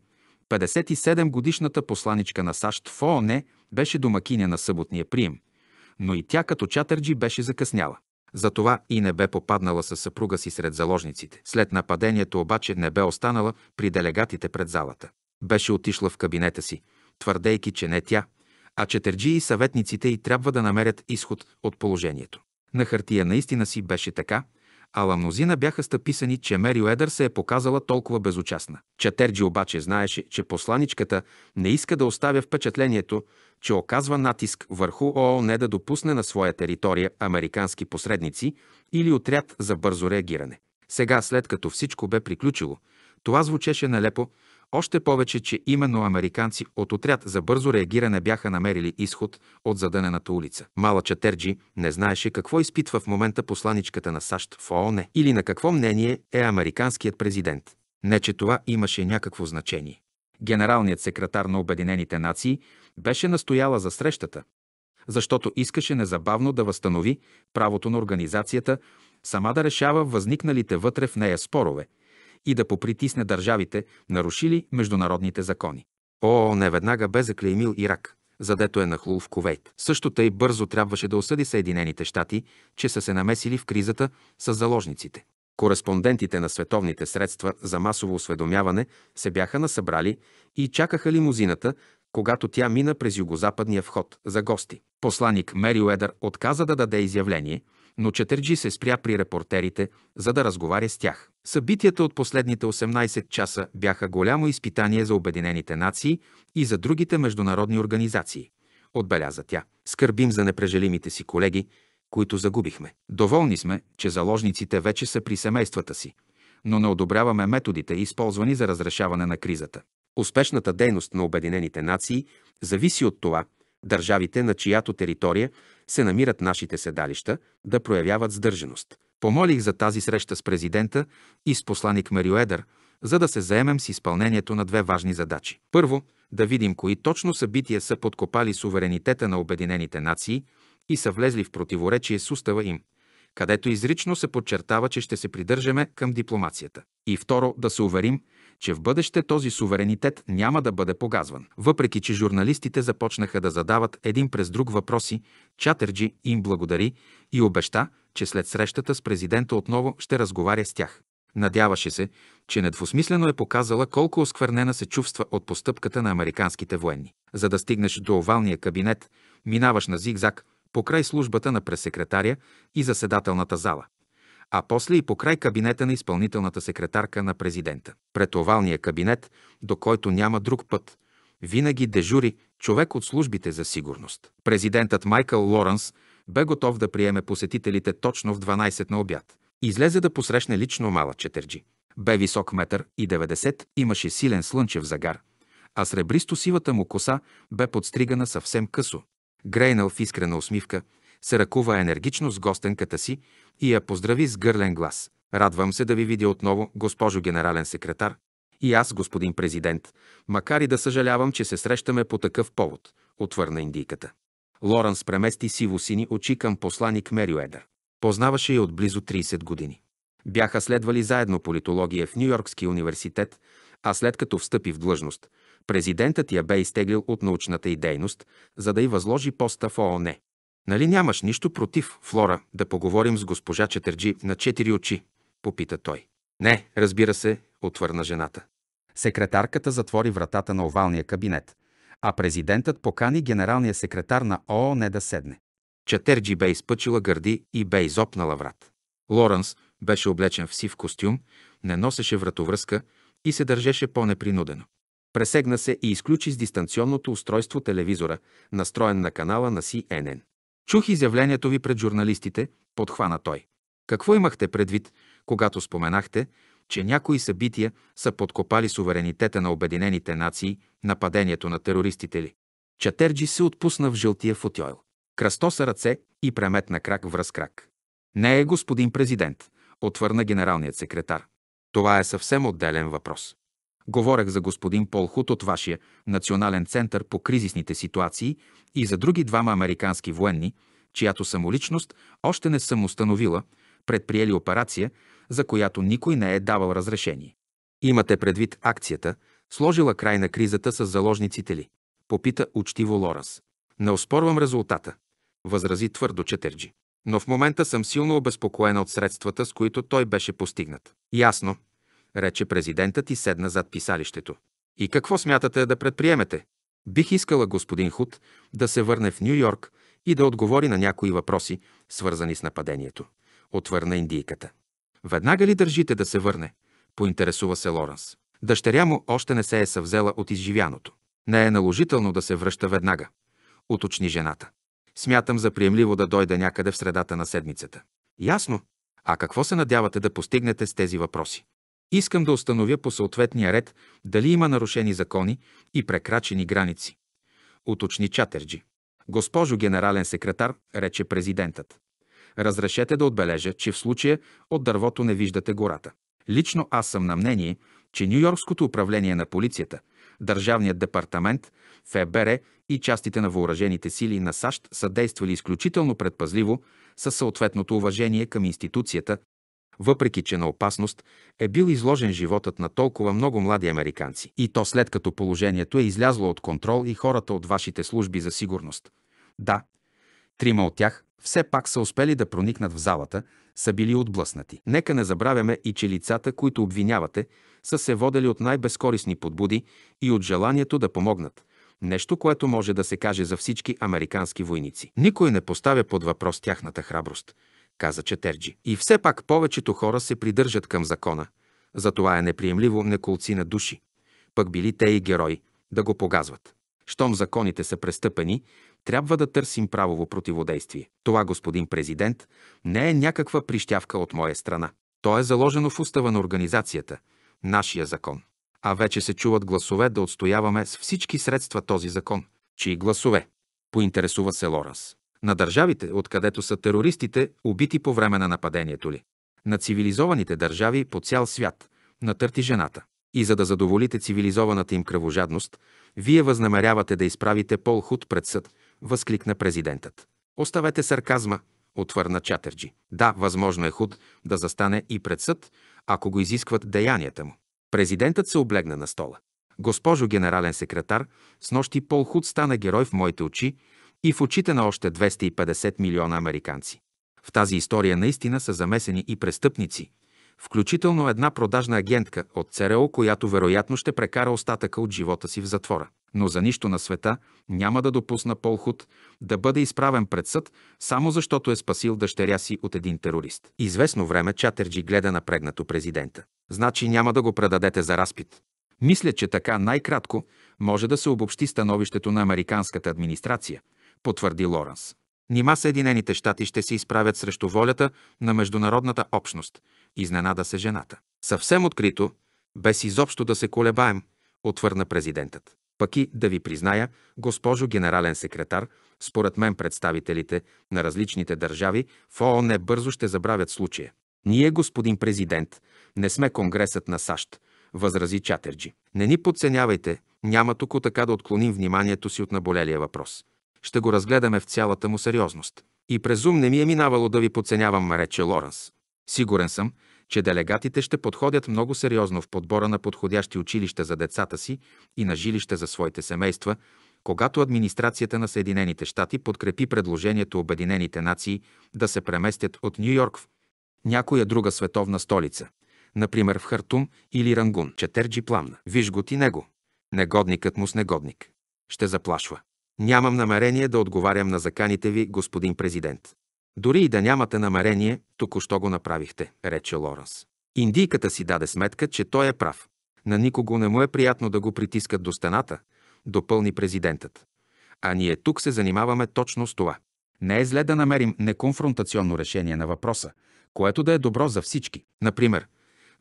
57-годишната посланичка на САЩ в ООН беше домакиня на съботния прием, но и тя като Чатърджи беше закъсняла. Затова и не бе попаднала със съпруга си сред заложниците. След нападението обаче не бе останала при делегатите пред залата. Беше отишла в кабинета си, твърдейки, че не тя, а четърджи и съветниците й трябва да намерят изход от положението. На хартия наистина си беше така, ала мнозина бяха стъписани, че Мери Уедър се е показала толкова безучастна. Четерджи обаче знаеше, че посланичката не иска да оставя впечатлението, че оказва натиск върху ООН да допусне на своя територия американски посредници или отряд за бързо реагиране. Сега, след като всичко бе приключило, това звучеше нелепо, още повече, че именно американци от отряд за бързо реагиране бяха намерили изход от задънената улица. Мала Чатерджи не знаеше какво изпитва в момента посланичката на САЩ в ООН или на какво мнение е американският президент. Не, че това имаше някакво значение. Генералният секретар на Обединените нации беше настояла за срещата, защото искаше незабавно да възстанови правото на организацията сама да решава възникналите вътре в нея спорове – и да попритисне държавите, нарушили международните закони. О, не веднага бе заклеймил Ирак, задето е нахлул в Ковейт. Също тъй бързо трябваше да осъди Съединените щати, че са се намесили в кризата с заложниците. Кореспондентите на световните средства за масово осведомяване се бяха насъбрали и чакаха лимузината, когато тя мина през югозападния вход за гости. Посланик Мери Уедър отказа да даде изявление, но Чатърджи се спря при репортерите, за да разговаря с тях. Събитията от последните 18 часа бяха голямо изпитание за Обединените нации и за другите международни организации. Отбеляза тя. Скърбим за непрежелимите си колеги, които загубихме. Доволни сме, че заложниците вече са при семействата си, но не одобряваме методите, използвани за разрешаване на кризата. Успешната дейност на Обединените нации зависи от това, държавите, на чиято територия се намират нашите седалища, да проявяват сдържаност. Помолих за тази среща с президента и с посланик Мариоедър, за да се заемем с изпълнението на две важни задачи. Първо, да видим кои точно събития са подкопали суверенитета на Обединените нации и са влезли в противоречие с устава им, където изрично се подчертава, че ще се придържаме към дипломацията. И второ, да се уверим, че в бъдеще този суверенитет няма да бъде погазван. Въпреки, че журналистите започнаха да задават един през друг въпроси, Чатърджи им благодари и обеща, че след срещата с президента отново ще разговаря с тях. Надяваше се, че недвусмислено е показала колко осквернена се чувства от постъпката на американските военни. За да стигнеш до овалния кабинет, минаваш на зигзаг – покрай службата на пресекретаря и заседателната зала а после и по край кабинета на изпълнителната секретарка на президента. Пред овалния кабинет, до който няма друг път, винаги дежури човек от службите за сигурност. Президентът Майкъл Лоренс бе готов да приеме посетителите точно в 12 на обяд. Излезе да посрещне лично мала четърджи. Бе висок метър и 90, имаше силен слънчев загар, а сребристо сивата му коса бе подстригана съвсем късо. Грейнал в искрена усмивка – се ръкува енергично с гостенката си и я поздрави с гърлен глас. Радвам се да ви видя отново, госпожо генерален секретар. И аз, господин президент, макар и да съжалявам, че се срещаме по такъв повод, отвърна индийката. Лоранс премести сиво-сини очи към посланик Едър. Познаваше я от близо 30 години. Бяха следвали заедно политология в Нью-Йоркския университет, а след като встъпи в длъжност, президентът я бе изтеглил от научната й дейност, за да й възложи поста в ООН. Нали нямаш нищо против, Флора, да поговорим с госпожа Четърджи на четири очи? Попита той. Не, разбира се, отвърна жената. Секретарката затвори вратата на овалния кабинет, а президентът покани генералния секретар на ООН да седне. Четърджи бе изпъчила гърди и бе изопнала врат. Лоренс беше облечен в сив костюм, не носеше вратовръзка и се държеше по-непринудено. Пресегна се и изключи с дистанционното устройство телевизора, настроен на канала на CNN. Чух изявлението ви пред журналистите, подхвана той. Какво имахте предвид, когато споменахте, че някои събития са подкопали суверенитета на Обединените нации, нападението на терористите ли? Чатерджи се отпусна в жълтия футойл. Кръстоса ръце и преметна крак връз крак. Не е господин президент, отвърна генералният секретар. Това е съвсем отделен въпрос. Говорех за господин Пол Хут от вашия Национален център по кризисните ситуации и за други двама американски военни, чиято самоличност още не съм установила, предприели операция, за която никой не е давал разрешение. Имате предвид акцията, сложила край на кризата с заложниците ли? Попита учтиво Лорас. Не оспорвам резултата, възрази твърдо Четерджи. Но в момента съм силно обезпокоена от средствата, с които той беше постигнат. Ясно, рече президентът и седна зад писалището. И какво смятате да предприемете? Бих искала господин Худ да се върне в Нью Йорк и да отговори на някои въпроси, свързани с нападението. Отвърна индийката. Веднага ли държите да се върне? Поинтересува се Лоренс. Дъщеря му още не се е съвзела от изживяното. Не е наложително да се връща веднага, уточни жената. Смятам за приемливо да дойде някъде в средата на седмицата. Ясно. А какво се надявате да постигнете с тези въпроси? Искам да установя по съответния ред дали има нарушени закони и прекрачени граници. Уточни Чатерджи. Госпожо генерален секретар, рече президентът. Разрешете да отбележа, че в случая от дървото не виждате гората. Лично аз съм на мнение, че Нью-Йоркското управление на полицията, Държавният департамент, ФБР и частите на въоръжените сили на САЩ са действали изключително предпазливо със съответното уважение към институцията, въпреки че на опасност е бил изложен животът на толкова много млади американци. И то след като положението е излязло от контрол и хората от вашите служби за сигурност. Да, трима от тях все пак са успели да проникнат в залата, са били отблъснати. Нека не забравяме и че лицата, които обвинявате, са се водели от най-безкорисни подбуди и от желанието да помогнат. Нещо, което може да се каже за всички американски войници. Никой не поставя под въпрос тяхната храброст – каза Четерджи. И все пак повечето хора се придържат към закона. Затова е неприемливо неколци на души, пък били те и герои, да го погазват. Щом законите са престъпени, трябва да търсим правово противодействие. Това, господин президент, не е някаква прищявка от моя страна. То е заложено в устава на организацията, нашия закон. А вече се чуват гласове да отстояваме с всички средства този закон. Чии гласове? Поинтересува се Лоранс на държавите, откъдето са терористите, убити по време на нападението ли, на цивилизованите държави по цял свят, натърти жената. И за да задоволите цивилизованата им кръвожадност, вие възнамерявате да изправите Пол Худ пред съд, възкликна президентът. Оставете сарказма, отвърна Чатерджи. Да, възможно е Худ да застане и пред съд, ако го изискват деянията му. Президентът се облегна на стола. Госпожо генерален секретар, с нощи Пол Худ стана герой в моите очи и в очите на още 250 милиона американци. В тази история наистина са замесени и престъпници, включително една продажна агентка от ЦРО, която вероятно ще прекара остатъка от живота си в затвора. Но за нищо на света няма да допусна Пол Худ да бъде изправен пред съд, само защото е спасил дъщеря си от един терорист. Известно време Чатърджи гледа напрегнато президента. Значи няма да го предадете за разпит. Мисля, че така най-кратко може да се обобщи становището на американската администрация – потвърди Лоренс. Нима Съединените щати ще се изправят срещу волята на международната общност, изненада се жената. Съвсем открито, без изобщо да се колебаем, отвърна президентът. Пък и да ви призная, госпожо генерален секретар, според мен представителите на различните държави в ООН е бързо ще забравят случая. Ние, господин президент, не сме Конгресът на САЩ, възрази Чатерджи. Не ни подценявайте, няма тук така да отклоним вниманието си от наболелия въпрос ще го разгледаме в цялата му сериозност. И през ум не ми е минавало да ви подценявам, рече Лоренс. Сигурен съм, че делегатите ще подходят много сериозно в подбора на подходящи училища за децата си и на жилища за своите семейства, когато администрацията на Съединените щати подкрепи предложението Обединените нации да се преместят от Нью Йорк в някоя друга световна столица, например в Хартум или Рангун, четерджи пламна. Виж го ти него. Негодникът му с негодник. Ще заплашва. Нямам намерение да отговарям на заканите ви, господин президент. Дори и да нямате намерение, току-що го направихте, рече Лоренс. Индийката си даде сметка, че той е прав. На никого не му е приятно да го притискат до стената, допълни президентът. А ние тук се занимаваме точно с това. Не е зле да намерим неконфронтационно решение на въпроса, което да е добро за всички. Например,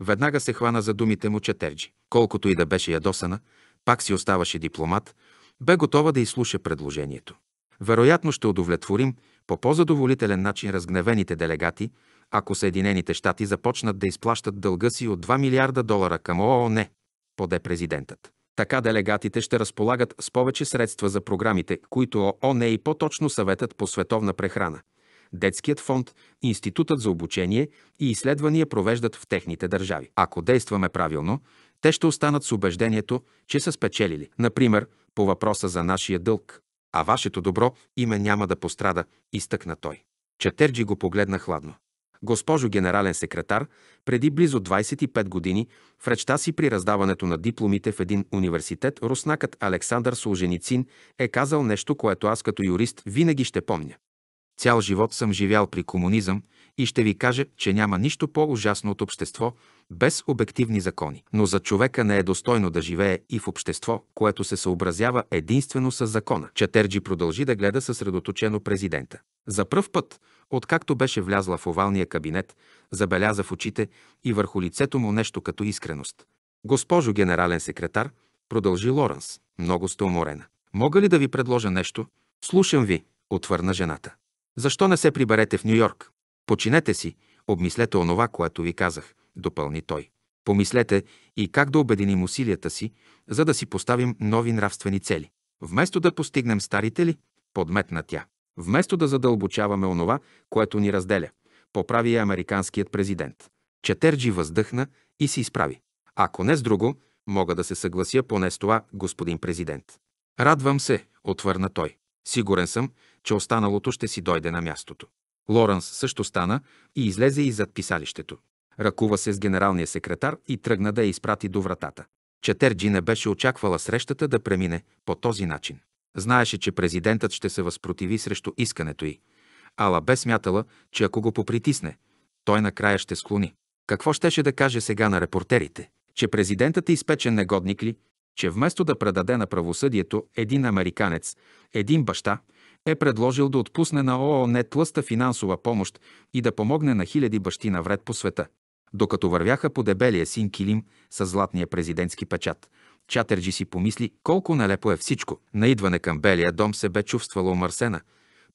веднага се хвана за думите му Четерджи. Колкото и да беше ядосана, пак си оставаше дипломат, бе готова да изслуша предложението. Вероятно ще удовлетворим по по-задоволителен начин разгневените делегати, ако Съединените щати започнат да изплащат дълга си от 2 милиарда долара към ООН, поде президентът. Така делегатите ще разполагат с повече средства за програмите, които ООН и по-точно съветът по световна прехрана. Детският фонд, Институтът за обучение и изследвания провеждат в техните държави. Ако действаме правилно, те ще останат с убеждението, че са спечелили. Например, по въпроса за нашия дълг, а вашето добро име няма да пострада, изтъкна той. Четерджи го погледна хладно. Госпожо генерален секретар, преди близо 25 години в речта си при раздаването на дипломите в един университет руснакът Александър Солженицин е казал нещо, което аз като юрист винаги ще помня. Цял живот съм живял при комунизъм и ще ви кажа, че няма нищо по-ужасно от общество без обективни закони. Но за човека не е достойно да живее и в общество, което се съобразява единствено с закона. Чатерджи продължи да гледа съсредоточено президента. За пръв път, откакто беше влязла в овалния кабинет, забеляза в очите и върху лицето му нещо като искреност. Госпожо генерален секретар, продължи Лоренс, много сте уморена. Мога ли да ви предложа нещо? Слушам ви, отвърна жената. Защо не се приберете в Нью-Йорк? Починете си, обмислете онова, което ви казах, допълни той. Помислете и как да обединим усилията си, за да си поставим нови нравствени цели. Вместо да постигнем старите ли, подметна тя. Вместо да задълбочаваме онова, което ни разделя, поправи я американският президент. Четерджи въздъхна и се изправи. Ако не с друго, мога да се съглася поне с това, господин президент. Радвам се, отвърна той. Сигурен съм, че останалото ще си дойде на мястото. Лоренс също стана и излезе и зад писалището. Ръкува се с генералния секретар и тръгна да я изпрати до вратата. Четерджи не беше очаквала срещата да премине по този начин. Знаеше, че президентът ще се възпротиви срещу искането й. Ала бе смятала, че ако го попритисне, той накрая ще склони. Какво щеше да каже сега на репортерите? Че президентът е изпечен негодник ли? Че вместо да предаде на правосъдието един американец, един баща, е предложил да отпусне на ООН тлъста финансова помощ и да помогне на хиляди бащи навред по света. Докато вървяха по дебелия син килим с златния президентски печат, Чатерджи си помисли колко нелепо е всичко. Наидване към Белия дом се бе чувствала омърсена,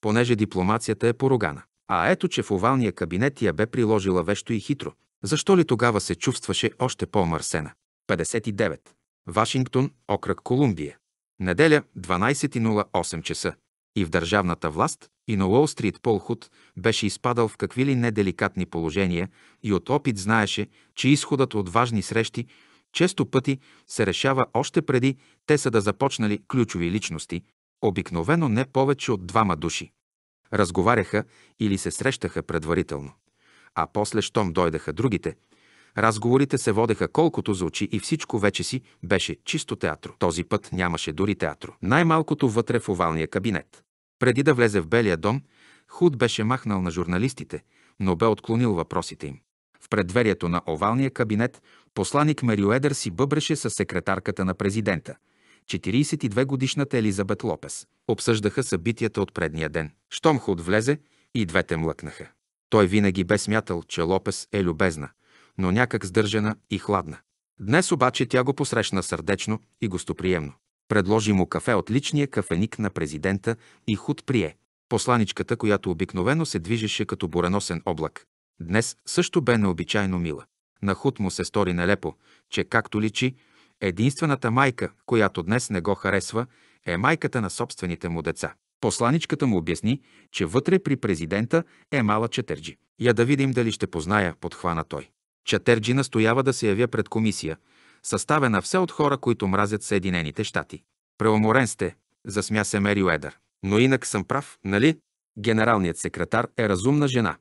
понеже дипломацията е порогана. А ето, че в овалния кабинет я бе приложила вещо и хитро. Защо ли тогава се чувстваше още по-омърсена? 59. Вашингтон, окръг Колумбия. Неделя, 12.08 часа и в държавната власт, и на Уолстрит Полхут беше изпадал в какви ли неделикатни положения и от опит знаеше, че изходът от важни срещи често пъти се решава още преди те са да започнали ключови личности, обикновено не повече от двама души. Разговаряха или се срещаха предварително. А после, щом дойдаха другите, разговорите се водеха колкото за очи и всичко вече си беше чисто театро. Този път нямаше дори театро. Най-малкото вътре в овалния кабинет. Преди да влезе в Белия дом, Худ беше махнал на журналистите, но бе отклонил въпросите им. В преддверието на овалния кабинет посланик Мериуедър си бъбреше с секретарката на президента, 42-годишната Елизабет Лопес. Обсъждаха събитията от предния ден. Штом Худ влезе, и двете млъкнаха. Той винаги бе смятал, че Лопес е любезна, но някак сдържана и хладна. Днес обаче тя го посрещна сърдечно и гостоприемно. Предложи му кафе от личния кафеник на президента и худ прие. Посланичката, която обикновено се движеше като буреносен облак, днес също бе необичайно мила. На худ му се стори нелепо, че както личи, единствената майка, която днес не го харесва, е майката на собствените му деца. Посланичката му обясни, че вътре при президента е мала Четерджи. Я да видим дали ще позная, подхвана той. Четерджи настоява да се явя пред комисия – съставена все от хора, които мразят Съединените щати. Преуморен сте, засмя се Мери Уедър. Но инак съм прав, нали? Генералният секретар е разумна жена,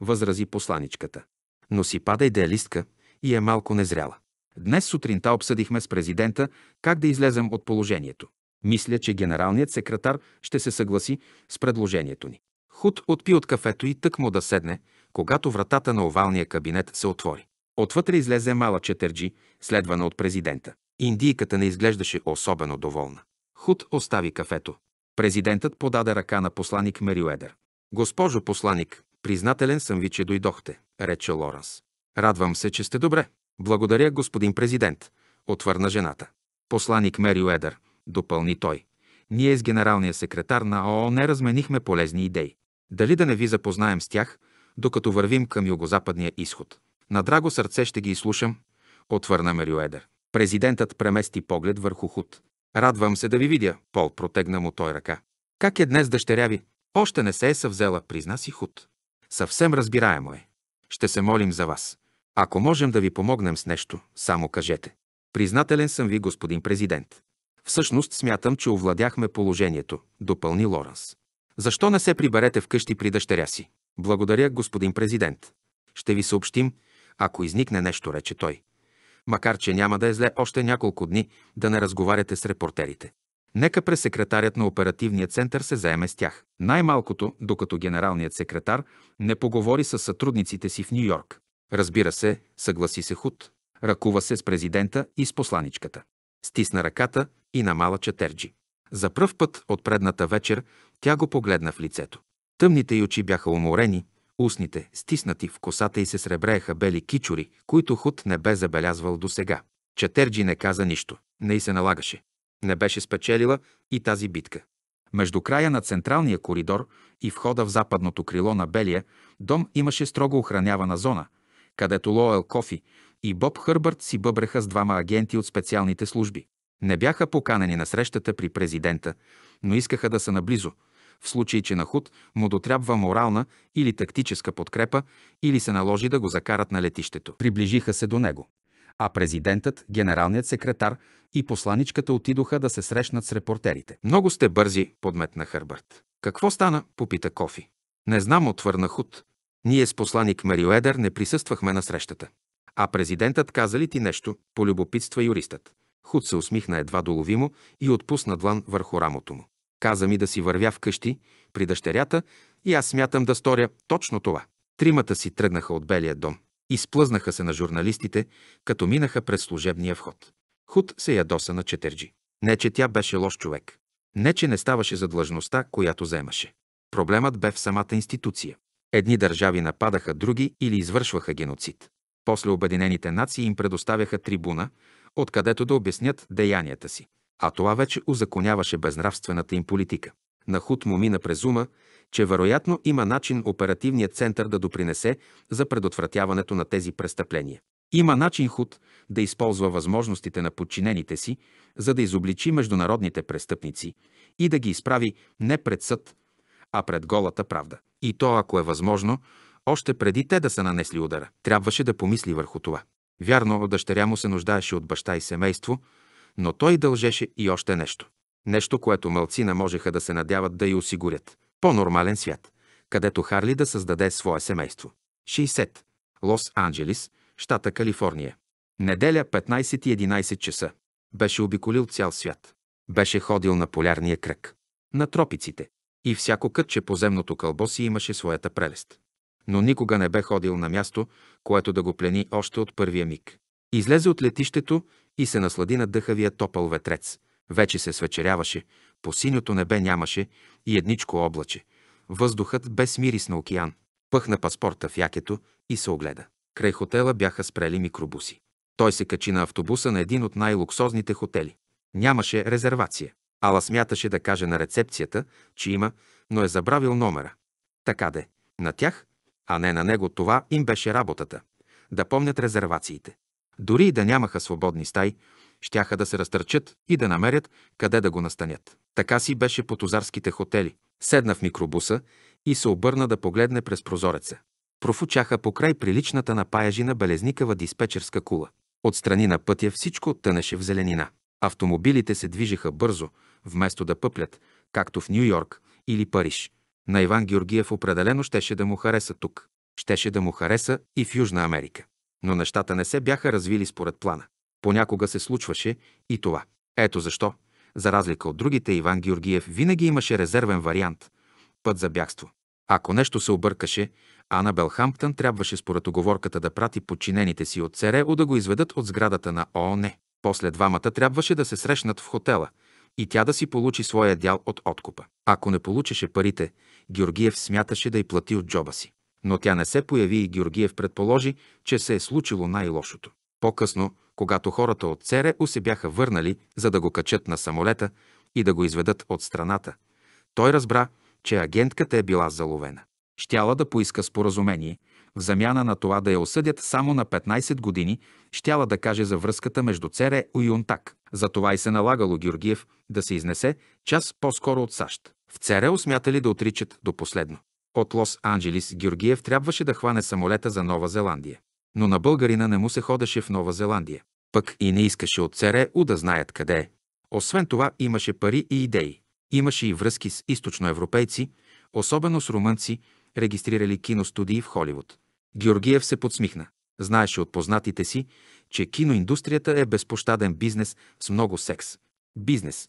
възрази посланичката. Но си пада идеалистка и е малко незряла. Днес сутринта обсъдихме с президента как да излезем от положението. Мисля, че генералният секретар ще се съгласи с предложението ни. Худ отпи от кафето и тък му да седне, когато вратата на овалния кабинет се отвори. Отвътре излезе мала четърджи, следвана от президента. Индийката не изглеждаше особено доволна. Худ остави кафето. Президентът подаде ръка на посланик Мериуедър. Госпожо посланик, признателен съм ви, че дойдохте, рече Лоренс. Радвам се, че сте добре. Благодаря, господин президент, отвърна жената. Посланик Мериуедър, допълни той. Ние с генералния секретар на ООН разменихме полезни идеи. Дали да не ви запознаем с тях, докато вървим към югозападния изход? На драго сърце ще ги изслушам, отвърна Мерюедер. Президентът премести поглед върху Худ. Радвам се да ви видя, Пол протегна му той ръка. Как е днес дъщеря ви? Още не се е съвзела, призна си Худ. Съвсем разбираемо е. Ще се молим за вас. Ако можем да ви помогнем с нещо, само кажете. Признателен съм ви, господин президент. Всъщност смятам, че овладяхме положението, допълни Лоренс. Защо не се приберете вкъщи при дъщеря си? Благодаря, господин президент. Ще ви съобщим, ако изникне нещо, рече той. Макар, че няма да е зле още няколко дни да не разговаряте с репортерите. Нека пресекретарят на оперативния център се заеме с тях. Най-малкото, докато генералният секретар не поговори с сътрудниците си в Нью-Йорк. Разбира се, съгласи се Худ. Ръкува се с президента и с посланичката. Стисна ръката и на мала Чатерджи. За пръв път от предната вечер тя го погледна в лицето. Тъмните й очи бяха уморени, Устните, стиснати в косата й се сребрееха бели кичури, които Худ не бе забелязвал досега. Четерджи не каза нищо, не и се налагаше. Не беше спечелила и тази битка. Между края на централния коридор и входа в западното крило на Белия дом имаше строго охранявана зона, където Лоел Кофи и Боб Хърбърт си бъбреха с двама агенти от специалните служби. Не бяха поканени на срещата при президента, но искаха да са наблизо – в случай, че на худ му дотрябва морална или тактическа подкрепа или се наложи да го закарат на летището. Приближиха се до него. А президентът, генералният секретар и посланичката отидоха да се срещнат с репортерите. Много сте бързи, подметна Хърбърт. Какво стана? попита Кофи. Не знам, отвърна Худ. Ние с посланик Мариоедър не присъствахме на срещата. А президентът каза ли ти нещо? Полюбопитства юристът. Худ се усмихна едва доловимо и отпусна длан върху рамото му. Каза ми да си вървя вкъщи, при дъщерята, и аз смятам да сторя точно това. Тримата си тръгнаха от Белия дом. Изплъзнаха се на журналистите, като минаха през служебния вход. Худ се ядоса на Четерджи. Не, че тя беше лош човек. Не, че не ставаше за длъжността, която заемаше. Проблемът бе в самата институция. Едни държави нападаха други или извършваха геноцид. После Обединените нации им предоставяха трибуна, откъдето да обяснят деянията си а това вече узаконяваше безнравствената им политика. На худ му мина през ума, че вероятно има начин оперативният център да допринесе за предотвратяването на тези престъпления. Има начин худ да използва възможностите на подчинените си, за да изобличи международните престъпници и да ги изправи не пред съд, а пред голата правда. И то, ако е възможно, още преди те да са нанесли удара. Трябваше да помисли върху това. Вярно, дъщеря му се нуждаеше от баща и семейство, но той дължеше и още нещо. Нещо, което мълцина можеха да се надяват да й осигурят. По-нормален свят, където Харли да създаде свое семейство. 60. Лос Анджелис, щата Калифорния. Неделя 15.11 часа. Беше обиколил цял свят. Беше ходил на полярния кръг. На тропиците. И всяко кътче по земното кълбо си имаше своята прелест. Но никога не бе ходил на място, което да го плени още от първия миг. Излезе от летището и се наслади на дъхавия топъл ветрец. Вече се свечеряваше, по синьото небе нямаше и едничко облаче. Въздухът без мирис на океан. Пъхна паспорта в якето и се огледа. Край хотела бяха спрели микробуси. Той се качи на автобуса на един от най-луксозните хотели. Нямаше резервация. Ала смяташе да каже на рецепцията, че има, но е забравил номера. Така де, на тях, а не на него това им беше работата. Да помнят резервациите. Дори и да нямаха свободни стаи, щяха да се разтърчат и да намерят къде да го настанят. Така си беше по тузарските хотели. Седна в микробуса и се обърна да погледне през прозореца. Профучаха покрай приличната на паяжина белезникава диспетчерска кула. Отстрани на пътя всичко тънеше в зеленина. Автомобилите се движеха бързо, вместо да пъплят, както в Нью-Йорк или Париж. На Иван Георгиев определено щеше да му хареса тук. Щеше да му хареса и в Южна Америка но нещата не се бяха развили според плана. Понякога се случваше и това. Ето защо, за разлика от другите, Иван Георгиев винаги имаше резервен вариант – път за бягство. Ако нещо се объркаше, Ана Белхамптън трябваше според оговорката да прати подчинените си от ЦРЕО да го изведат от сградата на ООН. После двамата трябваше да се срещнат в хотела и тя да си получи своя дял от откупа. Ако не получеше парите, Георгиев смяташе да й плати от джоба си но тя не се появи и Георгиев предположи, че се е случило най-лошото. По-късно, когато хората от Церео се бяха върнали, за да го качат на самолета и да го изведат от страната, той разбра, че агентката е била заловена. Щяла да поиска споразумение, в замяна на това да я осъдят само на 15 години, щяла да каже за връзката между Цере и Юнтак. Затова и се налагало Георгиев да се изнесе час по-скоро от САЩ. В Цере смятали да отричат до последно. От Лос-Анджелис Георгиев трябваше да хване самолета за Нова Зеландия. Но на българина не му се ходеше в Нова Зеландия. Пък и не искаше от ЦРУ да знаят къде е. Освен това имаше пари и идеи. Имаше и връзки с източноевропейци, особено с румънци, регистрирали киностудии в Холивуд. Георгиев се подсмихна. Знаеше от познатите си, че киноиндустрията е безпощаден бизнес с много секс. Бизнес,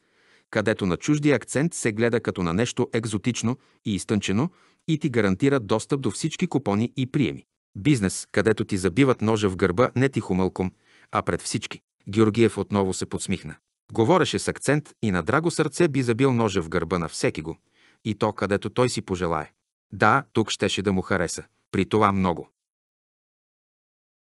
където на чуждия акцент се гледа като на нещо екзотично и изтънчено, и ти гарантират достъп до всички купони и приеми. Бизнес, където ти забиват ножа в гърба не мълком, а пред всички. Георгиев отново се подсмихна. Говореше с акцент и на драго сърце би забил ножа в гърба на всеки го, и то където той си пожелае. Да, тук щеше да му хареса. При това много.